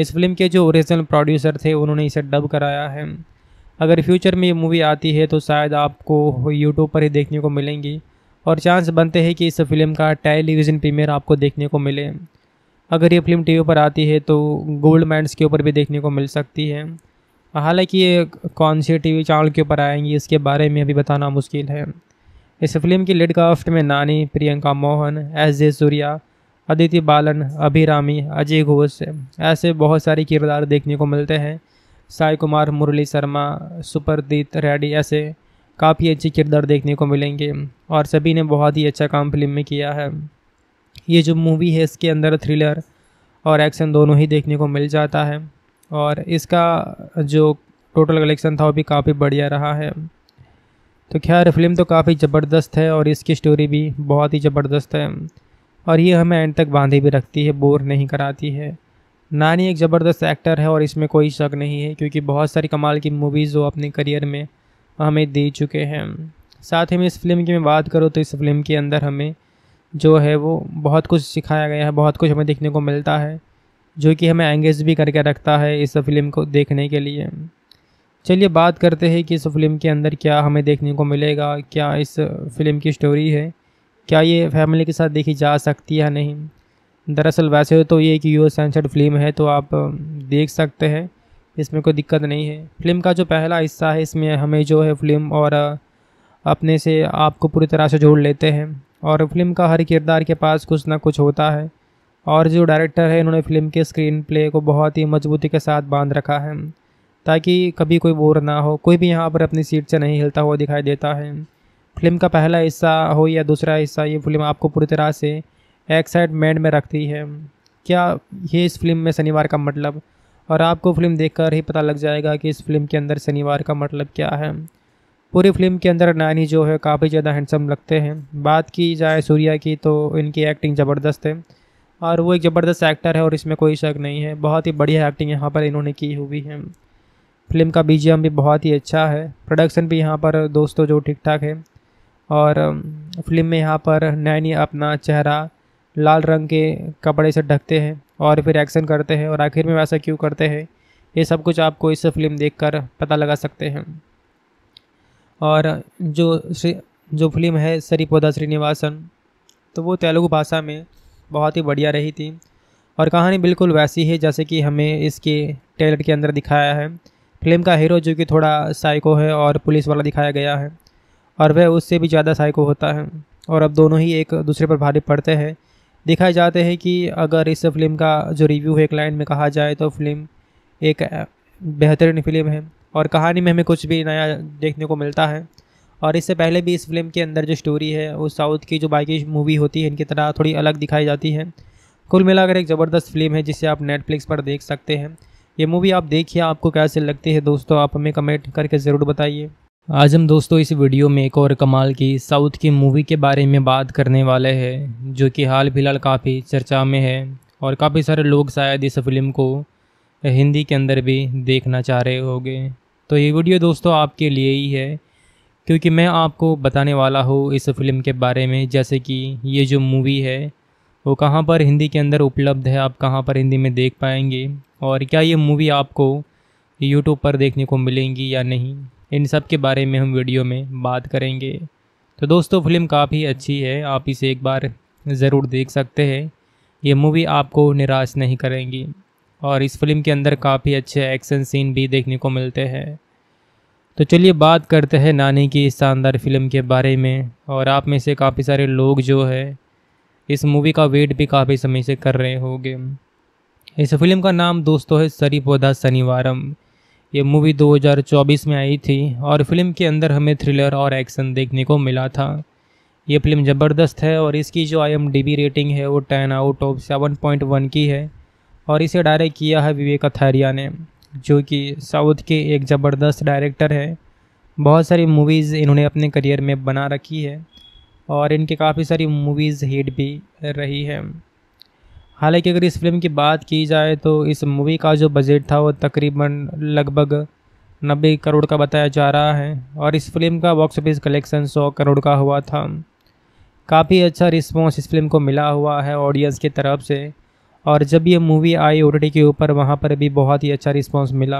इस फिल्म के जो ओरिजिनल प्रोड्यूसर थे उन्होंने इसे डब कराया है अगर फ्यूचर में ये मूवी आती है तो शायद आपको यूट्यूब पर ही देखने को मिलेंगी और चांस बनते हैं कि इस फिल्म का टेलीविज़न प्रीमियर आपको देखने को मिले अगर ये फिल्म टीवी पर आती है तो गोल्ड माइंड्स के ऊपर भी देखने को मिल सकती है हालांकि ये कौन से टीवी चैनल के ऊपर आएंगी इसके बारे में अभी बताना मुश्किल है इस फिल्म की लीड कास्ट में नानी प्रियंका मोहन एस जे सूर्या अदिति बालन अभिरामी अजय घोष ऐसे बहुत सारे किरदार देखने को मिलते हैं साई कुमार मुरली शर्मा सुपरदीत रेड्डी ऐसे काफ़ी अच्छे किरदार देखने को मिलेंगे और सभी ने बहुत ही अच्छा काम फिल्म में किया है ये जो मूवी है इसके अंदर थ्रिलर और एक्शन दोनों ही देखने को मिल जाता है और इसका जो टोटल कलेक्शन था वो भी काफ़ी बढ़िया रहा है तो खैर फिल्म तो काफ़ी ज़बरदस्त है और इसकी स्टोरी भी बहुत ही ज़बरदस्त है और ये हमें एंड तक बांधे भी रखती है बोर नहीं कराती है नानी एक ज़बरदस्त एक्टर है और इसमें कोई शक नहीं है क्योंकि बहुत सारी कमाल की मूवीज़ वो अपने करियर में हमें दे चुके हैं साथ ही में इस फिल्म की मैं बात करूँ तो इस फिल्म के अंदर हमें जो है वो बहुत कुछ सिखाया गया है बहुत कुछ हमें देखने को मिलता है जो कि हमें एंगेज भी करके रखता है इस फिल्म को देखने के लिए चलिए बात करते हैं कि इस फिल्म के अंदर क्या हमें देखने को मिलेगा क्या इस फिल्म की स्टोरी है क्या ये फैमिली के साथ देखी जा सकती है या नहीं दरअसल वैसे तो ये एक यू सेंसर्ड फिल्म है तो आप देख सकते हैं इसमें कोई दिक्कत नहीं है फिल्म का जो पहला हिस्सा है इसमें हमें जो है फिल्म और अपने से आपको पूरी तरह से जोड़ लेते हैं और फिल्म का हर किरदार के पास कुछ ना कुछ होता है और जो डायरेक्टर है इन्होंने फिल्म के स्क्रीन प्ले को बहुत ही मजबूती के साथ बांध रखा है ताकि कभी कोई बोर ना हो कोई भी यहाँ पर अपनी सीट से नहीं हिलता हुआ दिखाई देता है फिल्म का पहला हिस्सा हो या दूसरा हिस्सा ये फिल्म आपको पूरी तरह से एक्साइटमेंट में रखती है क्या ये इस फिल्म में शनिवार का मतलब और आपको फिल्म देखकर ही पता लग जाएगा कि इस फिल्म के अंदर शनिवार का मतलब क्या है पूरी फिल्म के अंदर नानी जो है काफ़ी ज़्यादा हैंडसम लगते हैं बात की जाए सूर्या की तो इनकी एक्टिंग ज़बरदस्त है और वो एक ज़बरदस्त एक्टर है और इसमें कोई शक नहीं है बहुत ही बढ़िया एक्टिंग यहाँ पर इन्होंने की हुई है फिल्म का बी भी बहुत ही अच्छा है प्रोडक्शन भी यहाँ पर दोस्तों जो ठीक ठाक है और फिल्म में यहाँ पर नैनी अपना चेहरा लाल रंग के कपड़े से ढकते हैं और फिर एक्शन करते हैं और आखिर में वैसा क्यों करते हैं ये सब कुछ आपको इस फिल्म कर पता लगा सकते हैं और जो जो फिल्म है सरीपोदा श्रीनिवासन तो वो तेलुगु भाषा में बहुत ही बढ़िया रही थी और कहानी बिल्कुल वैसी है जैसे कि हमें इसके टेलर के अंदर दिखाया है फिल्म का हीरो जो कि थोड़ा साइको है और पुलिस वाला दिखाया गया है और वह उससे भी ज़्यादा साइको होता है और अब दोनों ही एक दूसरे पर भारी पड़ते हैं दिखाए जाते हैं कि अगर इस फिल्म का जो रिव्यू है एक लाइन में कहा जाए तो फिल्म एक बेहतरीन फिल्म है और कहानी में हमें कुछ भी नया देखने को मिलता है और इससे पहले भी इस फिल्म के अंदर जो स्टोरी है वो साउथ की जो बाकी मूवी होती है इनकी तरह थोड़ी अलग दिखाई जाती है कुल मिलाकर एक ज़बरदस्त फिल्म है जिसे आप नेटफ्लिक्स पर देख सकते हैं ये मूवी आप देखिए आपको कैसे लगती है दोस्तों आप हमें कमेंट करके ज़रूर बताइए आज हम दोस्तों इस वीडियो में एक और कमाल की साउथ की मूवी के बारे में बात करने वाले हैं जो कि हाल फिलहाल काफ़ी चर्चा में है और काफ़ी सारे लोग शायद इस फिल्म को हिंदी के अंदर भी देखना चाह रहे होंगे तो ये वीडियो दोस्तों आपके लिए ही है क्योंकि मैं आपको बताने वाला हूँ इस फिल्म के बारे में जैसे कि ये जो मूवी है वो कहाँ पर हिंदी के अंदर उपलब्ध है आप कहाँ पर हिंदी में देख पाएंगे और क्या ये मूवी आपको यूट्यूब पर देखने को मिलेंगी या नहीं इन सब के बारे में हम वीडियो में बात करेंगे तो दोस्तों फिल्म काफ़ी अच्छी है आप इसे एक बार ज़रूर देख सकते हैं ये मूवी आपको निराश नहीं करेंगी और इस फिल्म के अंदर काफ़ी अच्छे एक्शन सीन भी देखने को मिलते हैं तो चलिए बात करते हैं नानी की इस शानदार फिल्म के बारे में और आप में से काफ़ी सारे लोग जो है इस मूवी का वेट भी काफ़ी समय से कर रहे होंगे इस फिल्म का नाम दोस्तों है सरी पौधा शनिवारम ये मूवी 2024 में आई थी और फिल्म के अंदर हमें थ्रिलर और एक्शन देखने को मिला था ये फिल्म ज़बरदस्त है और इसकी जो आई रेटिंग है वो ten out of seven point one की है और इसे डायरेक्ट किया है विवेक अथैरिया ने जो कि साउथ के एक ज़बरदस्त डायरेक्टर हैं बहुत सारी मूवीज़ इन्होंने अपने करियर में बना रखी है और इनके काफ़ी सारी मूवीज़ हिट भी रही हैं हालांकि अगर इस फिल्म की बात की जाए तो इस मूवी का जो बजट था वो तकरीबन लगभग नब्बे करोड़ का बताया जा रहा है और इस फिल्म का बॉक्स ऑफिस कलेक्शन सौ करोड़ का हुआ था काफ़ी अच्छा रिस्पॉन्स इस फिल्म को मिला हुआ है ऑडियंस की तरफ से और जब ये मूवी आई ओ के ऊपर वहाँ पर भी बहुत ही अच्छा रिस्पॉन्स मिला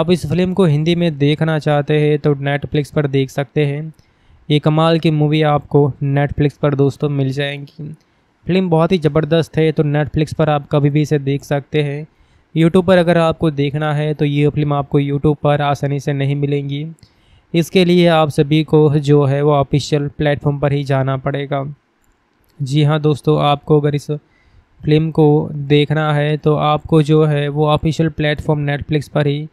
आप इस फिल्म को हिंदी में देखना चाहते हैं तो नेटफ्लिक्स पर देख सकते हैं ये कमाल की मूवी आपको नेटफ्लिक्स पर दोस्तों मिल जाएंगी फिल्म बहुत ही ज़बरदस्त है तो नेटफ्लिक्स पर आप कभी भी इसे देख सकते हैं यूट्यूब पर अगर आपको देखना है तो ये फिल्म आपको यूट्यूब पर आसानी से नहीं मिलेंगी इसके लिए आप सभी को जो है वो ऑफिशियल प्लेटफॉर्म पर ही जाना पड़ेगा जी हाँ दोस्तों आपको अगर इस फिल्म को देखना है तो आपको जो है वो ऑफिशियल प्लेटफॉर्म नेटफ्लिक्स पर ही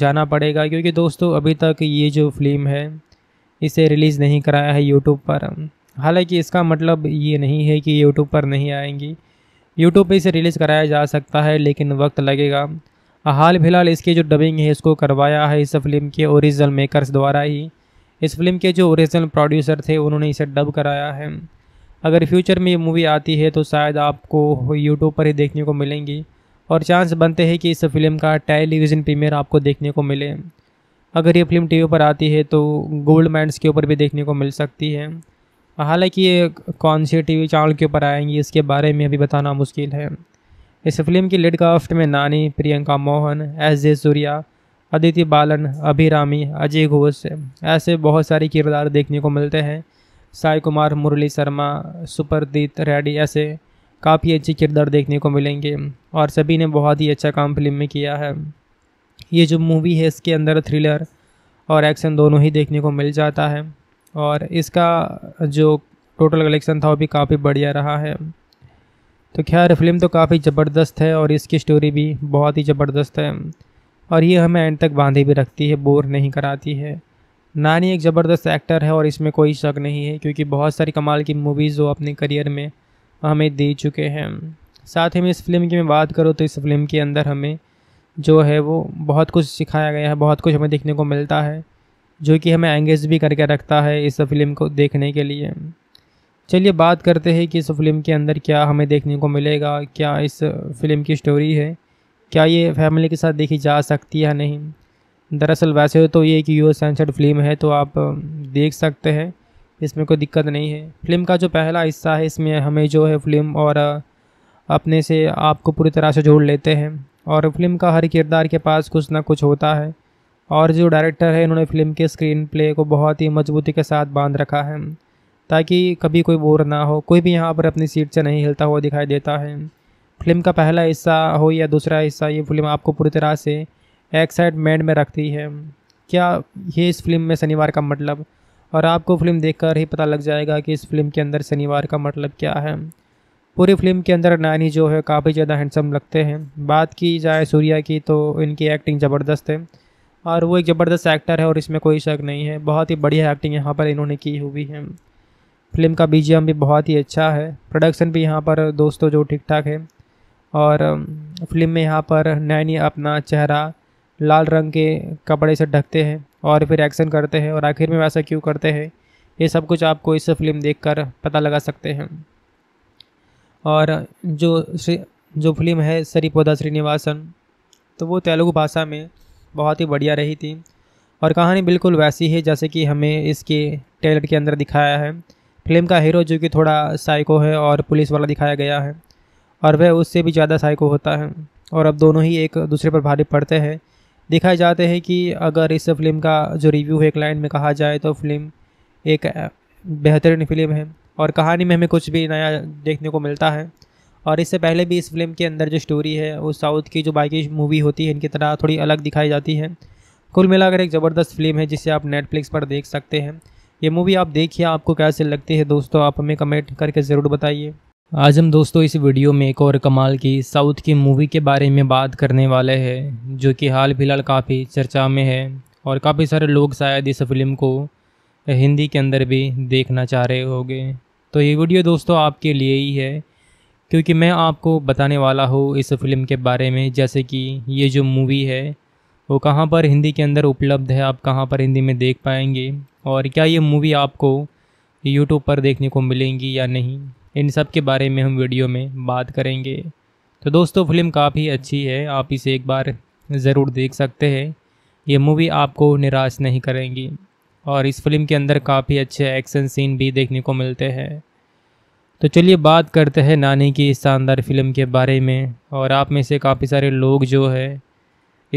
जाना पड़ेगा क्योंकि दोस्तों अभी तक ये जो फिल्म है इसे रिलीज़ नहीं कराया है यूट्यूब पर हालांकि इसका मतलब ये नहीं है कि यूट्यूब पर नहीं आएंगी यूट्यूब पर इसे रिलीज़ कराया जा सकता है लेकिन वक्त लगेगा हाल फिलहाल इसके जो डबिंग है इसको करवाया है इस फिल्म के ओरिजिनल मेकर्स द्वारा ही इस फिल्म के जो ओरिजिनल प्रोड्यूसर थे उन्होंने इसे डब कराया है अगर फ्यूचर में ये मूवी आती है तो शायद आपको यूट्यूब पर ही देखने को मिलेंगी और चांस बनते हैं कि इस फिल्म का टेलीविज़न प्रीमियर आपको देखने को मिले अगर ये फिल्म टीवी पर आती है तो गोल्ड माइंस के ऊपर भी देखने को मिल सकती है हालांकि ये कौन से टीवी चैनल के ऊपर आएंगी इसके बारे में अभी बताना मुश्किल है इस फिल्म की लेड में नानी प्रियंका मोहन एस जे सूर्या अदिति बालन अभिरामी अजय घोष ऐसे बहुत सारे किरदार देखने को मिलते हैं साई कुमार मुरली शर्मा सुपरदीत रेड्डी ऐसे काफ़ी अच्छे किरदार देखने को मिलेंगे और सभी ने बहुत ही अच्छा काम फिल्म में किया है ये जो मूवी है इसके अंदर थ्रिलर और एक्शन दोनों ही देखने को मिल जाता है और इसका जो टोटल कलेक्शन था वो भी काफ़ी बढ़िया रहा है तो खैर फिल्म तो काफ़ी ज़बरदस्त है और इसकी स्टोरी भी बहुत ही ज़बरदस्त है और ये हमें एंड तक बांधे भी रखती है बोर नहीं कराती है नानी एक ज़बरदस्त एक्टर है और इसमें कोई शक नहीं है क्योंकि बहुत सारी कमाल की मूवीज़ वो अपने करियर में हमें दे चुके हैं साथ ही में इस फिल्म की मैं बात करूँ तो इस फिल्म के अंदर हमें जो है वो बहुत कुछ सिखाया गया है बहुत कुछ हमें देखने को मिलता है जो कि हमें एंगेज भी करके रखता है इस फिल्म को देखने के लिए चलिए बात करते हैं कि इस फिल्म के अंदर क्या हमें देखने को मिलेगा क्या इस फिल्म की स्टोरी है क्या ये फैमिली के साथ देखी जा सकती है या नहीं दरअसल वैसे तो ये एक यू एस सेंसर्ड फिल्म है तो आप देख सकते हैं इसमें कोई दिक्कत नहीं है फिल्म का जो पहला हिस्सा है इसमें हमें जो है फिल्म और अपने से आपको पूरी तरह से जोड़ लेते हैं और फिल्म का हर किरदार के पास कुछ ना कुछ होता है और जो डायरेक्टर है इन्होंने फिल्म के स्क्रीन प्ले को बहुत ही मजबूती के साथ बांध रखा है ताकि कभी कोई बोर ना हो कोई भी यहाँ पर अपनी सीट से नहीं हिलता हुआ दिखाई देता है फिल्म का पहला हिस्सा हो या दूसरा हिस्सा ये फिल्म आपको पूरी तरह से एक साइड में रखती है क्या ये इस फिल्म में शनिवार का मतलब और आपको फिल्म देखकर ही पता लग जाएगा कि इस फिल्म के अंदर शनिवार का मतलब क्या है पूरी फिल्म के अंदर नानी जो है काफ़ी ज़्यादा हैंडसम लगते हैं बात की जाए सूर्या की तो इनकी एक्टिंग ज़बरदस्त है और वो एक ज़बरदस्त एक्टर है और इसमें कोई शक नहीं है बहुत ही बढ़िया एक्टिंग यहाँ पर इन्होंने की हुई है फिल्म का बी भी बहुत ही अच्छा है प्रोडक्शन भी यहाँ पर दोस्तों जो ठीक ठाक है और फिल्म में यहाँ पर नैनी अपना चेहरा लाल रंग के कपड़े से ढकते हैं और फिर एक्शन करते हैं और आखिर में वैसा क्यों करते हैं ये सब कुछ आपको इस फिल्म कर पता लगा सकते हैं और जो जो फिल्म है सरीपोदा श्रीनिवासन तो वो तेलुगु भाषा में बहुत ही बढ़िया रही थी और कहानी बिल्कुल वैसी है जैसे कि हमें इसके टेलर के अंदर दिखाया है फिल्म का हीरो जो कि थोड़ा साइको है और पुलिस वाला दिखाया गया है और वह उससे भी ज़्यादा साइको होता है और अब दोनों ही एक दूसरे पर भारी पड़ते हैं दिखाए जाते हैं कि अगर इस फिल्म का जो रिव्यू है क्लाइंट में कहा जाए तो फिल्म एक बेहतरीन फिल्म है और कहानी में हमें कुछ भी नया देखने को मिलता है और इससे पहले भी इस फिल्म के अंदर जो स्टोरी है वो साउथ की जो बाकी मूवी होती है इनकी तरह थोड़ी अलग दिखाई जाती है कुल मिलाकर एक ज़बरदस्त फिल्म है जिसे आप नेटफ्लिक्स पर देख सकते हैं ये मूवी आप देखिए आपको कैसे लगती है दोस्तों आप हमें कमेंट करके ज़रूर बताइए आज हम दोस्तों इस वीडियो में एक और कमाल की साउथ की मूवी के बारे में बात करने वाले हैं जो कि हाल फिलहाल काफ़ी चर्चा में है और काफ़ी सारे लोग शायद इस फिल्म को हिंदी के अंदर भी देखना चाह रहे होंगे तो ये वीडियो दोस्तों आपके लिए ही है क्योंकि मैं आपको बताने वाला हूँ इस फिल्म के बारे में जैसे कि ये जो मूवी है वो कहाँ पर हिंदी के अंदर उपलब्ध है आप कहाँ पर हिंदी में देख पाएंगे और क्या ये मूवी आपको यूट्यूब पर देखने को मिलेंगी या नहीं इन सब के बारे में हम वीडियो में बात करेंगे तो दोस्तों फिल्म काफ़ी अच्छी है आप इसे एक बार ज़रूर देख सकते हैं ये मूवी आपको निराश नहीं करेंगी और इस फिल्म के अंदर काफ़ी अच्छे एक्शन सीन भी देखने को मिलते हैं तो चलिए बात करते हैं नानी की इस शानदार फिल्म के बारे में और आप में से काफ़ी सारे लोग जो है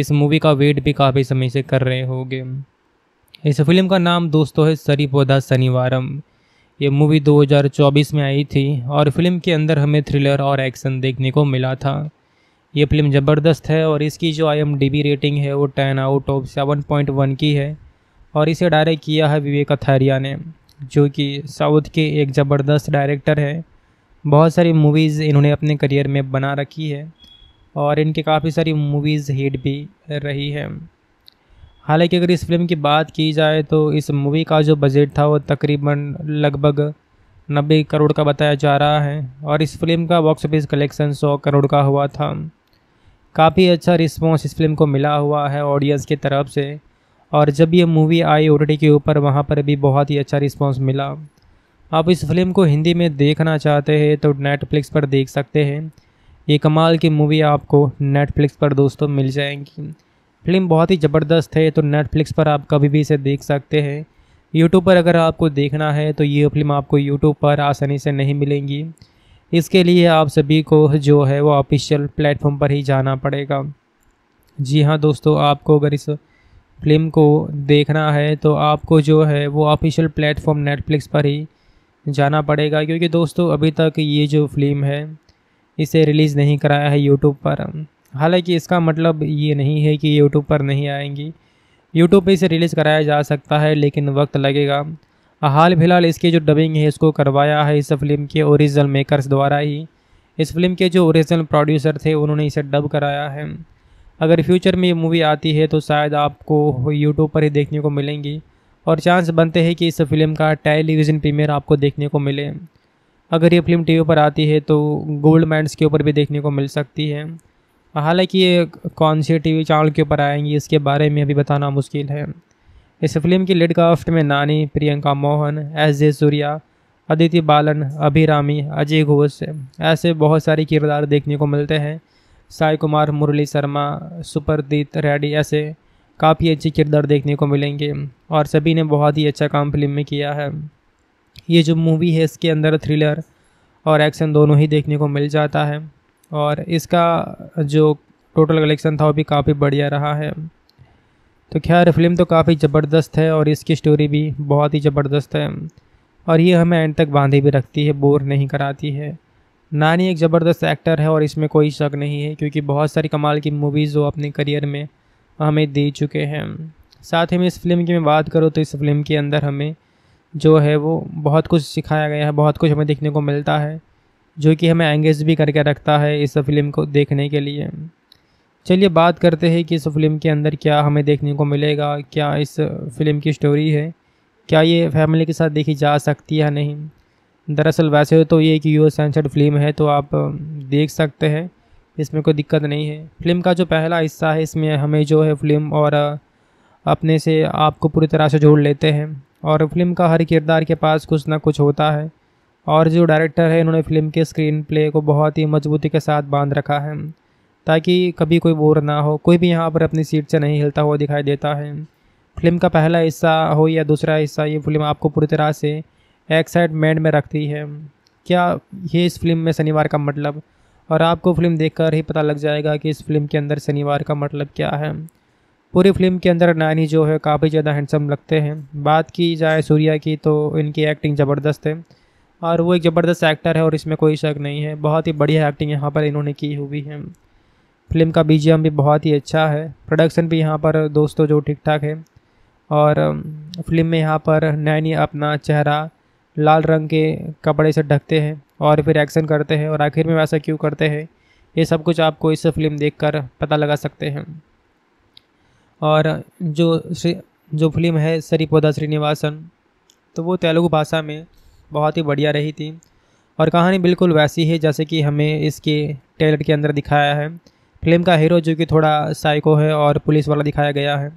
इस मूवी का वेट भी काफ़ी समय से कर रहे होंगे इस फिल्म का नाम दोस्तों है सरी पौधा शनिवारम ये मूवी 2024 में आई थी और फिल्म के अंदर हमें थ्रिलर और एक्शन देखने को मिला था ये फिल्म ज़बरदस्त है और इसकी जो आई रेटिंग है वो ten out of seven point one की है और इसे डायरेक्ट किया है विवेक अथारिया ने जो कि साउथ के एक ज़बरदस्त डायरेक्टर हैं बहुत सारी मूवीज़ इन्होंने अपने करियर में बना रखी है और इनकी काफ़ी सारी मूवीज़ हिट भी रही हैं हालांकि अगर इस फिल्म की बात की जाए तो इस मूवी का जो बजट था वो तकरीबन लगभग नब्बे करोड़ का बताया जा रहा है और इस फिल्म का बॉक्स ऑफिस कलेक्शन सौ करोड़ का हुआ था काफ़ी अच्छा रिस्पॉन्स इस फिल्म को मिला हुआ है ऑडियंस की तरफ से और जब ये मूवी आई ओ के ऊपर वहाँ पर भी बहुत ही अच्छा रिस्पॉन्स मिला आप इस फिल्म को हिंदी में देखना चाहते हैं तो नेटफ्लिक्स पर देख सकते हैं ये कमाल की मूवी आपको नेटफ्लिक्स पर दोस्तों मिल जाएंगी फिल्म बहुत ही ज़बरदस्त है तो नेटफ्लिक्स पर आप कभी भी इसे देख सकते हैं यूट्यूब पर अगर आपको देखना है तो ये फिल्म आपको यूट्यूब पर आसानी से नहीं मिलेंगी इसके लिए आप सभी को जो है वो ऑफिशियल प्लेटफॉर्म पर ही जाना पड़ेगा जी हाँ दोस्तों आपको अगर इस फिल्म को देखना है तो आपको जो है वो ऑफिशियल प्लेटफॉर्म नेटफ्लिक्स पर ही जाना पड़ेगा क्योंकि दोस्तों अभी तक ये जो फिल्म है इसे रिलीज़ नहीं कराया है यूट्यूब पर हालांकि इसका मतलब ये नहीं है कि यूट्यूब पर नहीं आएंगी यूट्यूब पे इसे रिलीज़ कराया जा सकता है लेकिन वक्त लगेगा हाल फिलहाल इसकी जो डबिंग है इसको करवाया है इस फिल्म के ओरिजिनल मेकर्स द्वारा ही इस फिल्म के जो ओरिजिनल प्रोड्यूसर थे उन्होंने इसे डब कराया है अगर फ्यूचर में ये मूवी आती है तो शायद आपको यूट्यूब पर ही देखने को मिलेंगी और चांस बनते हैं कि इस फिल्म का टेलीविज़न प्रीमियर आपको देखने को मिले अगर ये फिल्म टीवी पर आती है तो गोल्ड मैंड्स के ऊपर भी देखने को मिल सकती है हालांकि ये कौन से टीवी चैनल के ऊपर आएंगी इसके बारे में अभी बताना मुश्किल है इस फिल्म की लीड काफ्ट में नानी प्रियंका मोहन एस जे सूर्या अदिति बालन अभिरामी अजय घोष ऐसे बहुत सारे किरदार देखने को मिलते हैं साई कुमार मुरली शर्मा सुपरदीत रेड्डी ऐसे काफ़ी अच्छे किरदार देखने को मिलेंगे और सभी ने बहुत ही अच्छा काम फिल्म में किया है ये जो मूवी है इसके अंदर थ्रिलर और एक्शन दोनों ही देखने को मिल जाता है और इसका जो टोटल कलेक्शन था वो भी काफ़ी बढ़िया रहा है तो खैर फिल्म तो काफ़ी ज़बरदस्त है और इसकी स्टोरी भी बहुत ही ज़बरदस्त है और ये हमें एंड तक बांधे भी रखती है बोर नहीं कराती है नानी एक ज़बरदस्त एक्टर है और इसमें कोई शक नहीं है क्योंकि बहुत सारी कमाल की मूवीज़ वो अपने करियर में हमें दे चुके हैं साथ ही में इस फिल्म की मैं बात करूँ तो इस फिल्म के अंदर हमें जो है वो बहुत कुछ सिखाया गया है बहुत कुछ हमें देखने को मिलता है जो कि हमें एंगेज भी करके रखता है इस फिल्म को देखने के लिए चलिए बात करते हैं कि इस फिल्म के अंदर क्या हमें देखने को मिलेगा क्या इस फिल्म की स्टोरी है क्या ये फैमिली के साथ देखी जा सकती है या नहीं दरअसल वैसे तो ये एक यू सेंसर्ड फिल्म है तो आप देख सकते हैं इसमें कोई दिक्कत नहीं है फिल्म का जो पहला हिस्सा है इसमें हमें जो है फिल्म और अपने से आपको पूरी तरह से जोड़ लेते हैं और फिल्म का हर किरदार के पास कुछ ना कुछ होता है और जो डायरेक्टर है इन्होंने फिल्म के स्क्रीन प्ले को बहुत ही मजबूती के साथ बांध रखा है ताकि कभी कोई बोर ना हो कोई भी यहाँ पर अपनी सीट से नहीं हिलता हुआ दिखाई देता है फिल्म का पहला हिस्सा हो या दूसरा हिस्सा ये फिल्म आपको पूरी तरह से एक्साइटमेंट में रखती है क्या ये इस फिल्म में शनिवार का मतलब और आपको फिल्म देखकर ही पता लग जाएगा कि इस फिल्म के अंदर शनिवार का मतलब क्या है पूरी फिल्म के अंदर नानी जो है काफ़ी ज़्यादा हैंडसम लगते हैं बात की जाए सूर्या की तो इनकी एक्टिंग ज़बरदस्त है और वो एक ज़बरदस्त एक्टर है और इसमें कोई शक नहीं है बहुत ही बढ़िया एक्टिंग यहाँ पर इन्होंने की हुई है फिल्म का बी भी बहुत ही अच्छा है प्रोडक्शन भी यहाँ पर दोस्तों जो ठीक ठाक है और फिल्म में यहाँ पर नैनी अपना चेहरा लाल रंग के कपड़े से ढकते हैं और फिर एक्शन करते हैं और आखिर में वैसा क्यों करते हैं ये सब कुछ आपको इस फिल्म देख पता लगा सकते हैं और जो जो फिल्म है सरीपोदा श्रीनिवासन तो वो तेलुगु भाषा में बहुत ही बढ़िया रही थी और कहानी बिल्कुल वैसी है जैसे कि हमें इसके टेलर के अंदर दिखाया है फिल्म का हीरो जो कि थोड़ा साइको है और पुलिस वाला दिखाया गया है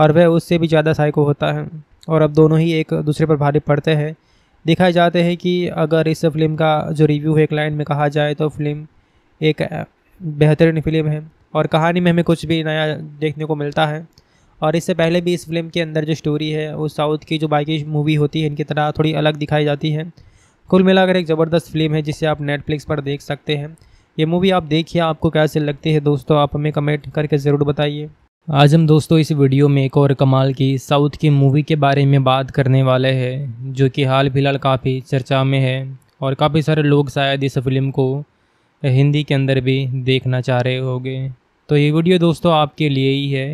और वह उससे भी ज़्यादा साइको होता है और अब दोनों ही एक दूसरे पर भारी पड़ते हैं दिखाए जाते हैं कि अगर इस फिल्म का जो रिव्यू है एक लाइन में कहा जाए तो फिल्म एक बेहतरीन फिल्म है और कहानी में हमें कुछ भी नया देखने को मिलता है और इससे पहले भी इस फिल्म के अंदर जो स्टोरी है वो साउथ की जो बाकी मूवी होती है इनकी तरह थोड़ी अलग दिखाई जाती है कुल मिलाकर एक ज़बरदस्त फिल्म है जिसे आप नेटफ्लिक्स पर देख सकते हैं ये मूवी आप देखिए आपको कैसे लगती है दोस्तों आप हमें कमेंट करके ज़रूर बताइए आज हम दोस्तों इस वीडियो में एक और कमाल की साउथ की मूवी के बारे में बात करने वाले हैं जो कि हाल फिलहाल काफ़ी चर्चा में है और काफ़ी सारे लोग शायद इस फिल्म को हिंदी के अंदर भी देखना चाह रहे होंगे तो ये वीडियो दोस्तों आपके लिए ही है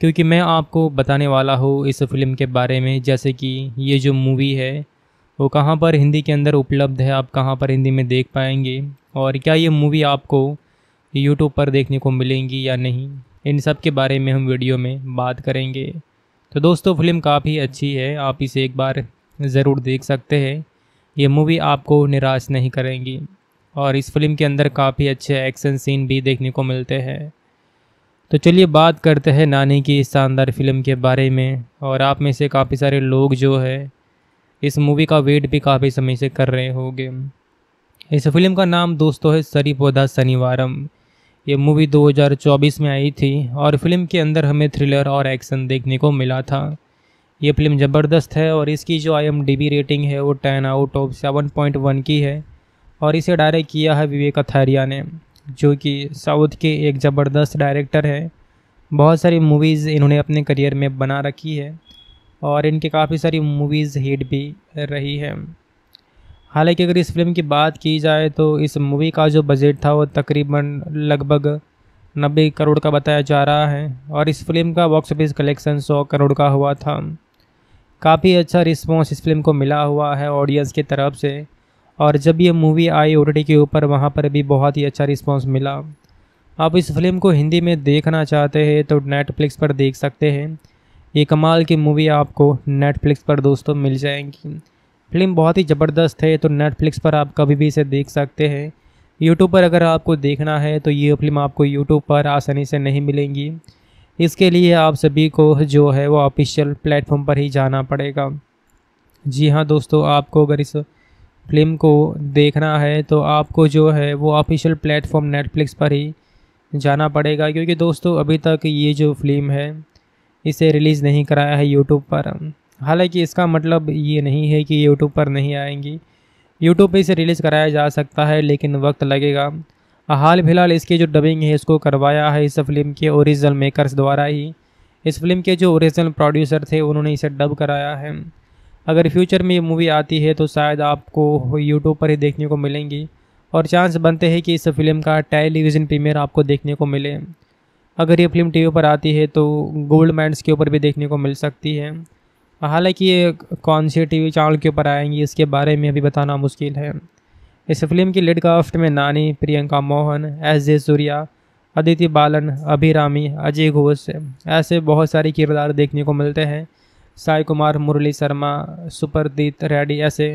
क्योंकि मैं आपको बताने वाला हूँ इस फिल्म के बारे में जैसे कि ये जो मूवी है वो कहाँ पर हिंदी के अंदर उपलब्ध है आप कहाँ पर हिंदी में देख पाएंगे और क्या ये मूवी आपको यूट्यूब पर देखने को मिलेंगी या नहीं इन सब के बारे में हम वीडियो में बात करेंगे तो दोस्तों फिल्म काफ़ी अच्छी है आप इसे एक बार ज़रूर देख सकते हैं ये मूवी आपको निराश नहीं करेंगी और इस फिल्म के अंदर काफ़ी अच्छे एक्शन सीन भी देखने को मिलते हैं तो चलिए बात करते हैं नानी की इस शानदार फिल्म के बारे में और आप में से काफ़ी सारे लोग जो है इस मूवी का वेट भी काफ़ी समय से कर रहे होंगे इस फिल्म का नाम दोस्तों है सरी पौधा शनिवारम ये मूवी 2024 में आई थी और फिल्म के अंदर हमें थ्रिलर और एक्शन देखने को मिला था ये फिल्म ज़बरदस्त है और इसकी जो आई रेटिंग है वो ten out of seven point one की है और इसे डायरेक्ट किया है विवेक अथैरिया ने जो कि साउथ के एक ज़बरदस्त डायरेक्टर हैं बहुत सारी मूवीज़ इन्होंने अपने करियर में बना रखी है और इनके काफ़ी सारी मूवीज़ हिट भी रही हैं हालांकि अगर इस फिल्म की बात की जाए तो इस मूवी का जो बजट था वो तकरीबन लगभग नब्बे करोड़ का बताया जा रहा है और इस फिल्म का बॉक्स ऑफिस कलेक्शन सौ करोड़ का हुआ था काफ़ी अच्छा रिस्पॉन्स इस फिल्म को मिला हुआ है ऑडियंस की तरफ से और जब ये मूवी आई ओ के ऊपर वहाँ पर भी बहुत ही अच्छा रिस्पॉन्स मिला आप इस फिल्म को हिंदी में देखना चाहते हैं तो नेटफ्लिक्स पर देख सकते हैं ये कमाल की मूवी आपको नेटफ्लिक्स पर दोस्तों मिल जाएंगी फिल्म बहुत ही ज़बरदस्त है तो नेटफ्लिक्स पर आप कभी भी इसे देख सकते हैं यूट्यूब पर अगर आपको देखना है तो ये फिल्म आपको यूट्यूब पर आसानी से नहीं मिलेंगी इसके लिए आप सभी को जो है वो ऑफिशियल प्लेटफॉर्म पर ही जाना पड़ेगा जी हाँ दोस्तों आपको अगर इस फिल्म को देखना है तो आपको जो है वो ऑफिशियल प्लेटफॉर्म नेटफ्लिक्स पर ही जाना पड़ेगा क्योंकि दोस्तों अभी तक ये जो फिल्म है इसे रिलीज़ नहीं कराया है यूट्यूब पर हालांकि इसका मतलब ये नहीं है कि यूट्यूब पर नहीं आएंगी यूट्यूब पर इसे रिलीज़ कराया जा सकता है लेकिन वक्त लगेगा हाल फिलहाल इसके जो डबिंग है इसको करवाया है इस फिल्म के ओरिजिनल मेकर्स द्वारा ही इस फिल्म के जो ओरिजिनल प्रोड्यूसर थे उन्होंने इसे डब कराया है अगर फ्यूचर में ये मूवी आती है तो शायद आपको यूट्यूब पर ही देखने को मिलेंगी और चांस बनते हैं कि इस फिल्म का टेलीविज़न प्रीमियर आपको देखने को मिले अगर ये फिल्म टीवी पर आती है तो गोल्ड माइंस के ऊपर भी देखने को मिल सकती है हालांकि ये कौन से टीवी चैनल के ऊपर आएंगी इसके बारे में अभी बताना मुश्किल है इस फिल्म की लिडकाफ्ट में नानी प्रियंका मोहन एस जे सूर्या अदिति बालन अभिरामी अजय घोष ऐसे बहुत सारे किरदार देखने को मिलते हैं साई कुमार मुरली शर्मा सुपरदीत रेड्डी ऐसे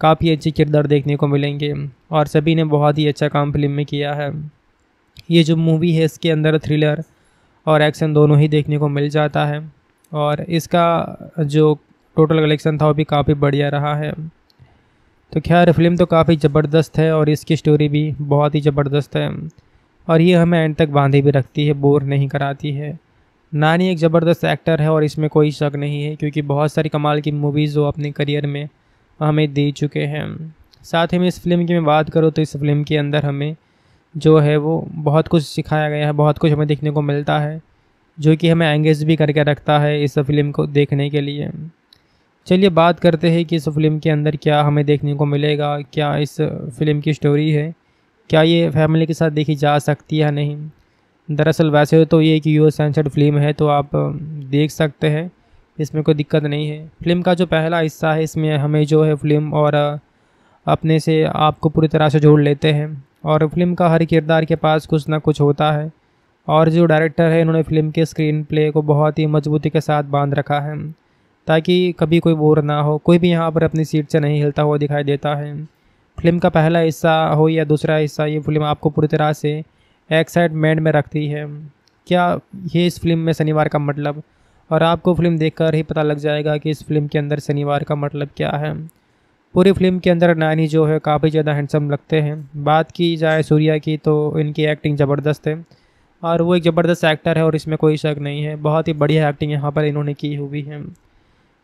काफ़ी अच्छे किरदार देखने को मिलेंगे और सभी ने बहुत ही अच्छा काम फिल्म में किया है ये जो मूवी है इसके अंदर थ्रिलर और एक्शन दोनों ही देखने को मिल जाता है और इसका जो टोटल कलेक्शन था वो भी काफ़ी बढ़िया रहा है तो खैर फिल्म तो काफ़ी ज़बरदस्त है और इसकी स्टोरी भी बहुत ही ज़बरदस्त है और ये हमें एंड तक बांधे भी रखती है बोर नहीं कराती है नानी एक ज़बरदस्त एक्टर है और इसमें कोई शक नहीं है क्योंकि बहुत सारी कमाल की मूवीज़ वो अपने करियर में हमें दे चुके हैं साथ ही में इस फिल्म की मैं बात करूँ तो इस फिल्म के अंदर हमें जो है वो बहुत कुछ सिखाया गया है बहुत कुछ हमें देखने को मिलता है जो कि हमें एंगेज भी करके रखता है इस फिल्म को देखने के लिए चलिए बात करते हैं कि इस फिल्म के अंदर क्या हमें देखने को मिलेगा क्या इस फिल्म की स्टोरी है क्या ये फैमिली के साथ देखी जा सकती है नहीं दरअसल वैसे तो ये एक यू एस सेंसर्ड फिल्म है तो आप देख सकते हैं इसमें कोई दिक्कत नहीं है फिल्म का जो पहला हिस्सा है इसमें हमें जो है फिल्म और अपने से आपको पूरी तरह से जोड़ लेते हैं और फिल्म का हर किरदार के पास कुछ ना कुछ होता है और जो डायरेक्टर है इन्होंने फिल्म के स्क्रीन प्ले को बहुत ही मजबूती के साथ बांध रखा है ताकि कभी कोई बोर ना हो कोई भी यहाँ पर अपनी सीट से नहीं हिलता हुआ दिखाई देता है फिल्म का पहला हिस्सा हो या दूसरा हिस्सा ये फिल्म आपको पूरी तरह से एक्साइटमेंट में रखती है क्या ये इस फिल्म में शनिवार का मतलब और आपको फिल्म देखकर ही पता लग जाएगा कि इस फिल्म के अंदर शनिवार का मतलब क्या है पूरी फिल्म के अंदर नानी जो है काफ़ी ज़्यादा हैंडसम लगते हैं बात की जाए सूर्या की तो इनकी एक्टिंग ज़बरदस्त है और वो एक ज़बरदस्त एक्टर है और इसमें कोई शक नहीं है बहुत ही बढ़िया एक्टिंग यहाँ पर इन्होंने की हुई है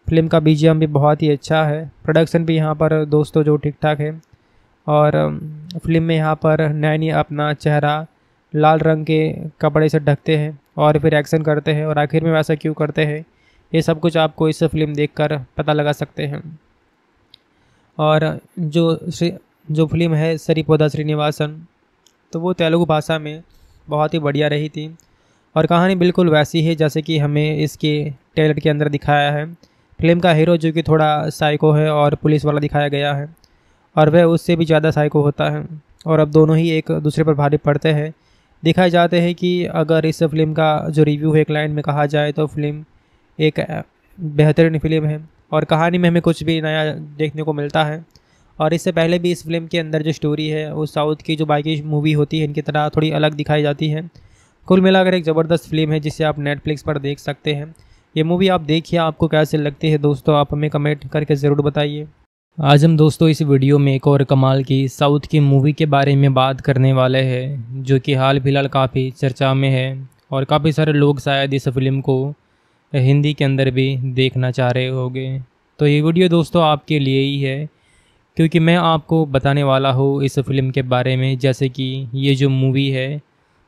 फिल्म का बी भी बहुत ही अच्छा है प्रोडक्शन भी यहाँ पर दोस्तों जो ठीक ठाक है और फिल्म में यहाँ पर नैनी अपना चेहरा लाल रंग के कपड़े से ढकते हैं और फिर एक्शन करते हैं और आखिर में वैसा क्यों करते हैं ये सब कुछ आपको इस फिल्म कर पता लगा सकते हैं और जो जो फिल्म है सरीपोदा श्रीनिवासन तो वो तेलुगु भाषा में बहुत ही बढ़िया रही थी और कहानी बिल्कुल वैसी है जैसे कि हमें इसके टेलर के अंदर दिखाया है फिल्म का हीरो जो कि थोड़ा साइको है और पुलिस वाला दिखाया गया है और वह उससे भी ज़्यादा साइको होता है और अब दोनों ही एक दूसरे पर भारी पड़ते हैं दिखाए जाते हैं कि अगर इस फिल्म का जो रिव्यू है क्लाइंट में कहा जाए तो फिल्म एक बेहतरीन फिल्म है और कहानी में हमें कुछ भी नया देखने को मिलता है और इससे पहले भी इस फिल्म के अंदर जो स्टोरी है वो साउथ की जो बाकी मूवी होती है इनकी तरह थोड़ी अलग दिखाई जाती है कुल मिलाकर एक ज़बरदस्त फिल्म है जिसे आप नेटफ्लिक्स पर देख सकते हैं ये मूवी आप देखिए आपको कैसे लगती है दोस्तों आप हमें कमेंट करके ज़रूर बताइए आज हम दोस्तों इस वीडियो में एक और कमाल की साउथ की मूवी के बारे में बात करने वाले हैं जो कि हाल फिलहाल काफ़ी चर्चा में है और काफ़ी सारे लोग शायद इस फिल्म को हिंदी के अंदर भी देखना चाह रहे होंगे तो ये वीडियो दोस्तों आपके लिए ही है क्योंकि मैं आपको बताने वाला हूँ इस फिल्म के बारे में जैसे कि ये जो मूवी है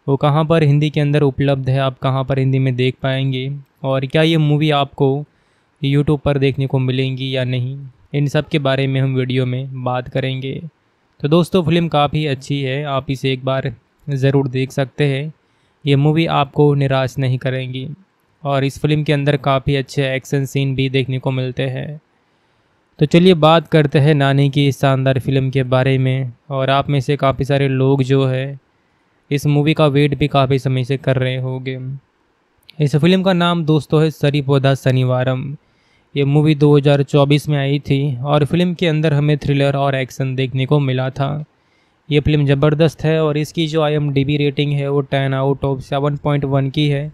वो कहाँ पर हिंदी के अंदर उपलब्ध है आप कहाँ पर हिंदी में देख पाएंगे और क्या ये मूवी आपको यूट्यूब पर देखने को मिलेंगी या नहीं इन सब के बारे में हम वीडियो में बात करेंगे तो दोस्तों फिल्म काफ़ी अच्छी है आप इसे एक बार ज़रूर देख सकते हैं ये मूवी आपको निराश नहीं करेंगी और इस फिल्म के अंदर काफ़ी अच्छे एक्शन सीन भी देखने को मिलते हैं तो चलिए बात करते हैं नानी की इस शानदार फिल्म के बारे में और आप में से काफ़ी सारे लोग जो है इस मूवी का वेट भी काफ़ी समय से कर रहे होंगे इस फिल्म का नाम दोस्तों है सरी पौधा शनिवारम ये मूवी 2024 में आई थी और फिल्म के अंदर हमें थ्रिलर और एक्शन देखने को मिला था ये फिल्म ज़बरदस्त है और इसकी जो आई रेटिंग है वो ten out of seven point one की है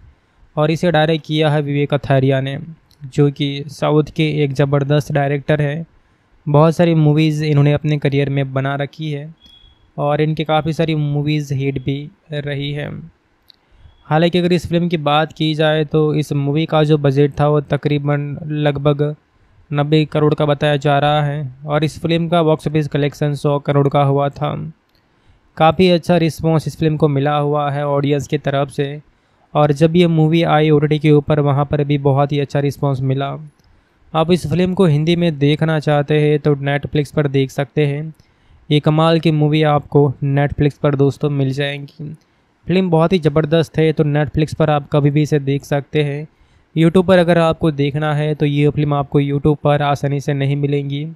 और इसे डायरेक्ट किया है विवेक अथारिया ने जो कि साउथ के एक ज़बरदस्त डायरेक्टर हैं बहुत सारी मूवीज़ इन्होंने अपने करियर में बना रखी है और इनकी काफ़ी सारी मूवीज़ हिट भी रही हैं हालांकि अगर इस फिल्म की बात की जाए तो इस मूवी का जो बजट था वो तकरीबन लगभग नब्बे करोड़ का बताया जा रहा है और इस फिल्म का बॉक्स ऑफिस कलेक्शन सौ करोड़ का हुआ था काफ़ी अच्छा रिस्पॉन्स इस फिल्म को मिला हुआ है ऑडियंस की तरफ से और जब ये मूवी आई ओ के ऊपर वहाँ पर भी बहुत ही अच्छा रिस्पॉन्स मिला आप इस फिल्म को हिंदी में देखना चाहते हैं तो नेटफ्लिक्स पर देख सकते हैं ये कमाल की मूवी आपको नेटफ्लिक्स पर दोस्तों मिल जाएंगी फिल्म बहुत ही ज़बरदस्त है तो नेटफ्लिक्स पर आप कभी भी इसे देख सकते हैं यूट्यूब पर अगर आपको देखना है तो ये फिल्म आपको यूट्यूब पर आसानी से नहीं मिलेंगी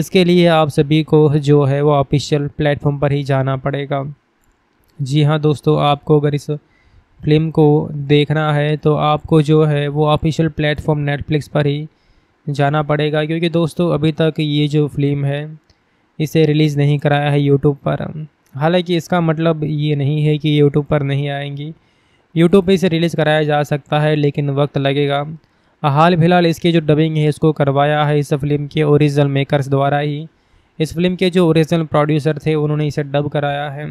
इसके लिए आप सभी को जो है वो ऑफिशियल प्लेटफॉर्म पर ही जाना पड़ेगा जी हाँ दोस्तों आपको अगर इस फिल्म को देखना है तो आपको जो है वो ऑफिशियल प्लेटफॉर्म नेटफ्लिक्स पर ही जाना पड़ेगा क्योंकि दोस्तों अभी तक ये जो फिल्म है इसे रिलीज़ नहीं कराया है यूट्यूब पर हालांकि इसका मतलब ये नहीं है कि यूट्यूब पर नहीं आएंगी यूट्यूब पे इसे रिलीज़ कराया जा सकता है लेकिन वक्त लगेगा हाल फिलहाल इसकी जो डबिंग है इसको करवाया है इस फिल्म के ओरिजिनल मेकर्स द्वारा ही इस फिल्म के जो ओरिजिनल प्रोड्यूसर थे उन्होंने इसे डब कराया है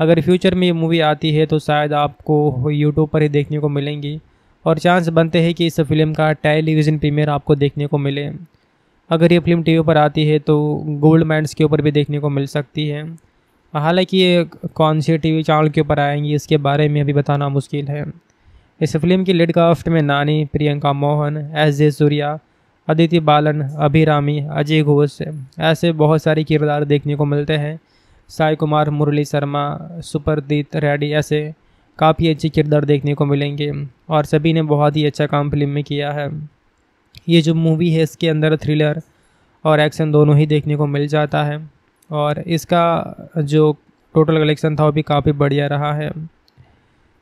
अगर फ्यूचर में ये मूवी आती है तो शायद आपको यूट्यूब पर ही देखने को मिलेंगी और चांस बनते हैं कि इस फिल्म का टेलीविज़न प्रीमियर आपको देखने को मिले अगर ये फिल्म टीवी पर आती है तो गोल्ड मैंड्स के ऊपर भी देखने को मिल सकती है हालांकि ये कौन से टीवी चैनल के ऊपर आएंगी इसके बारे में अभी बताना मुश्किल है इस फिल्म की लीड कास्ट में नानी प्रियंका मोहन एस जे सूर्या अदिति बालन अभिरामी अजय घोष ऐसे बहुत सारे किरदार देखने को मिलते हैं साई कुमार मुरली शर्मा सुपरदीत रेड्डी ऐसे काफ़ी अच्छे किरदार देखने को मिलेंगे और सभी ने बहुत ही अच्छा काम फिल्म में किया है ये जो मूवी है इसके अंदर थ्रिलर और एक्शन दोनों ही देखने को मिल जाता है और इसका जो टोटल कलेक्शन था वो भी काफ़ी बढ़िया रहा है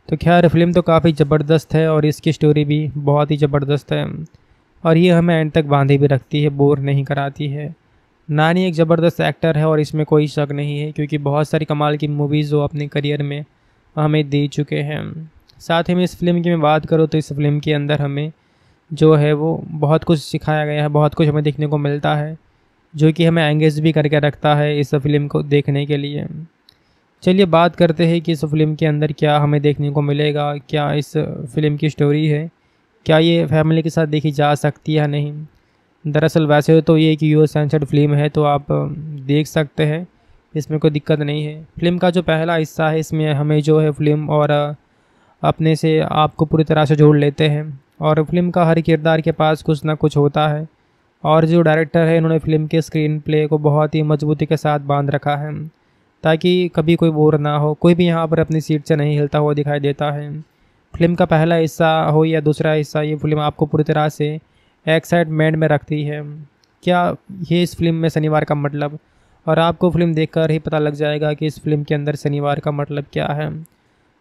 तो खैर फिल्म तो काफ़ी ज़बरदस्त है और इसकी स्टोरी भी बहुत ही ज़बरदस्त है और ये हमें एंड तक बांधे भी रखती है बोर नहीं कराती है नानी एक ज़बरदस्त एक्टर है और इसमें कोई शक नहीं है क्योंकि बहुत सारी कमाल की मूवीज़ वो अपने करियर में हमें दे चुके हैं साथ ही में इस फिल्म की मैं बात करूँ तो इस फिल्म के अंदर हमें जो है वो बहुत कुछ सिखाया गया है बहुत कुछ हमें देखने को मिलता है जो कि हमें एंगेज भी करके रखता है इस फिल्म को देखने के लिए चलिए बात करते हैं कि इस फिल्म के अंदर क्या हमें देखने को मिलेगा क्या इस फिल्म की स्टोरी है क्या ये फैमिली के साथ देखी जा सकती है या नहीं दरअसल वैसे तो ये एक यू सेंसर्ड फिल्म है तो आप देख सकते हैं इसमें कोई दिक्कत नहीं है फिल्म का जो पहला हिस्सा है इसमें हमें जो है फिल्म और अपने से आपको पूरी तरह से जोड़ लेते हैं और फिल्म का हर किरदार के पास कुछ ना कुछ होता है और जो डायरेक्टर है इन्होंने फिल्म के स्क्रीन प्ले को बहुत ही मजबूती के साथ बांध रखा है ताकि कभी कोई बोर ना हो कोई भी यहाँ पर अपनी सीट से नहीं हिलता हुआ दिखाई देता है फिल्म का पहला हिस्सा हो या दूसरा हिस्सा ये फिल्म आपको पूरी तरह से एक्साइटमेंट में रखती है क्या ये इस फिल्म में शनिवार का मतलब और आपको फिल्म देखकर ही पता लग जाएगा कि इस फिल्म के अंदर शनिवार का मतलब क्या है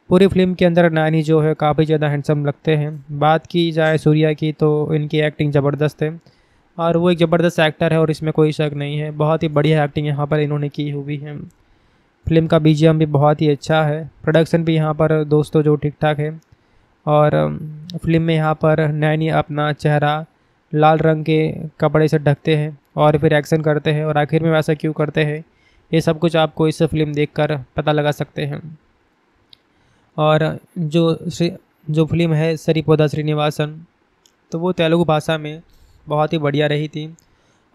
पूरी फिल्म के अंदर नानी जो है काफ़ी ज़्यादा हैंडसम लगते हैं बात की जाए सूर्या की तो इनकी एक्टिंग ज़बरदस्त है और वो एक ज़बरदस्त एक्टर है और इसमें कोई शक नहीं है बहुत ही बढ़िया एक्टिंग यहाँ पर इन्होंने की हुई है फिल्म का बी भी बहुत ही अच्छा है प्रोडक्शन भी यहाँ पर दोस्तों जो ठीक ठाक है और फिल्म में यहाँ पर नैनी अपना चेहरा लाल रंग के कपड़े से ढकते हैं और फिर एक्शन करते हैं और आखिर में वैसा क्यों करते हैं ये सब कुछ आपको इस फिल्म देख पता लगा सकते हैं और जो जो फिल्म है सरीपोदा श्रीनिवासन तो वो तेलुगु भाषा में बहुत ही बढ़िया रही थी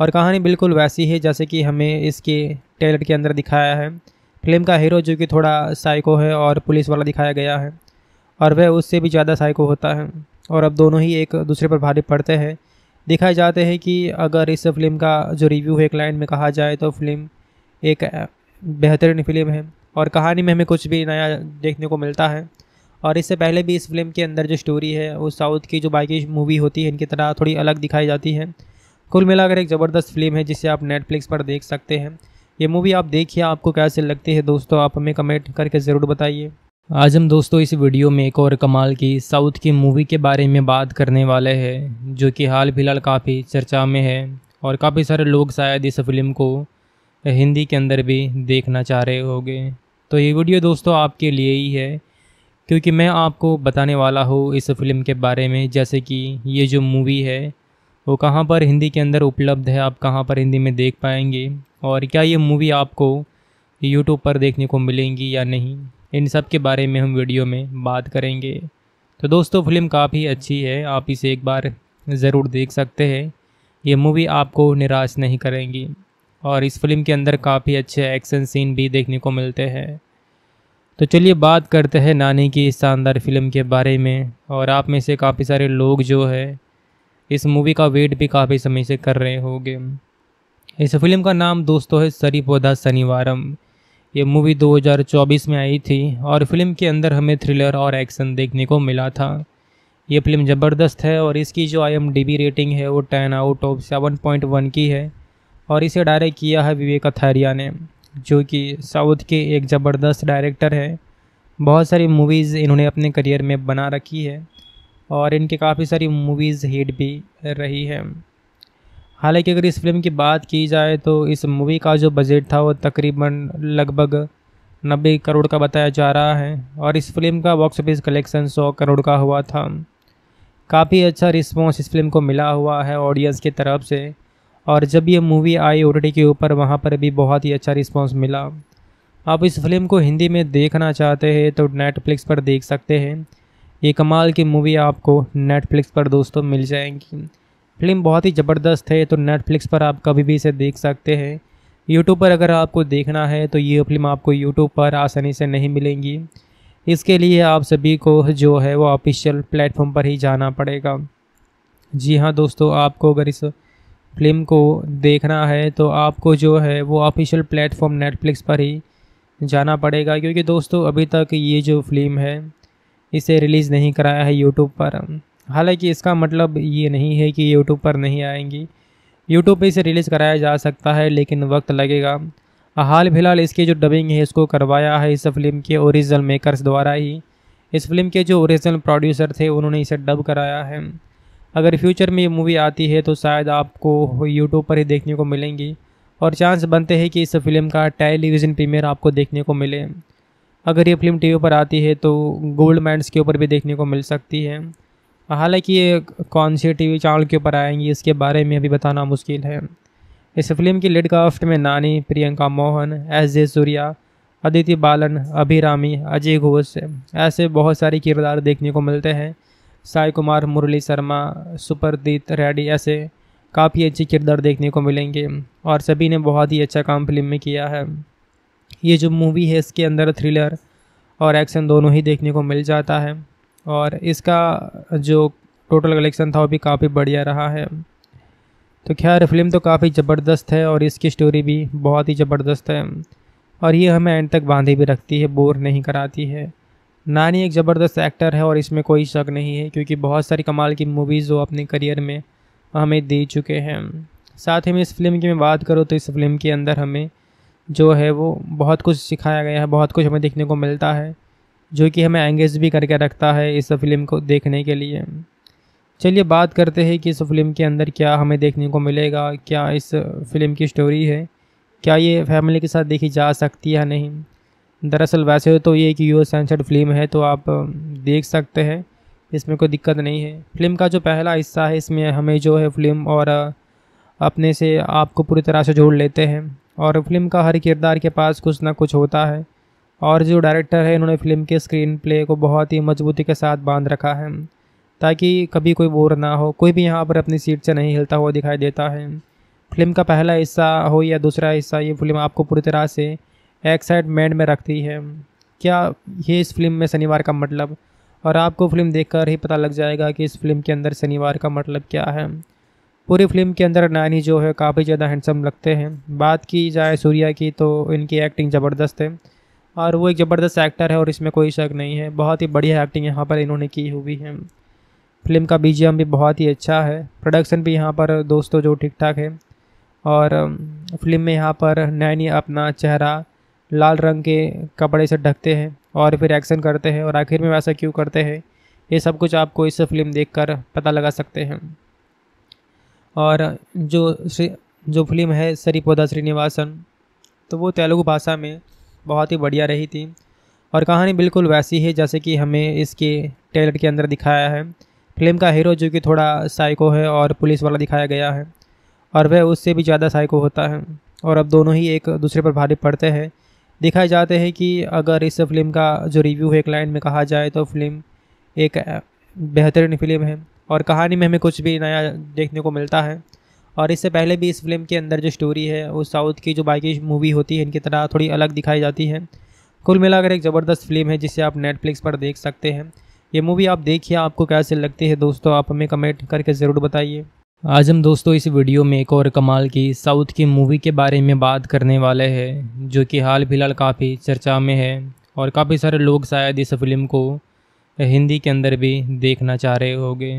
और कहानी बिल्कुल वैसी है जैसे कि हमें इसके टेलर के अंदर दिखाया है फिल्म का हीरो जो कि थोड़ा साइको है और पुलिस वाला दिखाया गया है और वह उससे भी ज़्यादा साइको होता है और अब दोनों ही एक दूसरे पर भारी पड़ते हैं दिखाए जाते हैं कि अगर इस फिल्म का जो रिव्यू है एक लाइन में कहा जाए तो फिल्म एक बेहतरीन फिल्म है और कहानी में हमें कुछ भी नया देखने को मिलता है और इससे पहले भी इस फिल्म के अंदर जो स्टोरी है वो साउथ की जो बाकी मूवी होती है इनकी तरह थोड़ी अलग दिखाई जाती है कुल मिलाकर एक ज़बरदस्त फिल्म है जिसे आप नेटफ्लिक्स पर देख सकते हैं ये मूवी आप देखिए आपको कैसे लगती है दोस्तों आप हमें कमेंट करके ज़रूर बताइए आज हम दोस्तों इस वीडियो में एक और कमाल की साउथ की मूवी के बारे में बात करने वाले हैं जो कि हाल फिलहाल काफ़ी चर्चा में है और काफ़ी सारे लोग शायद इस फिल्म को हिंदी के अंदर भी देखना चाह रहे होंगे तो ये वीडियो दोस्तों आपके लिए ही है क्योंकि मैं आपको बताने वाला हूँ इस फिल्म के बारे में जैसे कि ये जो मूवी है वो कहाँ पर हिंदी के अंदर उपलब्ध है आप कहाँ पर हिंदी में देख पाएंगे और क्या ये मूवी आपको यूट्यूब पर देखने को मिलेंगी या नहीं इन सब के बारे में हम वीडियो में बात करेंगे तो दोस्तों फिल्म काफ़ी अच्छी है आप इसे एक बार ज़रूर देख सकते हैं ये मूवी आपको निराश नहीं करेंगी और इस फिल्म के अंदर काफ़ी अच्छे एक्शन सीन भी देखने को मिलते हैं तो चलिए बात करते हैं नानी की इस शानदार फिल्म के बारे में और आप में से काफ़ी सारे लोग जो है इस मूवी का वेट भी काफ़ी समय से कर रहे होंगे इस फिल्म का नाम दोस्तों है सरी पौधा शनिवारम ये मूवी 2024 में आई थी और फिल्म के अंदर हमें थ्रिलर और एक्शन देखने को मिला था ये फिल्म ज़बरदस्त है और इसकी जो आई रेटिंग है वो ten out of seven point one की है और इसे डायरेक्ट किया है विवेक अथैरिया ने जो कि साउथ के एक ज़बरदस्त डायरेक्टर हैं बहुत सारी मूवीज़ इन्होंने अपने करियर में बना रखी है और इनके काफ़ी सारी मूवीज़ हिट भी रही हैं हालांकि अगर इस फिल्म की बात की जाए तो इस मूवी का जो बजट था वो तकरीबन लगभग नब्बे करोड़ का बताया जा रहा है और इस फिल्म का बॉक्स ऑफिस कलेक्शन सौ करोड़ का हुआ था काफ़ी अच्छा रिस्पॉन्स इस फिल्म को मिला हुआ है ऑडियंस की तरफ से और जब ये मूवी आई ओ के ऊपर वहाँ पर भी बहुत ही अच्छा रिस्पॉन्स मिला आप इस फिल्म को हिंदी में देखना चाहते हैं तो नेटफ्लिक्स पर देख सकते हैं ये कमाल की मूवी आपको नेटफ्लिक्स पर दोस्तों मिल जाएंगी फिल्म बहुत ही ज़बरदस्त है तो नेटफ्लिक्स पर आप कभी भी इसे देख सकते हैं यूट्यूब पर अगर आपको देखना है तो ये फिल्म आपको यूट्यूब पर आसानी से नहीं मिलेंगी इसके लिए आप सभी को जो है वो ऑफिशियल प्लेटफॉर्म पर ही जाना पड़ेगा जी हाँ दोस्तों आपको अगर इस फिल्म को देखना है तो आपको जो है वो ऑफिशियल प्लेटफॉर्म नेटफ्लिक्स पर ही जाना पड़ेगा क्योंकि दोस्तों अभी तक ये जो फिल्म है इसे रिलीज़ नहीं कराया है यूट्यूब पर हालांकि इसका मतलब ये नहीं है कि यूट्यूब पर नहीं आएंगी यूट्यूब पर इसे रिलीज़ कराया जा सकता है लेकिन वक्त लगेगा हाल फिलहाल इसके जो डबिंग है इसको करवाया है इस फिल्म के ओरिजिनल मेकर्स द्वारा ही इस फिल्म के जो ओरिजिनल प्रोड्यूसर थे उन्होंने इसे डब कराया है अगर फ्यूचर में ये मूवी आती है तो शायद आपको यूट्यूब पर ही देखने को मिलेंगी और चांस बनते हैं कि इस फिल्म का टेलीविज़न प्रीमियर आपको देखने को मिले अगर ये फिल्म टीवी पर आती है तो गोल्ड माइंड्स के ऊपर भी देखने को मिल सकती है हालांकि ये कौन से टीवी चैनल के ऊपर आएंगी इसके बारे में अभी बताना मुश्किल है इस फिल्म की लिडकाफ्ट में नानी प्रियंका मोहन एस जे सूर्या अदिति बालन अभिरामी अजय घोष ऐसे बहुत सारे किरदार देखने को मिलते हैं साई कुमार मुरली शर्मा सुपरदीत रेड्डी ऐसे काफ़ी अच्छे किरदार देखने को मिलेंगे और सभी ने बहुत ही अच्छा काम फिल्म में किया है ये जो मूवी है इसके अंदर थ्रिलर और एक्शन दोनों ही देखने को मिल जाता है और इसका जो टोटल कलेक्शन था वो भी काफ़ी बढ़िया रहा है तो खैर फिल्म तो काफ़ी ज़बरदस्त है और इसकी स्टोरी भी बहुत ही ज़बरदस्त है और ये हमें एंड तक बांधे भी रखती है बोर नहीं कराती है नानी एक ज़बरदस्त एक्टर है और इसमें कोई शक नहीं है क्योंकि बहुत सारी कमाल की मूवीज़ वो अपने करियर में हमें दे चुके हैं साथ ही में इस फिल्म की मैं बात करूँ तो इस फिल्म के अंदर हमें जो है वो बहुत कुछ सिखाया गया है बहुत कुछ हमें देखने को मिलता है जो कि हमें एंगेज भी करके रखता है इस फिल्म को देखने के लिए चलिए बात करते हैं कि इस फिल्म के अंदर क्या हमें देखने को मिलेगा क्या इस फिल्म की स्टोरी है क्या ये फैमिली के साथ देखी जा सकती है या नहीं दरअसल वैसे तो ये एक यू एस सेंसर्ड फिल्म है तो आप देख सकते हैं इसमें कोई दिक्कत नहीं है फिल्म का जो पहला हिस्सा है इसमें हमें जो है फिल्म और अपने से आपको पूरी तरह से जोड़ लेते हैं और फिल्म का हर किरदार के पास कुछ ना कुछ होता है और जो डायरेक्टर है इन्होंने फिल्म के स्क्रीन प्ले को बहुत ही मजबूती के साथ बांध रखा है ताकि कभी कोई बोर ना हो कोई भी यहाँ पर अपनी सीट से नहीं हिलता हुआ दिखाई देता है फिल्म का पहला हिस्सा हो या दूसरा हिस्सा ये फिल्म आपको पूरी तरह से एक्साइटमेंट में रखती है क्या ये इस फिल्म में शनिवार का मतलब और आपको फिल्म देखकर ही पता लग जाएगा कि इस फिल्म के अंदर शनिवार का मतलब क्या है पूरी फिल्म के अंदर नानी जो है काफ़ी ज़्यादा हैंडसम लगते हैं बात की जाए सूर्या की तो इनकी एक्टिंग ज़बरदस्त है और वो एक ज़बरदस्त एक्टर है और इसमें कोई शक नहीं है बहुत ही बढ़िया एक्टिंग यहाँ पर इन्होंने की हुई है फिल्म का बी भी बहुत ही अच्छा है प्रोडक्शन भी यहाँ पर दोस्तों जो ठीक ठाक है और फिल्म में यहाँ पर नैनी अपना चेहरा लाल रंग के कपड़े से ढकते हैं और फिर एक्शन करते हैं और आखिर में वैसा क्यों करते हैं ये सब कुछ आपको इस फिल्म कर पता लगा सकते हैं और जो जो फिल्म है सरीपोदा श्रीनिवासन तो वो तेलुगु भाषा में बहुत ही बढ़िया रही थी और कहानी बिल्कुल वैसी है जैसे कि हमें इसके टेलर के अंदर दिखाया है फिल्म का हीरो जो कि थोड़ा साइको है और पुलिस वाला दिखाया गया है और वह उससे भी ज़्यादा साइको होता है और अब दोनों ही एक दूसरे पर भारी पड़ते हैं देखा जाते हैं कि अगर इस फिल्म का जो रिव्यू है क्लाइंट में कहा जाए तो फिल्म एक बेहतरीन फिल्म है और कहानी में हमें कुछ भी नया देखने को मिलता है और इससे पहले भी इस फिल्म के अंदर जो स्टोरी है वो साउथ की जो बाकी मूवी होती है इनकी तरह थोड़ी अलग दिखाई जाती है कुल मिलाकर एक ज़बरदस्त फिल्म है जिसे आप नेटफ्लिक्स पर देख सकते हैं ये मूवी आप देखिए आपको कैसे लगती है दोस्तों आप हमें कमेंट करके ज़रूर बताइए आज हम दोस्तों इस वीडियो में एक और कमाल की साउथ की मूवी के बारे में बात करने वाले हैं जो कि हाल फिलहाल काफ़ी चर्चा में है और काफ़ी सारे लोग शायद इस फिल्म को हिंदी के अंदर भी देखना चाह रहे होंगे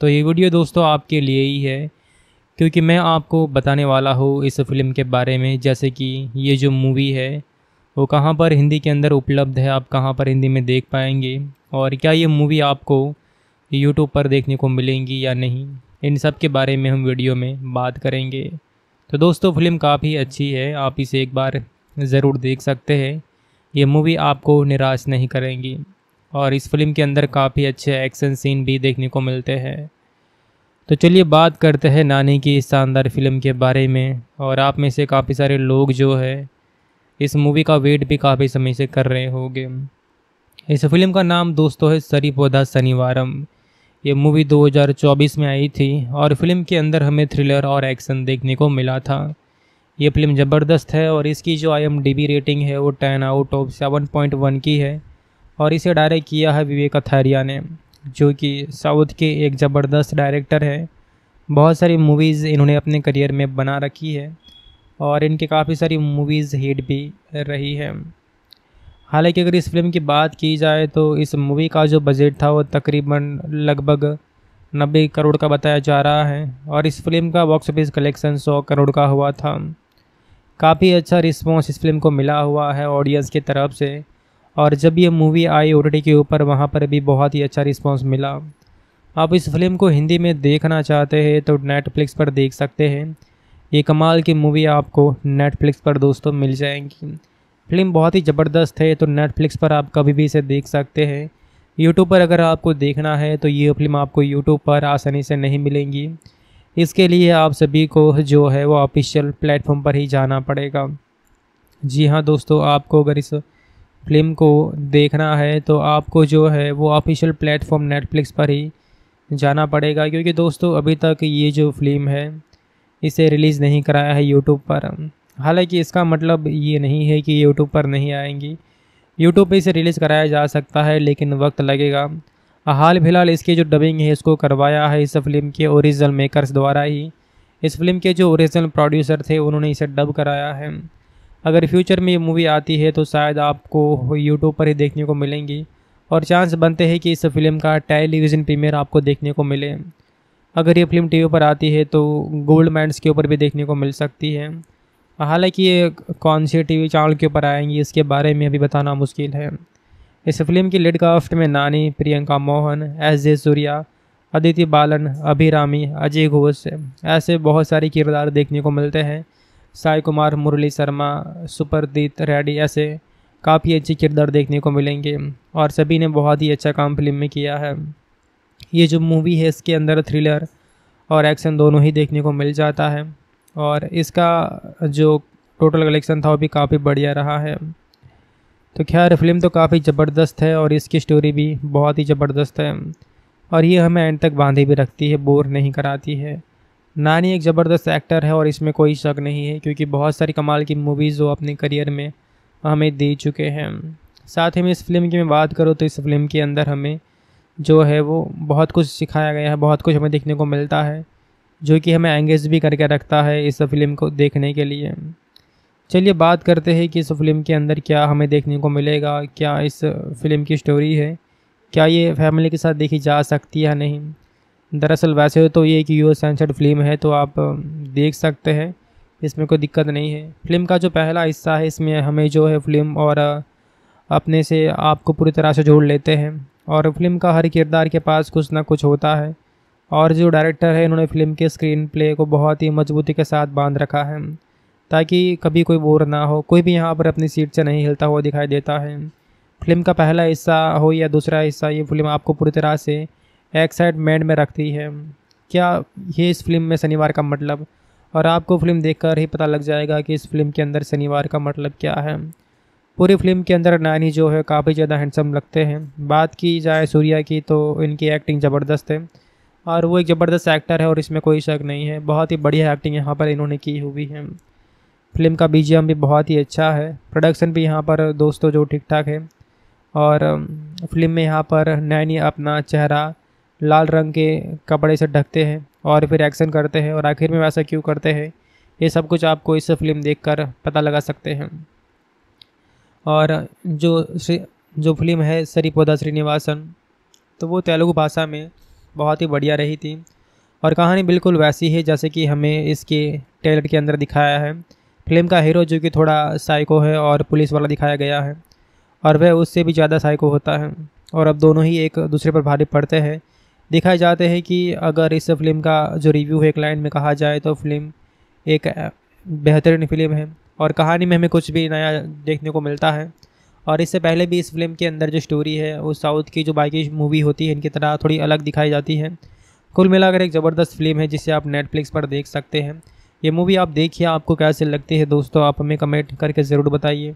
तो ये वीडियो दोस्तों आपके लिए ही है क्योंकि मैं आपको बताने वाला हूँ इस फिल्म के बारे में जैसे कि ये जो मूवी है वो कहाँ पर हिंदी के अंदर उपलब्ध है आप कहाँ पर हिंदी में देख पाएंगे और क्या ये मूवी आपको यूट्यूब पर देखने को मिलेंगी या नहीं इन सब के बारे में हम वीडियो में बात करेंगे तो दोस्तों फिल्म काफ़ी अच्छी है आप इसे एक बार ज़रूर देख सकते हैं ये मूवी आपको निराश नहीं करेंगी और इस फिल्म के अंदर काफ़ी अच्छे एक्शन सीन भी देखने को मिलते हैं तो चलिए बात करते हैं नानी की इस शानदार फिल्म के बारे में और आप में से काफ़ी सारे लोग जो है इस मूवी का वेट भी काफ़ी समय से कर रहे होंगे इस फिल्म का नाम दोस्तों है सरी पौधा शनिवारम ये मूवी 2024 में आई थी और फिल्म के अंदर हमें थ्रिलर और एक्शन देखने को मिला था ये फिल्म ज़बरदस्त है और इसकी जो आई रेटिंग है वो ten out of seven point one की है और इसे डायरेक्ट किया है विवेक अथारिया ने जो कि साउथ के एक ज़बरदस्त डायरेक्टर हैं बहुत सारी मूवीज़ इन्होंने अपने करियर में बना रखी है और इनकी काफ़ी सारी मूवीज़ हिट भी रही हैं हालांकि अगर इस फिल्म की बात की जाए तो इस मूवी का जो बजट था वो तकरीबन लगभग नब्बे करोड़ का बताया जा रहा है और इस फिल्म का बॉक्स ऑफिस कलेक्शन सौ करोड़ का हुआ था काफ़ी अच्छा रिस्पॉन्स इस फिल्म को मिला हुआ है ऑडियंस की तरफ से और जब ये मूवी आई ओ के ऊपर वहाँ पर भी बहुत ही अच्छा रिस्पॉन्स मिला आप इस फिल्म को हिंदी में देखना चाहते हैं तो नेटफ्लिक्स पर देख सकते हैं ये कमाल की मूवी आपको नेटफ्लिक्स पर दोस्तों मिल जाएंगी फिल्म बहुत ही ज़बरदस्त है तो नेटफ्लिक्स पर आप कभी भी इसे देख सकते हैं यूट्यूब पर अगर आपको देखना है तो ये फिल्म आपको यूट्यूब पर आसानी से नहीं मिलेंगी इसके लिए आप सभी को जो है वो ऑफिशियल प्लेटफॉर्म पर ही जाना पड़ेगा जी हाँ दोस्तों आपको अगर इस फिल्म को देखना है तो आपको जो है वो ऑफिशियल प्लेटफॉर्म नेटफ्लिक्स पर ही जाना पड़ेगा क्योंकि दोस्तों अभी तक ये जो फिल्म है इसे रिलीज़ नहीं कराया है यूट्यूब पर हालांकि इसका मतलब ये नहीं है कि यूट्यूब पर नहीं आएंगी यूट्यूब पर इसे रिलीज़ कराया जा सकता है लेकिन वक्त लगेगा हाल फिलहाल इसके जो डबिंग है इसको करवाया है इस फिल्म के ओरिजिनल मेकर्स द्वारा ही इस फिल्म के जो ओरिजिनल प्रोड्यूसर थे उन्होंने इसे डब कराया है अगर फ्यूचर में ये मूवी आती है तो शायद आपको यूट्यूब पर ही देखने को मिलेंगी और चांस बनते हैं कि इस फिल्म का टेलीविज़न प्रीमियर आपको देखने को मिले अगर ये फिल्म टीवी पर आती है तो गोल्ड माइंड्स के ऊपर भी देखने को मिल सकती है हालांकि ये कौन सी टीवी चैनल के ऊपर आएंगी इसके बारे में अभी बताना मुश्किल है इस फिल्म की लिड कास्ट में नानी प्रियंका मोहन एस जे सूर्या अदिति बालन अभिरामी अजय घोष ऐसे बहुत सारे किरदार देखने को मिलते हैं साई कुमार मुरली शर्मा सुपरदीत रेड्डी ऐसे काफ़ी अच्छे किरदार देखने को मिलेंगे और सभी ने बहुत ही अच्छा काम फिल्म में किया है ये जो मूवी है इसके अंदर थ्रिलर और एक्शन दोनों ही देखने को मिल जाता है और इसका जो टोटल कलेक्शन था वो भी काफ़ी बढ़िया रहा है तो खैर फिल्म तो काफ़ी ज़बरदस्त है और इसकी स्टोरी भी बहुत ही ज़बरदस्त है और ये हमें एंड तक बांधे भी रखती है बोर नहीं कराती है नानी एक ज़बरदस्त एक्टर है और इसमें कोई शक नहीं है क्योंकि बहुत सारी कमाल की मूवीज़ वो अपने करियर में हमें दे चुके हैं साथ ही में इस फिल्म की मैं बात करूँ तो इस फिल्म के अंदर हमें जो है वो बहुत कुछ सिखाया गया है बहुत कुछ हमें देखने को मिलता है जो कि हमें एंगेज भी करके रखता है इस फिल्म को देखने के लिए चलिए बात करते हैं कि इस फिल्म के अंदर क्या हमें देखने को मिलेगा क्या इस फिल्म की स्टोरी है क्या ये फैमिली के साथ देखी जा सकती है या नहीं दरअसल वैसे तो ये एक यू सेंसर्ड फिल्म है तो आप देख सकते हैं इसमें कोई दिक्कत नहीं है फिल्म का जो पहला हिस्सा है इसमें हमें जो है फिल्म और अपने से आपको पूरी तरह से जोड़ लेते हैं और फिल्म का हर किरदार के पास कुछ ना कुछ होता है और जो डायरेक्टर है इन्होंने फिल्म के स्क्रीन प्ले को बहुत ही मजबूती के साथ बांध रखा है ताकि कभी कोई बोर ना हो कोई भी यहाँ पर अपनी सीट से नहीं हिलता हुआ दिखाई देता है फिल्म का पहला हिस्सा हो या दूसरा हिस्सा ये फिल्म आपको पूरी तरह से एक्साइटमेंट में रखती है क्या ये इस फिल्म में शनिवार का मतलब और आपको फिल्म देखकर ही पता लग जाएगा कि इस फिल्म के अंदर शनिवार का मतलब क्या है पूरी फिल्म के अंदर नानी जो है काफ़ी ज़्यादा हैंडसम लगते हैं बात की जाए सूर्या की तो इनकी एक्टिंग ज़बरदस्त है और वो एक ज़बरदस्त एक्टर है और इसमें कोई शक नहीं है बहुत ही बढ़िया एक्टिंग यहाँ पर इन्होंने की हुई है फिल्म का बी भी बहुत ही अच्छा है प्रोडक्शन भी यहाँ पर दोस्तों जो ठीक ठाक है और फिल्म में यहाँ पर नैनी अपना चेहरा लाल रंग के कपड़े से ढकते हैं और फिर एक्शन करते हैं और आखिर में वैसा क्यों करते हैं ये सब कुछ आपको इस फिल्म देख पता लगा सकते हैं और जो जो फिल्म है सरीपोदा श्रीनिवासन तो वो तेलुगु भाषा में बहुत ही बढ़िया रही थी और कहानी बिल्कुल वैसी है जैसे कि हमें इसके टेलर के अंदर दिखाया है फिल्म का हीरो जो कि थोड़ा साइको है और पुलिस वाला दिखाया गया है और वह उससे भी ज़्यादा साइको होता है और अब दोनों ही एक दूसरे पर भारी पड़ते हैं दिखाए जाते हैं कि अगर इस फिल्म का जो रिव्यू है एक लाइन में कहा जाए तो फिल्म एक बेहतरीन फिल्म है और कहानी में हमें कुछ भी नया देखने को मिलता है और इससे पहले भी इस फिल्म के अंदर जो स्टोरी है वो साउथ की जो बाकी मूवी होती है इनकी तरह थोड़ी अलग दिखाई जाती है कुल मिलाकर एक ज़बरदस्त फिल्म है जिसे आप नेटफ्लिक्स पर देख सकते हैं ये मूवी आप देखिए आपको कैसे लगती है दोस्तों आप हमें कमेंट करके ज़रूर बताइए